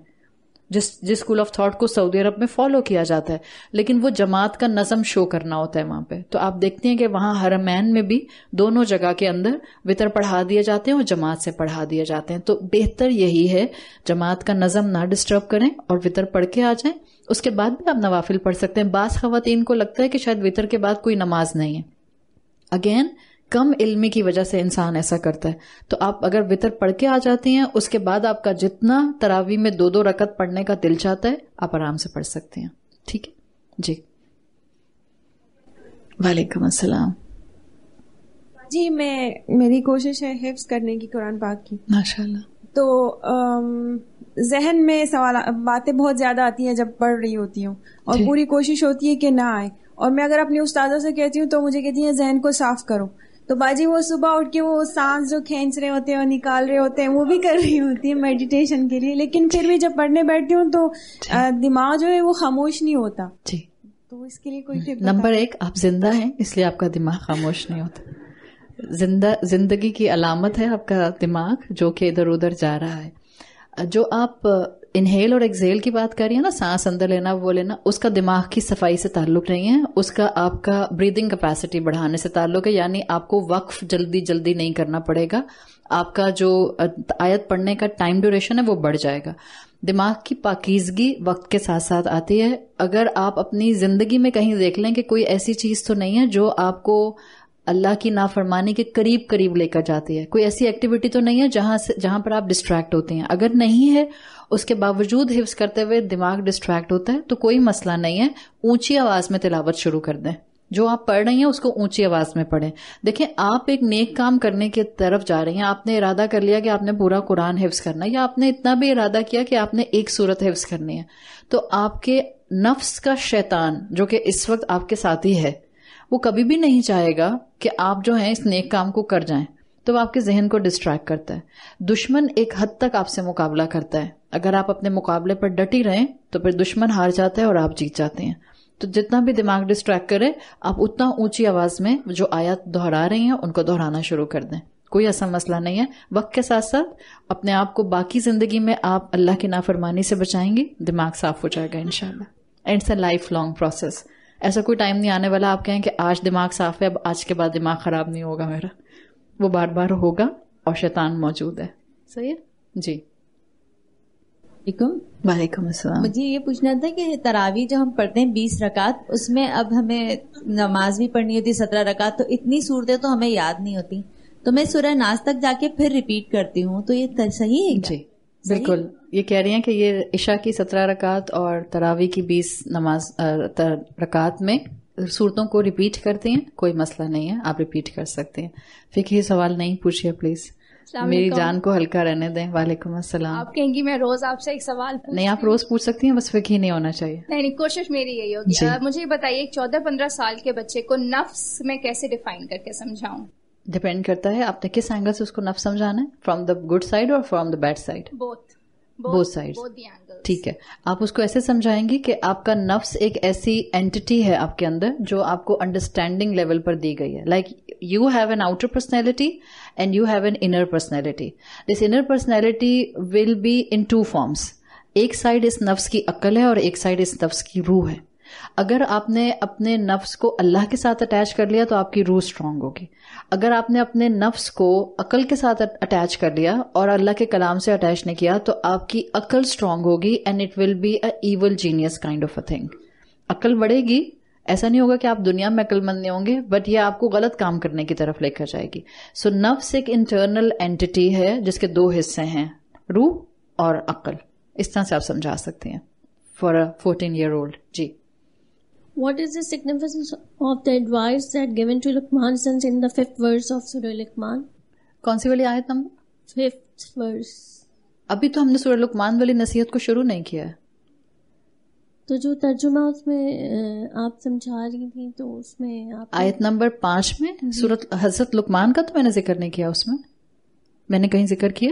जिस जिस स्कूल ऑफ थॉट को सऊदी अरब में फॉलो किया जाता है लेकिन वो जमात का नजम शो करना होता है वहां पे तो आप देखते हैं कि वहां हर मैन में भी दोनों जगह के अंदर वितर पढ़ा दिए जाते हैं और जमात से पढ़ा दिए जाते हैं तो बेहतर यही है जमात का नजम ना डिस्टर्ब करें और वितर पढ़ के आ जाए उसके बाद भी आप नवाफिल पढ़ सकते हैं बास खातन को लगता है कि शायद वितर के बाद कोई नमाज नहीं है अगेन कम इल्मी की वजह से इंसान ऐसा करता है तो आप अगर वितर पढ़ के आ जाते हैं उसके बाद आपका जितना तरावी में दो दो रकत पढ़ने का दिल चाहता है आप आराम से पढ़ सकते हैं ठीक है जी वालेकुम अस्सलाम जी मैं मेरी कोशिश है हिफ्स करने की कुरान पाक की माशाल्लाह तो जहन में सवाल बातें बहुत ज़्यादा आती हैं जब पढ़ रही होती हूँ और पूरी कोशिश होती है कि ना आए और मैं अगर अपने उस्तादा से कहती हूँ तो मुझे कहती है जहन को साफ करो तो बाजी वो सुबह उठ के वो सांस जो खींच रहे होते हैं और निकाल रहे होते हैं वो भी कर रही होती है मेडिटेशन के लिए लेकिन फिर भी जब पढ़ने बैठती हूँ तो दिमाग जो है वो खामोश नहीं होता जी तो इसके लिए कोई नंबर एक आप जिंदा हैं इसलिए आपका दिमाग खामोश नहीं होता जिंदा जिंदगी की अलामत है आपका दिमाग जो कि इधर उधर जा रहा है जो आप इनहेल और एक्सेल की बात कर रही है ना सांस अंदर लेना वो लेना उसका दिमाग की सफाई से ताल्लुक नहीं है उसका आपका ब्रीदिंग कैपेसिटी बढ़ाने से ताल्लुक है यानी आपको वक्फ जल्दी जल्दी नहीं करना पड़ेगा आपका जो आयत पढ़ने का टाइम ड्यूरेशन है वो बढ़ जाएगा दिमाग की पाकिजगी वक्त के साथ साथ आती है अगर आप अपनी जिंदगी में कहीं देख लें कि कोई ऐसी चीज तो नहीं है जो आपको अल्लाह की नाफरमानी के करीब करीब लेकर जाती है कोई ऐसी एक्टिविटी तो नहीं है जहां से जहां पर आप डिस्ट्रैक्ट होते हैं अगर नहीं है उसके बावजूद हिफ्स करते हुए दिमाग डिस्ट्रैक्ट होता है तो कोई मसला नहीं है ऊंची आवाज में तिलावत शुरू कर दें जो आप पढ़ रही हैं उसको ऊंची आवाज में पढ़ें देखें आप एक नेक काम करने की तरफ जा रही हैं आपने इरादा कर लिया कि आपने पूरा कुरान हिफ्स करना है या आपने इतना भी इरादा किया कि आपने एक सूरत हिफ्स करनी है तो आपके नफ्स का शैतान जो कि इस वक्त आपके साथ ही है वो कभी भी नहीं चाहेगा कि आप जो है इस नेक काम को कर जाएं तो वो आपके जहन को डिस्ट्रैक्ट करता है दुश्मन एक हद तक आपसे मुकाबला करता है अगर आप अपने मुकाबले पर डटी रहें तो फिर दुश्मन हार जाता है और आप जीत जाते हैं तो जितना भी दिमाग डिस्ट्रैक्ट करें आप उतना ऊंची आवाज में जो आयात दोहरा रही हैं उनको दोहराना शुरू कर दें कोई ऐसा मसला नहीं है वक्त के साथ साथ अपने आप को बाकी जिंदगी में आप अल्लाह की नाफरमानी से बचाएंगे दिमाग साफ हो जाएगा इनशाला it's a lifelong process ऐसा कोई टाइम नहीं आने वाला आप कहें कि आज दिमाग साफ है अब आज के बाद दिमाग खराब नहीं होगा मेरा वो बार बार होगा और शैतान मौजूद है सही है जी वालेकुम मुझे ये पूछना था कि तरावी जो हम पढ़ते हैं बीस रकात उसमें अब हमें नमाज भी पढ़नी होती सत्रह रकात तो इतनी सूरतें तो हमें याद नहीं होती तो मैं सुरह नाज तक जाके फिर रिपीट करती हूँ तो ये सही है जी बिल्कुल ये कह रही हैं कि ये ईशा की सत्रह रकात और तरावी की बीस नमाज रकात में सूरतों को रिपीट करते हैं कोई मसला नहीं है आप रिपीट कर सकते हैं फिक्र सवाल नहीं पूछिए प्लीज मेरी जान को हल्का रहने दें वालेकुम अस्सलाम आप कहेंगी मैं रोज आपसे एक सवाल नहीं आप रोज पूछ सकती हैं बस फिक्र नहीं होना चाहिए नहीं नहीं कोशिश मेरी यही होगी आ, मुझे बताइए चौदह पंद्रह साल के बच्चे को नफ्स में कैसे डिफाइन करके समझाऊं डिपेंड करता है आपने किस एंगल से उसको नफ समझाना है फ्रॉम द गुड साइड और from the bad side both both side ठीक है आप उसको ऐसे समझाएंगी कि आपका नफ्स एक ऐसी एंटिटी है आपके अंदर जो आपको अंडरस्टैंडिंग लेवल पर दी गई है like you have an outer personality and you have an inner personality this inner personality will be in two forms एक साइड इस नफ्स की अक्ल है और एक साइड इस नफ्स की रूह है अगर आपने अपने नफ्स को अल्लाह के साथ अटैच कर लिया तो आपकी रूह स्ट्रांग होगी अगर आपने अपने नफ्स को अकल के साथ अटैच कर लिया और अल्लाह के कलाम से अटैच नहीं किया तो आपकी अकल स्ट्रांग होगी and it will be a evil genius kind of a thing अकल बढ़ेगी ऐसा नहीं होगा कि आप दुनिया में अकलमंद नहीं होंगे बट ये आपको गलत काम करने की तरफ लेकर जाएगी सो so, नफ्स एक इंटरनल एंटिटी है जिसके दो हिस्से हैं रूह और अकल इस तरह से आप समझा सकते हैं for a fourteen year old जी What is the significance of the advice that given to Luqman sons in the fifth verse of Surah Luqman? कौन सी वाली आयत नंबर फिफ्थ वर्स अभी तो हमने सूरह लुकमान वाली नसीहत को शुरू नहीं किया है तो जो तर्जुमा उसमें आप समझा रही थी तो उसमें आप आयत नंबर पांच में सूरत हजरत लुकमान का तो मैंने जिक्र नहीं किया उसमें मैंने कहीं जिक्र किया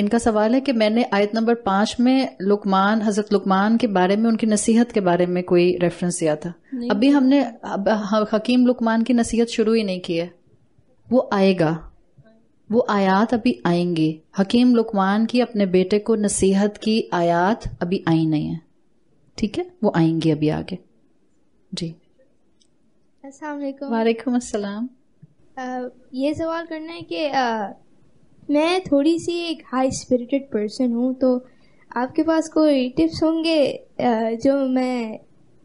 इनका सवाल है कि मैंने आयत नंबर पांच में लुकमान हजरत लुकमान के बारे में उनकी नसीहत के बारे में कोई रेफरेंस दिया था अभी हमने अब हकीम लुकमान की नसीहत शुरू ही नहीं की है वो आएगा वो आयात अभी आएंगी हकीम लुकमान की अपने बेटे को नसीहत की आयात अभी आई नहीं है ठीक है वो आएंगी अभी आगे जी वालेकुम अस्सलाम ये सवाल करना है कि मैं थोड़ी सी एक हाई स्पिरिटेड पर्सन हूँ तो आपके पास कोई टिप्स होंगे जो मैं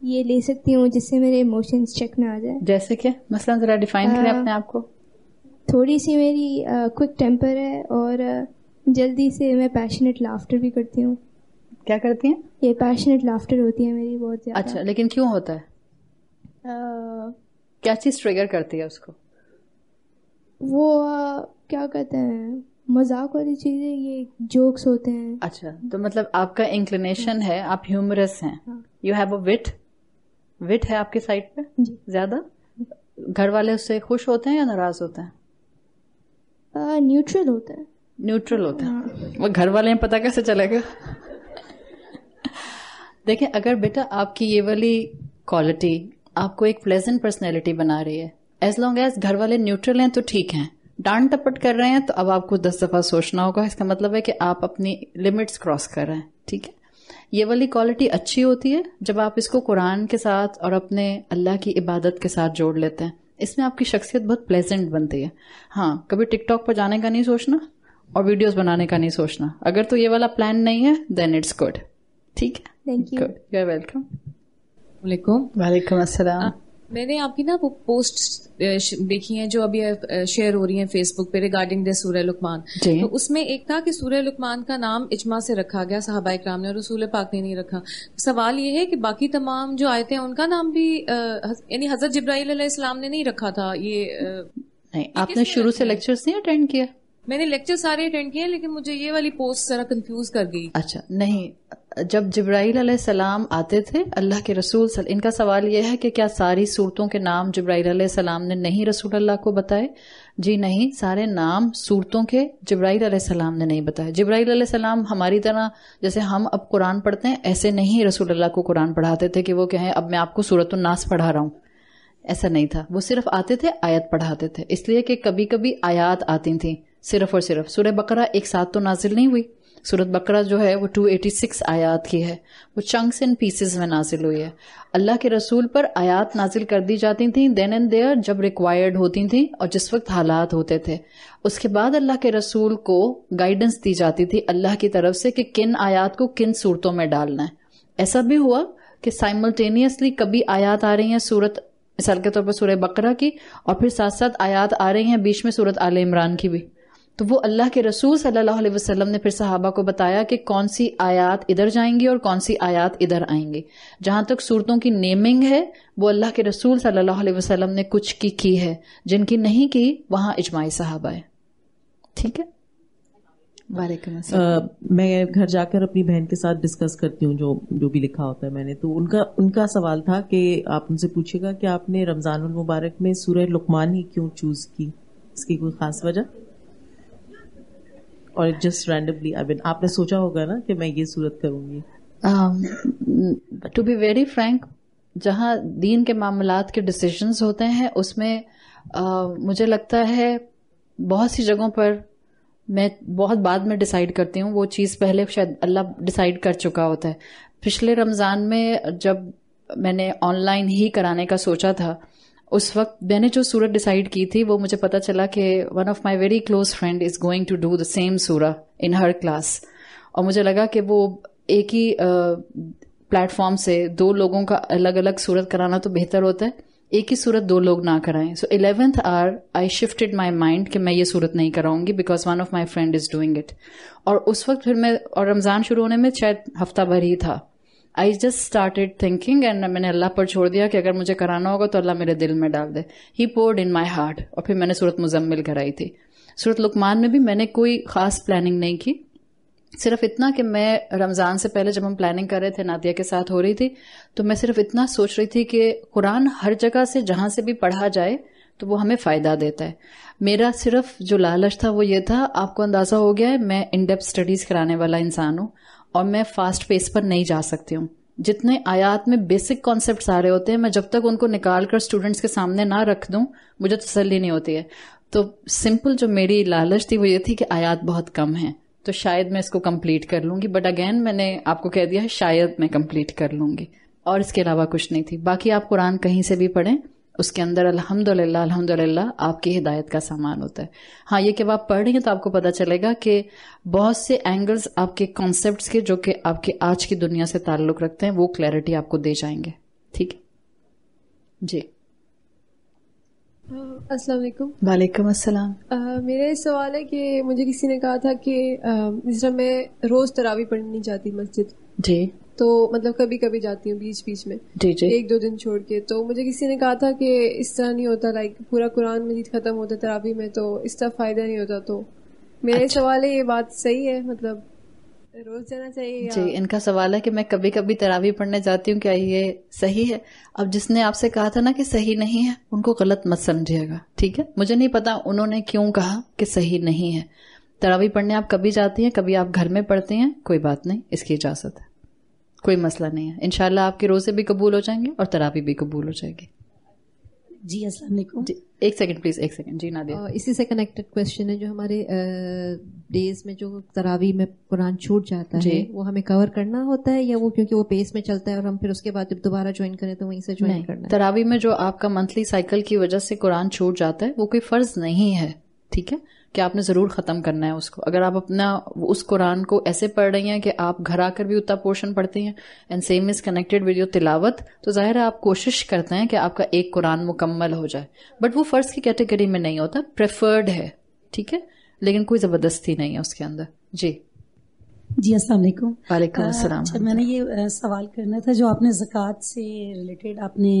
ये ले सकती हूँ जिससे मेरे इमोशंस चेक में आ जाए जैसे क्या मसला जरा डिफाइन करें अपने आप को थोड़ी सी मेरी क्विक टेम्पर है और जल्दी से मैं पैशनेट लाफ्टर भी करती हूँ क्या करती हैं ये पैशनेट लाफ्टर होती है मेरी बहुत ज़्यादा अच्छा लेकिन क्यों होता है uh, क्या चीज़ ट्रिगर करती है उसको वो uh, क्या कहते हैं मजाक वाली चीजें ये जोक्स होते हैं अच्छा तो मतलब आपका इंक्लिनेशन है आप ह्यूमरस हैं यू हैव अ विट विट है आपके साइड पे ज्यादा घर वाले उससे खुश होते हैं या नाराज होते हैं न्यूट्रल होते हैं न्यूट्रल होते हैं हाँ। वो घर वाले पता कैसे चलेगा देखिए अगर बेटा आपकी ये वाली क्वालिटी आपको एक प्लेजेंट पर्सनैलिटी बना रही है एज लॉन्ग एज घर वाले न्यूट्रल हैं तो ठीक हैं डांट टपट कर रहे हैं तो अब आपको दस दफा सोचना होगा इसका मतलब है कि आप अपनी लिमिट्स क्रॉस कर रहे हैं ठीक है ये वाली क्वालिटी अच्छी होती है जब आप इसको कुरान के साथ और अपने अल्लाह की इबादत के साथ जोड़ लेते हैं इसमें आपकी शख्सियत बहुत प्लेजेंट बनती है हाँ कभी टिकटॉक पर जाने का नहीं सोचना और वीडियोस बनाने का नहीं सोचना अगर तो ये वाला प्लान नहीं है देन इट्स गुड ठीक है thank you good you are welcome वालेकुम वालेकुम अस्सलाम मैंने आपकी ना वो पोस्ट देखी है जो अभी शेयर हो रही है फेसबुक पे रिगार्डिंग द सूर्य लुकमान तो उसमें एक था कि सूर्य लुकमान का नाम इजमा से रखा गया साहबा इक्राम ने और रसूल पाक ने नहीं रखा सवाल ये है कि बाकी तमाम जो आयते हैं उनका नाम भी यानी हजरत जब्राईम ने नहीं रखा था ये नहीं आपने शुरू से लेक्चर्स नहीं अटेंड किया मैंने लेक्चर सारे अटेंड किए लेकिन मुझे ये वाली पोस्ट जरा कंफ्यूज कर गई अच्छा नहीं जब जब्राइल सलाम आते थे अल्लाह के रसूल सल, इनका सवाल यह है कि क्या सारी सूरतों के नाम जब्राइल सलाम ने नहीं रसूल अल्लाह को बताए जी नहीं सारे नाम सूरतों के जब्राइल सलाम ने नहीं बताए जब्राइल सलाम हमारी तरह जैसे हम अब कुरान पढ़ते हैं ऐसे नहीं रसूल अल्लाह को कुरान पढ़ाते थे कि वो कहें अब मैं आपको सूरत नास पढ़ा रहा हूँ ऐसा नहीं था वो सिर्फ आते थे आयत पढ़ाते थे इसलिए कि कभी कभी आयात आती थी सिर्फ और सिर्फ सूर्य बकरा एक साथ तो नाजिल नहीं हुई सूरत बकरा जो है वो 286 आयात की है वो चंक्स एंड पीसेस में नाजिल हुई है अल्लाह के रसूल पर आयात नाजिल कर दी जाती थी देन एंड देयर जब रिक्वायर्ड होती थी और जिस वक्त हालात होते थे उसके बाद अल्लाह के रसूल को गाइडेंस दी जाती थी अल्लाह की तरफ से कि किन आयात को किन सूरतों में डालना है ऐसा भी हुआ कि साइमल्टेनियसली कभी आयात आ रही है सूरत मिसाल के तौर पर सूर्य बकरा की और फिर साथ साथ आयात आ रही हैं बीच में सूरत आल इमरान की भी तो वो अल्लाह के रसूल सल्लल्लाहु अलैहि वसल्लम ने फिर सहाबा को बताया कि कौन सी आयात इधर जाएंगी और कौन सी आयात इधर आएंगी जहां तक सूरतों की नेमिंग है वो अल्लाह के रसूल सल्लल्लाहु अलैहि वसल्लम ने कुछ की की है जिनकी नहीं की वहां इजमाई सहाबा है ठीक है वालेकुम मैं घर जाकर अपनी बहन के साथ डिस्कस करती हूँ जो जो भी लिखा होता है मैंने तो उनका उनका सवाल था कि आप उनसे पूछेगा कि आपने रमजान मुबारक में सूरह लुकमान ही क्यों चूज की इसकी कोई खास वजह और जस्ट रैंडमली आई मीन आपने सोचा होगा ना कि मैं ये सूरत करूंगी टू बी वेरी फ्रैंक जहाँ दीन के मामला के डिसीजन होते हैं उसमें uh, मुझे लगता है बहुत सी जगहों पर मैं बहुत बाद में डिसाइड करती हूँ वो चीज़ पहले शायद अल्लाह डिसाइड कर चुका होता है पिछले रमज़ान में जब मैंने ऑनलाइन ही कराने का सोचा था उस वक्त मैंने जो सूरत डिसाइड की थी वो मुझे पता चला कि one of my very close friend is going to do the same सूरा इन हर क्लास और मुझे लगा कि वो एक ही प्लेटफॉर्म से दो लोगों का अलग अलग सूरत कराना तो बेहतर होता है एक ही सूरत दो लोग ना कराएं so eleventh hour I shifted my mind कि मैं ये सूरत नहीं कराऊंगी because one of my friend is doing it और उस वक्त फिर मैं और रमज़ान शुरू होने में शायद हफ्ता भर ही था I just started thinking and मैंने अल्लाह पर छोड़ दिया कि अगर मुझे कराना होगा तो अल्लाह मेरे दिल में डाल दे ही पोर्ड इन माई हार्ट और फिर मैंने सूरत मुजम्मिल कराई थी सूरत लुकमान में भी मैंने कोई ख़ास प्लानिंग नहीं की सिर्फ इतना कि मैं रमज़ान से पहले जब हम प्लानिंग कर रहे थे नादिया के साथ हो रही थी तो मैं सिर्फ इतना सोच रही थी कि कुरान हर जगह से जहां से भी पढ़ा जाए तो वो हमें फ़ायदा देता है मेरा सिर्फ जो लालच था वो ये था आपको अंदाज़ा हो गया है मैं इनडेप स्टडीज़ कराने वाला इंसान हूं और मैं फास्ट पेस पर नहीं जा सकती हूँ जितने आयात में बेसिक कॉन्सेप्ट आ रहे होते हैं मैं जब तक उनको निकाल कर स्टूडेंट्स के सामने ना रख दूं मुझे तसली नहीं होती है तो सिंपल जो मेरी लालच थी वो ये थी कि आयात बहुत कम है तो शायद मैं इसको कंप्लीट कर लूंगी बट अगेन मैंने आपको कह दिया है शायद मैं कंप्लीट कर लूंगी और इसके अलावा कुछ नहीं थी बाकी आप कुरान कहीं से भी पढ़ें उसके अंदर अल्हम्दुलिल्लाह अल्हम्दुलिल्लाह आपकी हिदायत का सामान होता है हाँ ये जब आप पढ़ेंगे तो आपको पता चलेगा कि बहुत से एंगल्स आपके कॉन्सेप्ट के जो कि आपके आज की दुनिया से ताल्लुक रखते हैं वो क्लैरिटी आपको दे जाएंगे ठीक है जी अस्सलाम वालेकुम असलम मेरा ये सवाल है कि मुझे किसी ने कहा था कि जिस मैं रोज़ तरावी पढ़नी चाहती मस्जिद जी तो मतलब कभी कभी जाती हूँ बीच बीच में जी जी एक दो दिन छोड़ के तो मुझे किसी ने कहा था कि इस तरह नहीं होता लाइक पूरा कुरान मजीद खत्म होता तराबी में तो इस तरह फायदा नहीं होता तो मेरे अच्छा। सवाल है ये बात सही है मतलब रोज जाना चाहिए जी इनका सवाल है कि मैं कभी कभी तरावी पढ़ने जाती हूँ क्या ये सही है अब जिसने आपसे कहा था ना कि सही नहीं है उनको गलत मत समझिएगा ठीक है मुझे नहीं पता उन्होंने क्यों कहा कि सही नहीं है तरावी पढ़ने आप कभी जाती हैं कभी आप घर में पढ़ते हैं कोई बात नहीं इसकी इजाजत है कोई मसला नहीं है इनशाला आपके रोज़े भी कबूल हो जाएंगे और तरावी भी कबूल हो जाएगी जी अस्सलाम जी एक सेकंड प्लीज़ एक सेकंड जी नादिया इसी से कनेक्टेड क्वेश्चन है जो हमारे डेज में जो तरावी में कुरान छूट जाता है वो हमें कवर करना होता है या वो क्योंकि वो पेस में चलता है और हम फिर उसके बाद जब दोबारा ज्वाइन करें तो वहीं से ज्वाइन करना तरावी में जो आपका मंथली साइकिल की वजह से कुरान छूट जाता है वो कोई फ़र्ज नहीं है ठीक है कि आपने ज़रूर ख़त्म करना है उसको अगर आप अपना उस कुरान को ऐसे पढ़ रही हैं कि आप घर आकर भी उतना पोर्शन पढ़ती हैं and same is connected with your तिलावत तो ज़ाहिर है आप कोशिश करते हैं कि आपका एक कुरान मुकम्मल हो जाए बट वो फ़र्ज़ की कैटेगरी में नहीं होता प्रेफर्ड है ठीक है लेकिन कोई ज़बरदस्ती नहीं है उसके अंदर जी जी असलम वालेकुम अस्सलाम अच्छा मैंने ये सवाल करना था जो आपने जक़ात से रिलेटेड आपने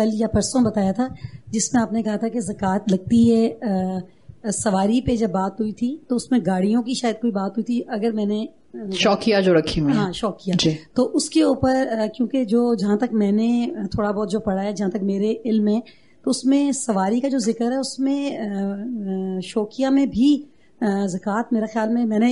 कल या परसों बताया था जिसमें आपने कहा था कि ज़क़़त लगती है आ, सवारी पे जब बात हुई थी तो उसमें गाड़ियों की शायद कोई बात हुई थी अगर मैंने शौकिया जो रखी हुई हाँ शौकिया तो उसके ऊपर क्योंकि जो जहाँ तक मैंने थोड़ा बहुत जो पढ़ा है जहाँ तक मेरे इल्म है तो उसमें सवारी का जो जिक्र है उसमें शौकिया में भी जक़ात मेरे ख्याल में मैंने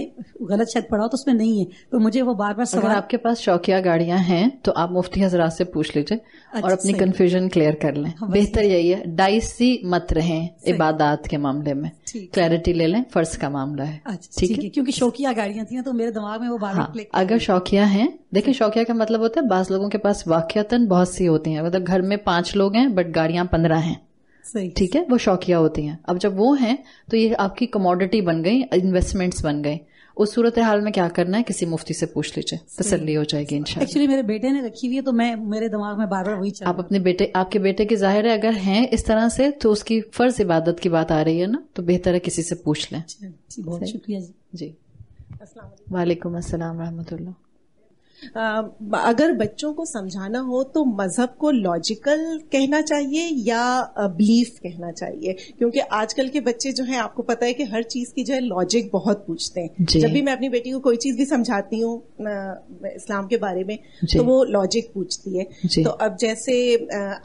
गलत शक पढ़ा तो उसमें नहीं है तो मुझे वो बार बार सवाल आपके पास शौकिया गाड़ियां हैं तो आप मुफ्ती हजरात से पूछ लीजिए अच्छा, और अपनी कन्फ्यूजन क्लियर कर लें हाँ, बेहतर यही है डाइसी मत रहें इबादत के मामले में क्लैरिटी ले लें फर्ज का मामला है अच्छा, ठीक है क्योंकि शौकिया गाड़ियां थी तो मेरे दिमाग में वो बार हाँ, अगर शौकिया हैं देखिए शौकिया का मतलब होता है बास लोगों के पास वाकयातन बहुत सी होती है मतलब घर में पांच लोग हैं बट गाड़ियां पंद्रह हैं ठीक है वो शौकिया होती हैं अब जब वो हैं तो ये आपकी कमोडिटी बन गई इन्वेस्टमेंट्स बन गई उस सूरत हाल में क्या करना है किसी मुफ्ती से पूछ लीजिए तसली हो जाएगी इंशाल्लाह एक्चुअली मेरे बेटे ने रखी हुई है तो मैं मेरे दिमाग में बार बार वही आप अपने बेटे आपके बेटे की जाहिर है अगर हैं इस तरह से तो उसकी फर्ज इबादत की बात आ रही है ना तो बेहतर है किसी से पूछ लें अच्छा, बहुत शुक्रिया जी जी वालेकुम असलम रहमतुल्ला अगर बच्चों को समझाना हो तो मजहब को लॉजिकल कहना चाहिए या बिलीफ कहना चाहिए क्योंकि आजकल के बच्चे जो हैं आपको पता है कि हर चीज की जो है लॉजिक बहुत पूछते हैं जब भी मैं अपनी बेटी को कोई चीज भी समझाती हूँ इस्लाम के बारे में तो वो लॉजिक पूछती है तो अब जैसे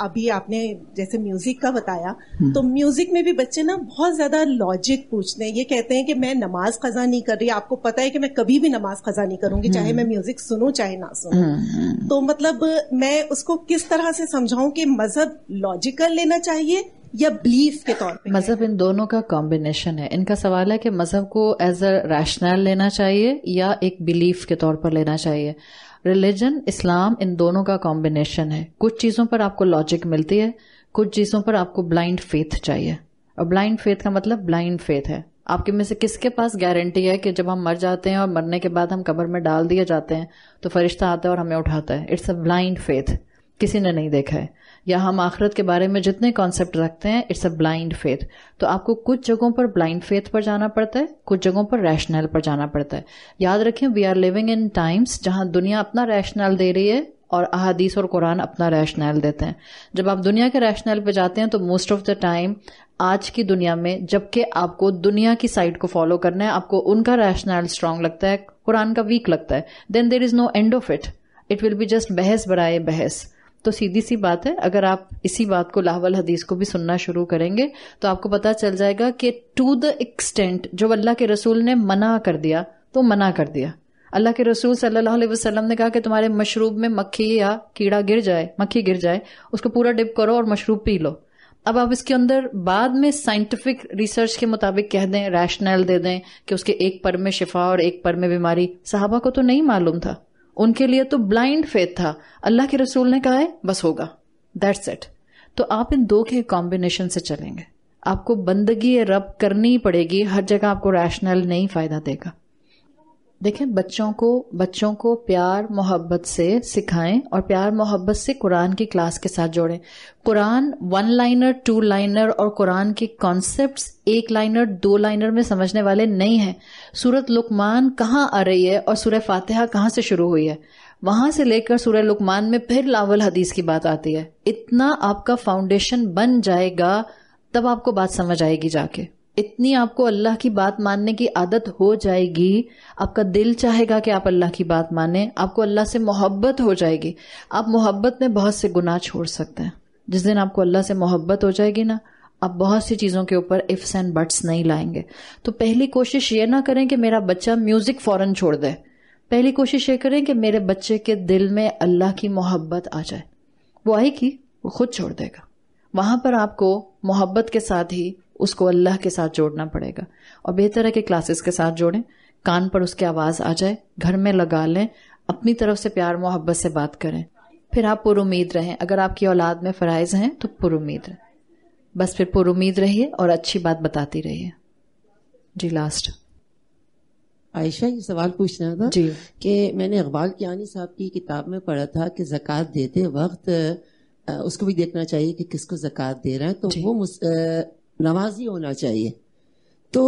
अभी आपने जैसे म्यूजिक का बताया हम्म। तो म्यूजिक में भी बच्चे ना बहुत ज्यादा लॉजिक पूछते हैं ये कहते हैं कि मैं नमाज कजा नहीं कर रही आपको पता है कि मैं कभी भी नमाज कजा नहीं करूंगी हम्म। चाहे मैं म्यूजिक सुनू चाहे चाहे ना हम्म, हम्म। तो मतलब मैं उसको किस तरह से समझाऊं कि मजहब लॉजिकल लेना चाहिए या बिलीफ के तौर पे मजहब इन दोनों का कॉम्बिनेशन है इनका सवाल है कि मजहब को एज अ रैशनल लेना चाहिए या एक बिलीफ के तौर पर लेना चाहिए रिलीजन इस्लाम इन दोनों का कॉम्बिनेशन है कुछ चीज़ों पर आपको लॉजिक मिलती है कुछ चीज़ों पर आपको ब्लाइंड फेथ चाहिए और ब्लाइंड फेथ का मतलब ब्लाइंड फेथ है आपके में से किसके पास गारंटी है कि जब हम मर जाते हैं और मरने के बाद हम कब्र में डाल दिए जाते हैं तो फरिश्ता आता है और हमें उठाता है इट्स अ ब्लाइंड फेथ किसी ने नहीं देखा है या हम आखरत के बारे में जितने कॉन्सेप्ट रखते हैं इट्स अ ब्लाइंड फेथ तो आपको कुछ जगहों पर ब्लाइंड फेथ पर जाना पड़ता है कुछ जगहों पर रैशनल पर जाना पड़ता है याद रखें we are living in times जहां दुनिया अपना रैशनल दे रही है और अहादीस और कुरान अपना रैशनल देते हैं जब आप दुनिया के रैशनल पे जाते हैं तो मोस्ट ऑफ द टाइम आज की दुनिया में जबकि आपको दुनिया की साइड को फॉलो करना है आपको उनका रैशनल स्ट्रांग लगता है कुरान का वीक लगता है then there is no end of it it will be just बहस बराए बहस तो सीधी सी बात है अगर आप इसी बात को लाहवल हदीस को भी सुनना शुरू करेंगे तो आपको पता चल जाएगा कि टू द एक्सटेंट जो अल्लाह के रसूल ने मना कर दिया तो मना कर दिया अल्लाह के रसूल सल्लल्लाहु अलैहि वसल्लम ने कहा कि तुम्हारे मशरूब में मक्खी या कीड़ा गिर जाए मक्खी गिर जाए उसको पूरा डिप करो और मशरूब पी लो अब आप इसके अंदर बाद में साइंटिफिक रिसर्च के मुताबिक कह दें रैशनल दे दें कि उसके एक पर में शिफा और एक पर में बीमारी साहबा को तो नहीं मालूम था उनके लिए तो ब्लाइंड फेथ था अल्लाह के रसूल ने कहा है बस होगा दैट्स इट तो आप इन दो के कॉम्बिनेशन से चलेंगे आपको बंदगी रब करनी पड़ेगी हर जगह आपको रैशनल नहीं फायदा देगा देखें बच्चों को बच्चों को प्यार मोहब्बत से सिखाएं और प्यार मोहब्बत से कुरान की क्लास के साथ जोड़ें Quran one liner two liner और कुरान के कॉन्सेप्ट एक लाइनर दो लाइनर में समझने वाले नहीं हैं सूरत लुकमान कहाँ आ रही है और सूर्य फातिहा कहाँ से शुरू हुई है वहां से लेकर सूर्य लुकमान में फिर लावल हदीस की बात आती है इतना आपका फाउंडेशन बन जाएगा तब आपको बात समझ आएगी जाके इतनी आपको अल्लाह की बात मानने की आदत हो जाएगी आपका दिल चाहेगा कि आप अल्लाह की बात माने आपको अल्लाह से मोहब्बत हो जाएगी आप मोहब्बत में बहुत से गुनाह छोड़ सकते हैं जिस दिन आपको अल्लाह से मोहब्बत हो जाएगी ना आप बहुत सी चीज़ों के ऊपर इफ्स एंड बट्स नहीं लाएंगे तो पहली कोशिश ये ना करें कि मेरा बच्चा म्यूज़िक फ़ौरन छोड़ दे पहली कोशिश ये करें कि मेरे बच्चे के दिल में अल्लाह की मोहब्बत आ जाए वो आएगी वो खुद छोड़ देगा वहां पर आपको मोहब्बत के साथ ही उसको अल्लाह के साथ जोड़ना पड़ेगा और बेहतर है कि क्लासेस के साथ जोड़ें कान पर उसकी आवाज़ आ जाए घर में लगा लें अपनी तरफ से प्यार मोहब्बत से बात करें फिर आप पुरुद रहें अगर आपकी औलाद में फ़राइज़ हैं तो पुरुद रहें बस फिर पुरुद रहिए और अच्छी बात बताती रहिए जी लास्ट आयशा ये सवाल पूछना था जी कि मैंने इकबाल कियानी साहब की किताब में पढ़ा था कि जक़ात देते वक्त उसको भी देखना चाहिए कि किसको जक़ात दे रहा है तो वो नवाजी होना चाहिए तो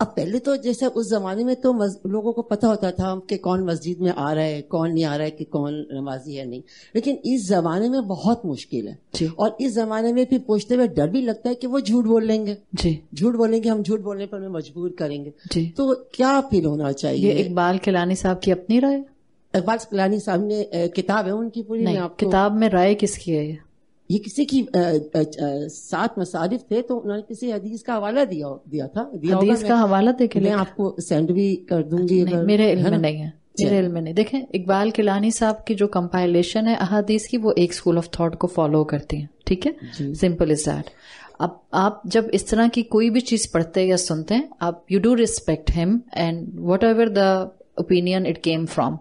अब पहले तो जैसे उस जमाने में तो लोगों को पता होता था कि कौन मस्जिद में आ रहा है कौन नहीं आ रहा है कि कौन नमाजी है नहीं लेकिन इस जमाने में बहुत मुश्किल है और इस जमाने में फिर पूछते हुए डर भी लगता है कि वो झूठ बोल लेंगे झूठ बोलेंगे हम झूठ बोलने पर हमें मजबूर करेंगे तो क्या फील होना चाहिए इकबाल खिलानी साहब की अपनी राय इकबाल खिलानी साहब ने किताब है उनकी पूरी किताब में राय किसकी है ये किसी की सात मसारिफ थे तो उन्होंने किसी हदीस का हवाला दिया दिया था दिया हदीस का हवाला देखे मैं आपको सेंड भी कर दूंगी अच्छा, नहीं, मेरे इल्म में नहीं है मेरे इल्म में नहीं देखें इकबाल किलानी साहब की जो कंपाइलेशन है अहादीस की वो एक स्कूल ऑफ थॉट को फॉलो करती है ठीक है सिंपल इज दैट अब आप जब इस तरह की कोई भी चीज पढ़ते हैं या सुनते हैं आप you do respect him and whatever the opinion it came from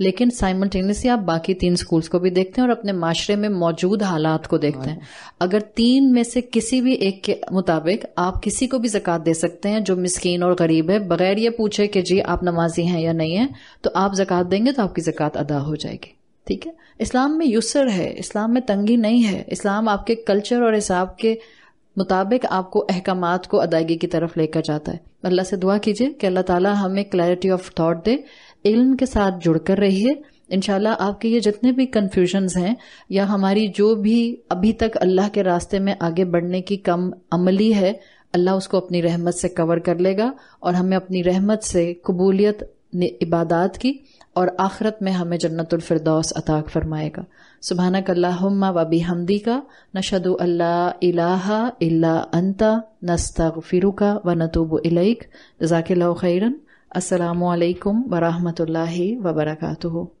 लेकिन साइमल्टेनियसली आप बाकी तीन स्कूल्स को भी देखते हैं और अपने माशरे में मौजूद हालात को देखते हैं हाँ। अगर तीन में से किसी भी एक के मुताबिक आप किसी को भी जक़ात दे सकते हैं जो मस्किन और गरीब है बगैर ये पूछे कि जी आप नमाजी हैं या नहीं है तो आप जक़ात देंगे तो आपकी जक़ात अदा हो जाएगी ठीक है इस्लाम में युसर है इस्लाम में तंगी नहीं है इस्लाम आपके कल्चर और हिसाब के मुताबिक आपको अहकाम को अदायगी की तरफ लेकर जाता है अल्लाह से दुआ कीजिए कि अल्लाह ताला हमें क्लैरिटी ऑफ थॉट दे इल्म के साथ जुड़कर रहिए इनशाला आपके ये जितने भी कन्फ्यूजन हैं या हमारी जो भी अभी तक अल्लाह के रास्ते में आगे बढ़ने की कम अमली है अल्लाह उसको अपनी रहमत से कवर कर लेगा और हमें अपनी रहमत से कबूलियत इबादत की और आखरत में हमें जन्नतफरदौस अताक फरमाएगा सुबहानक अल्लाहुम्मा व बिहमदी का नशदु अल्लाह इलाहा इल्ला अंता नस्तगफिरुका व नतूबु इलैक जजाकिल्लाहु खैरन अस्सलाम वालेकुम व रहमतुल्लाहि